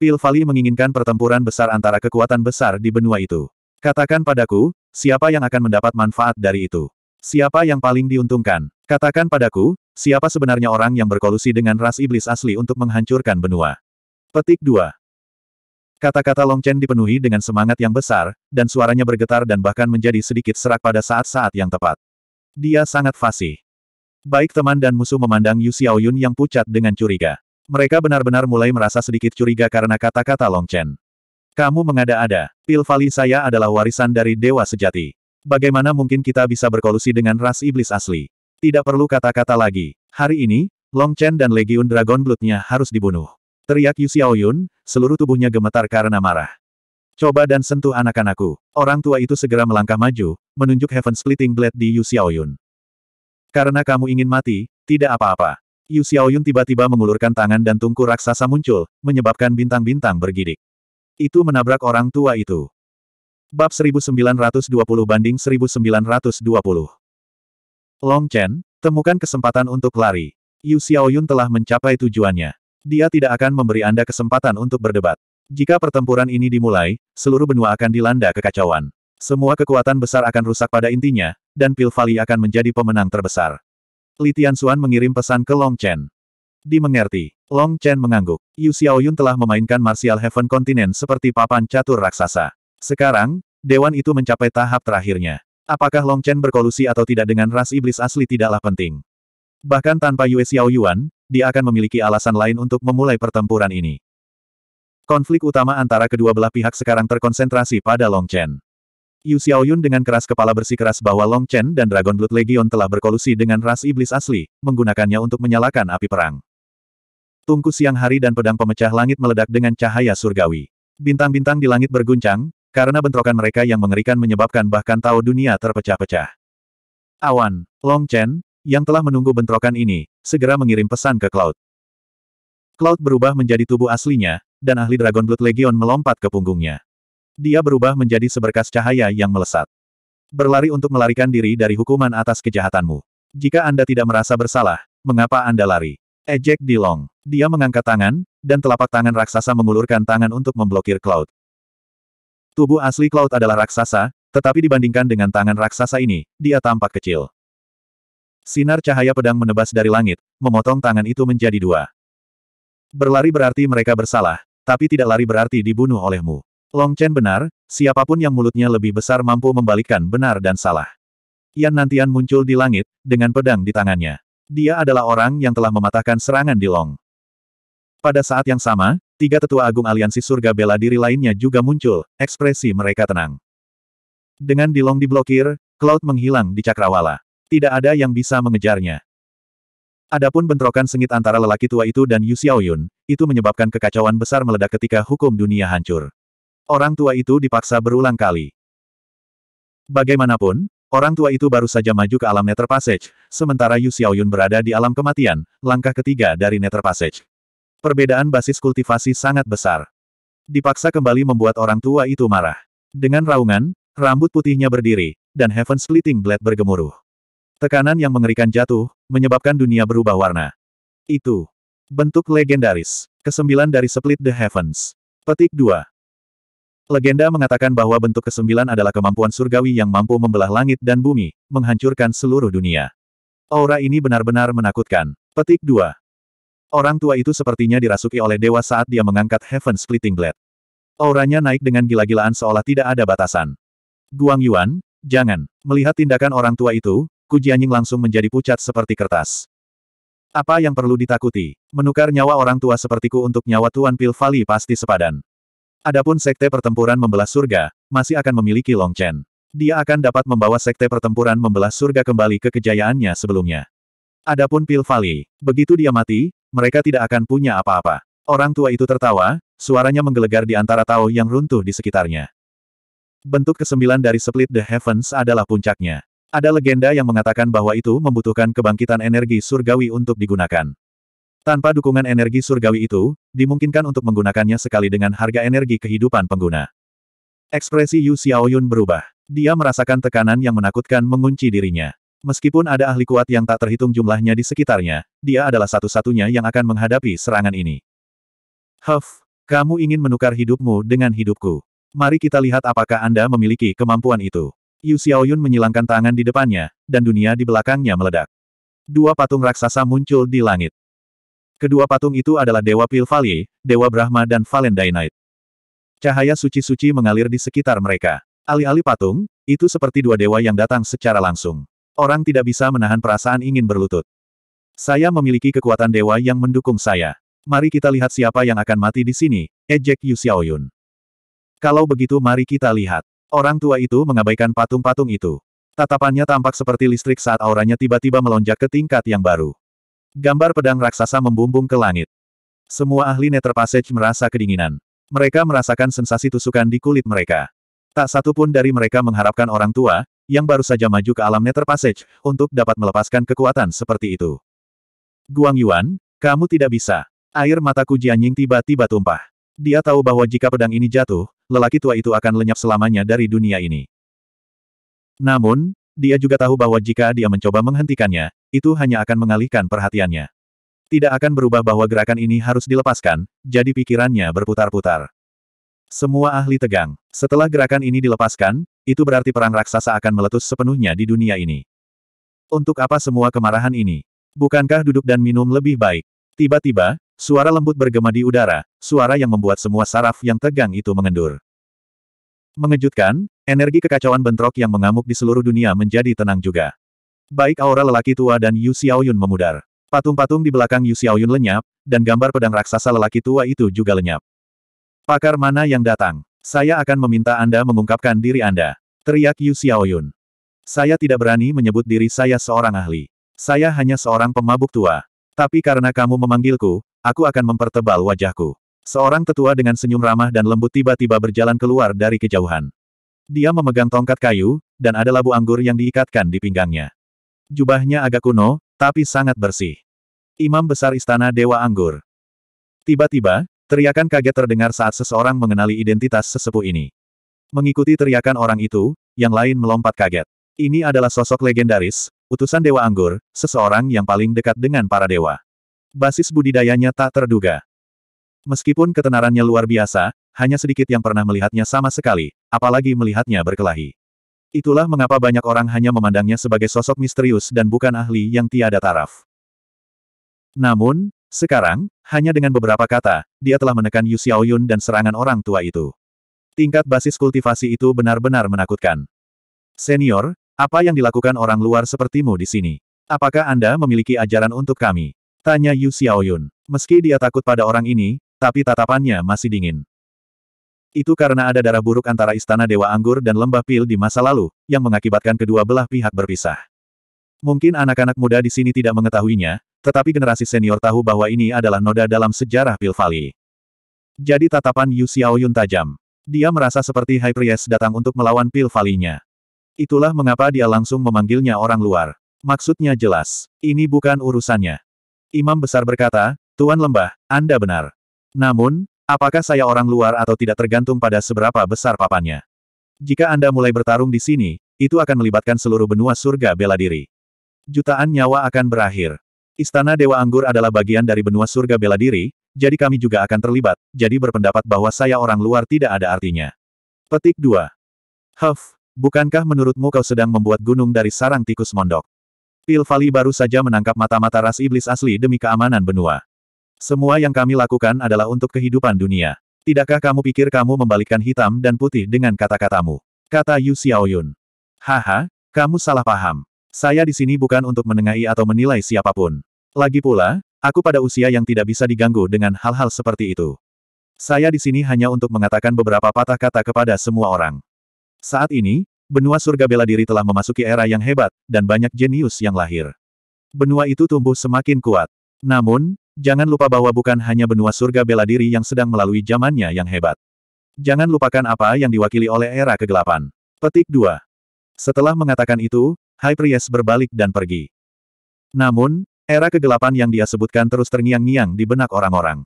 Pil menginginkan pertempuran besar antara kekuatan besar di benua itu. Katakan padaku, siapa yang akan mendapat manfaat dari itu? Siapa yang paling diuntungkan? Katakan padaku, Siapa sebenarnya orang yang berkolusi dengan ras iblis asli untuk menghancurkan benua? Petik 2. Kata-kata Long Chen dipenuhi dengan semangat yang besar, dan suaranya bergetar dan bahkan menjadi sedikit serak pada saat-saat yang tepat. Dia sangat fasih. Baik teman dan musuh memandang Yu Xiaoyun yang pucat dengan curiga. Mereka benar-benar mulai merasa sedikit curiga karena kata-kata Long Chen. Kamu mengada-ada, pil vali saya adalah warisan dari dewa sejati. Bagaimana mungkin kita bisa berkolusi dengan ras iblis asli? Tidak perlu kata-kata lagi. Hari ini, Long Chen dan Legiun Dragon Bloodnya harus dibunuh. Teriak Yu Xiaoyun, seluruh tubuhnya gemetar karena marah. Coba dan sentuh anak-anakku. Orang tua itu segera melangkah maju, menunjuk Heaven Splitting Blade di Yu Xiaoyun. Karena kamu ingin mati, tidak apa-apa. Yu Xiaoyun tiba-tiba mengulurkan tangan dan tungku raksasa muncul, menyebabkan bintang-bintang bergidik. Itu menabrak orang tua itu. Bab 1920 banding 1920 Long Chen, temukan kesempatan untuk lari. Yu Xiaoyun telah mencapai tujuannya. Dia tidak akan memberi Anda kesempatan untuk berdebat. Jika pertempuran ini dimulai, seluruh benua akan dilanda kekacauan. Semua kekuatan besar akan rusak pada intinya, dan Pil Valley akan menjadi pemenang terbesar. Li Tianxuan mengirim pesan ke Long Chen. Dimengerti. Long Chen mengangguk. Yu Xiaoyun telah memainkan Martial Heaven Continent seperti papan catur raksasa. Sekarang, Dewan itu mencapai tahap terakhirnya. Apakah Long Chen berkolusi atau tidak dengan ras iblis asli tidaklah penting. Bahkan tanpa Yue Xiaoyuan, dia akan memiliki alasan lain untuk memulai pertempuran ini. Konflik utama antara kedua belah pihak sekarang terkonsentrasi pada Long Chen. Yu Xiaoyun dengan keras kepala bersikeras bahwa Long Chen dan Dragon Blood Legion telah berkolusi dengan ras iblis asli, menggunakannya untuk menyalakan api perang. Tungku siang hari dan pedang pemecah langit meledak dengan cahaya surgawi. Bintang-bintang di langit berguncang, karena bentrokan mereka yang mengerikan menyebabkan bahkan tahu dunia terpecah-pecah. Awan, Long Chen, yang telah menunggu bentrokan ini, segera mengirim pesan ke Cloud. Cloud berubah menjadi tubuh aslinya, dan ahli Dragon Blood Legion melompat ke punggungnya. Dia berubah menjadi seberkas cahaya yang melesat. Berlari untuk melarikan diri dari hukuman atas kejahatanmu. Jika Anda tidak merasa bersalah, mengapa Anda lari? Ejek Di Long? Dia mengangkat tangan, dan telapak tangan raksasa mengulurkan tangan untuk memblokir Cloud. Tubuh asli Cloud adalah raksasa, tetapi dibandingkan dengan tangan raksasa ini, dia tampak kecil. Sinar cahaya pedang menebas dari langit, memotong tangan itu menjadi dua. Berlari berarti mereka bersalah, tapi tidak lari berarti dibunuh olehmu. Long Chen benar, siapapun yang mulutnya lebih besar mampu membalikkan benar dan salah. Yan Nantian muncul di langit, dengan pedang di tangannya. Dia adalah orang yang telah mematahkan serangan di Long. Pada saat yang sama, tiga tetua agung aliansi surga bela diri lainnya juga muncul, ekspresi mereka tenang. Dengan Dilong diblokir, Cloud menghilang di Cakrawala. Tidak ada yang bisa mengejarnya. Adapun bentrokan sengit antara lelaki tua itu dan Yu Xiaoyun, itu menyebabkan kekacauan besar meledak ketika hukum dunia hancur. Orang tua itu dipaksa berulang kali. Bagaimanapun, orang tua itu baru saja maju ke alam Nether Passage, sementara Yu Xiaoyun berada di alam kematian, langkah ketiga dari Nether Passage. Perbedaan basis kultivasi sangat besar. Dipaksa kembali membuat orang tua itu marah. Dengan raungan, rambut putihnya berdiri, dan Heaven Splitting Blade bergemuruh. Tekanan yang mengerikan jatuh, menyebabkan dunia berubah warna. Itu. Bentuk legendaris. Kesembilan dari Split the Heavens. Petik 2. Legenda mengatakan bahwa bentuk kesembilan adalah kemampuan surgawi yang mampu membelah langit dan bumi, menghancurkan seluruh dunia. Aura ini benar-benar menakutkan. Petik 2. Orang tua itu sepertinya dirasuki oleh dewa saat dia mengangkat Heaven Splitting Blade. Auranya naik dengan gila-gilaan seolah tidak ada batasan. Guang Yuan, jangan. Melihat tindakan orang tua itu, Ku Jianying langsung menjadi pucat seperti kertas. Apa yang perlu ditakuti? Menukar nyawa orang tua sepertiku untuk nyawa Tuan Pil pasti sepadan. Adapun sekte pertempuran membelah surga, masih akan memiliki Long Chen. Dia akan dapat membawa sekte pertempuran membelah surga kembali ke kejayaannya sebelumnya. Adapun Pil begitu dia mati, mereka tidak akan punya apa-apa. Orang tua itu tertawa, suaranya menggelegar di antara Tao yang runtuh di sekitarnya. Bentuk kesembilan dari Split the Heavens adalah puncaknya. Ada legenda yang mengatakan bahwa itu membutuhkan kebangkitan energi surgawi untuk digunakan. Tanpa dukungan energi surgawi itu, dimungkinkan untuk menggunakannya sekali dengan harga energi kehidupan pengguna. Ekspresi Yu Xiaoyun berubah. Dia merasakan tekanan yang menakutkan mengunci dirinya. Meskipun ada ahli kuat yang tak terhitung jumlahnya di sekitarnya, dia adalah satu-satunya yang akan menghadapi serangan ini. Huff, kamu ingin menukar hidupmu dengan hidupku. Mari kita lihat apakah Anda memiliki kemampuan itu. Yu Xiaoyun menyilangkan tangan di depannya, dan dunia di belakangnya meledak. Dua patung raksasa muncul di langit. Kedua patung itu adalah Dewa Pilvali, Dewa Brahma dan Valendainite. Cahaya suci-suci mengalir di sekitar mereka. Alih-alih patung, itu seperti dua dewa yang datang secara langsung. Orang tidak bisa menahan perasaan ingin berlutut. Saya memiliki kekuatan dewa yang mendukung saya. Mari kita lihat siapa yang akan mati di sini, ejek Yu Xiaoyun. Kalau begitu mari kita lihat. Orang tua itu mengabaikan patung-patung itu. Tatapannya tampak seperti listrik saat auranya tiba-tiba melonjak ke tingkat yang baru. Gambar pedang raksasa membumbung ke langit. Semua ahli Nether Passage merasa kedinginan. Mereka merasakan sensasi tusukan di kulit mereka. Tak satu pun dari mereka mengharapkan orang tua, yang baru saja maju ke alam Nether Passage, untuk dapat melepaskan kekuatan seperti itu. Guang Yuan, kamu tidak bisa. Air mataku Jianying tiba-tiba tumpah. Dia tahu bahwa jika pedang ini jatuh, lelaki tua itu akan lenyap selamanya dari dunia ini. Namun, dia juga tahu bahwa jika dia mencoba menghentikannya, itu hanya akan mengalihkan perhatiannya. Tidak akan berubah bahwa gerakan ini harus dilepaskan, jadi pikirannya berputar-putar. Semua ahli tegang. Setelah gerakan ini dilepaskan, itu berarti perang raksasa akan meletus sepenuhnya di dunia ini. Untuk apa semua kemarahan ini? Bukankah duduk dan minum lebih baik? Tiba-tiba, suara lembut bergema di udara, suara yang membuat semua saraf yang tegang itu mengendur. Mengejutkan, energi kekacauan bentrok yang mengamuk di seluruh dunia menjadi tenang juga. Baik aura lelaki tua dan Yu Xiaoyun memudar. Patung-patung di belakang Yu Xiaoyun lenyap, dan gambar pedang raksasa lelaki tua itu juga lenyap. Pakar mana yang datang? Saya akan meminta Anda mengungkapkan diri Anda. Teriak Yu Xiaoyun. Saya tidak berani menyebut diri saya seorang ahli. Saya hanya seorang pemabuk tua. Tapi karena kamu memanggilku, aku akan mempertebal wajahku. Seorang tetua dengan senyum ramah dan lembut tiba-tiba berjalan keluar dari kejauhan. Dia memegang tongkat kayu, dan ada labu anggur yang diikatkan di pinggangnya. Jubahnya agak kuno, tapi sangat bersih. Imam Besar Istana Dewa Anggur. Tiba-tiba, Teriakan kaget terdengar saat seseorang mengenali identitas sesepuh ini. Mengikuti teriakan orang itu, yang lain melompat kaget. Ini adalah sosok legendaris, utusan Dewa Anggur, seseorang yang paling dekat dengan para dewa. Basis budidayanya tak terduga. Meskipun ketenarannya luar biasa, hanya sedikit yang pernah melihatnya sama sekali, apalagi melihatnya berkelahi. Itulah mengapa banyak orang hanya memandangnya sebagai sosok misterius dan bukan ahli yang tiada taraf. Namun, sekarang, hanya dengan beberapa kata, dia telah menekan Yu Xiaoyun dan serangan orang tua itu. Tingkat basis kultivasi itu benar-benar menakutkan. Senior, apa yang dilakukan orang luar sepertimu di sini? Apakah Anda memiliki ajaran untuk kami? Tanya Yu Xiaoyun. Meski dia takut pada orang ini, tapi tatapannya masih dingin. Itu karena ada darah buruk antara Istana Dewa Anggur dan Lembah Pil di masa lalu, yang mengakibatkan kedua belah pihak berpisah. Mungkin anak-anak muda di sini tidak mengetahuinya, tetapi generasi senior tahu bahwa ini adalah noda dalam sejarah Pil Jadi tatapan Yu Xiaoyun tajam. Dia merasa seperti High Priest datang untuk melawan Pil Itulah mengapa dia langsung memanggilnya orang luar. Maksudnya jelas. Ini bukan urusannya. Imam besar berkata, Tuan Lembah, Anda benar. Namun, apakah saya orang luar atau tidak tergantung pada seberapa besar papannya? Jika Anda mulai bertarung di sini, itu akan melibatkan seluruh benua surga bela diri. Jutaan nyawa akan berakhir. Istana Dewa Anggur adalah bagian dari benua surga bela diri, jadi kami juga akan terlibat, jadi berpendapat bahwa saya orang luar tidak ada artinya. Petik 2. Huff, bukankah menurutmu kau sedang membuat gunung dari sarang tikus mondok? Pilvali baru saja menangkap mata-mata ras iblis asli demi keamanan benua. Semua yang kami lakukan adalah untuk kehidupan dunia. Tidakkah kamu pikir kamu membalikkan hitam dan putih dengan kata-katamu? Kata Yu Xiaoyun. Haha, kamu salah paham. Saya di sini bukan untuk menengahi atau menilai siapapun. Lagi pula, aku pada usia yang tidak bisa diganggu dengan hal-hal seperti itu. Saya di sini hanya untuk mengatakan beberapa patah kata kepada semua orang. Saat ini, benua surga bela diri telah memasuki era yang hebat, dan banyak jenius yang lahir. Benua itu tumbuh semakin kuat. Namun, jangan lupa bahwa bukan hanya benua surga bela diri yang sedang melalui zamannya yang hebat. Jangan lupakan apa yang diwakili oleh era kegelapan. Petik 2. Setelah mengatakan itu, High Priest berbalik dan pergi. Namun, Era kegelapan yang dia sebutkan terus terngiang-ngiang di benak orang-orang.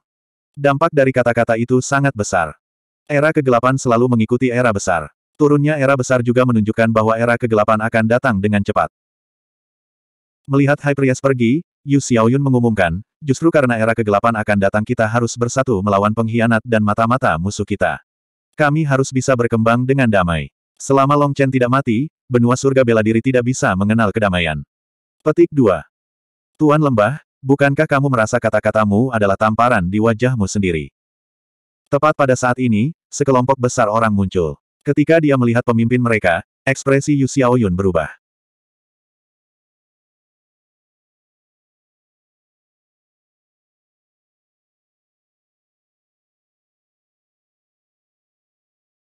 Dampak dari kata-kata itu sangat besar. Era kegelapan selalu mengikuti era besar. Turunnya era besar juga menunjukkan bahwa era kegelapan akan datang dengan cepat. Melihat Hyperias pergi, Yu Xiaoyun mengumumkan, justru karena era kegelapan akan datang kita harus bersatu melawan pengkhianat dan mata-mata musuh kita. Kami harus bisa berkembang dengan damai. Selama Long Chen tidak mati, benua surga bela diri tidak bisa mengenal kedamaian. Petik 2. Tuan Lembah, bukankah kamu merasa kata-katamu adalah tamparan di wajahmu sendiri? Tepat pada saat ini, sekelompok besar orang muncul. Ketika dia melihat pemimpin mereka, ekspresi Yu Xiaoyun berubah.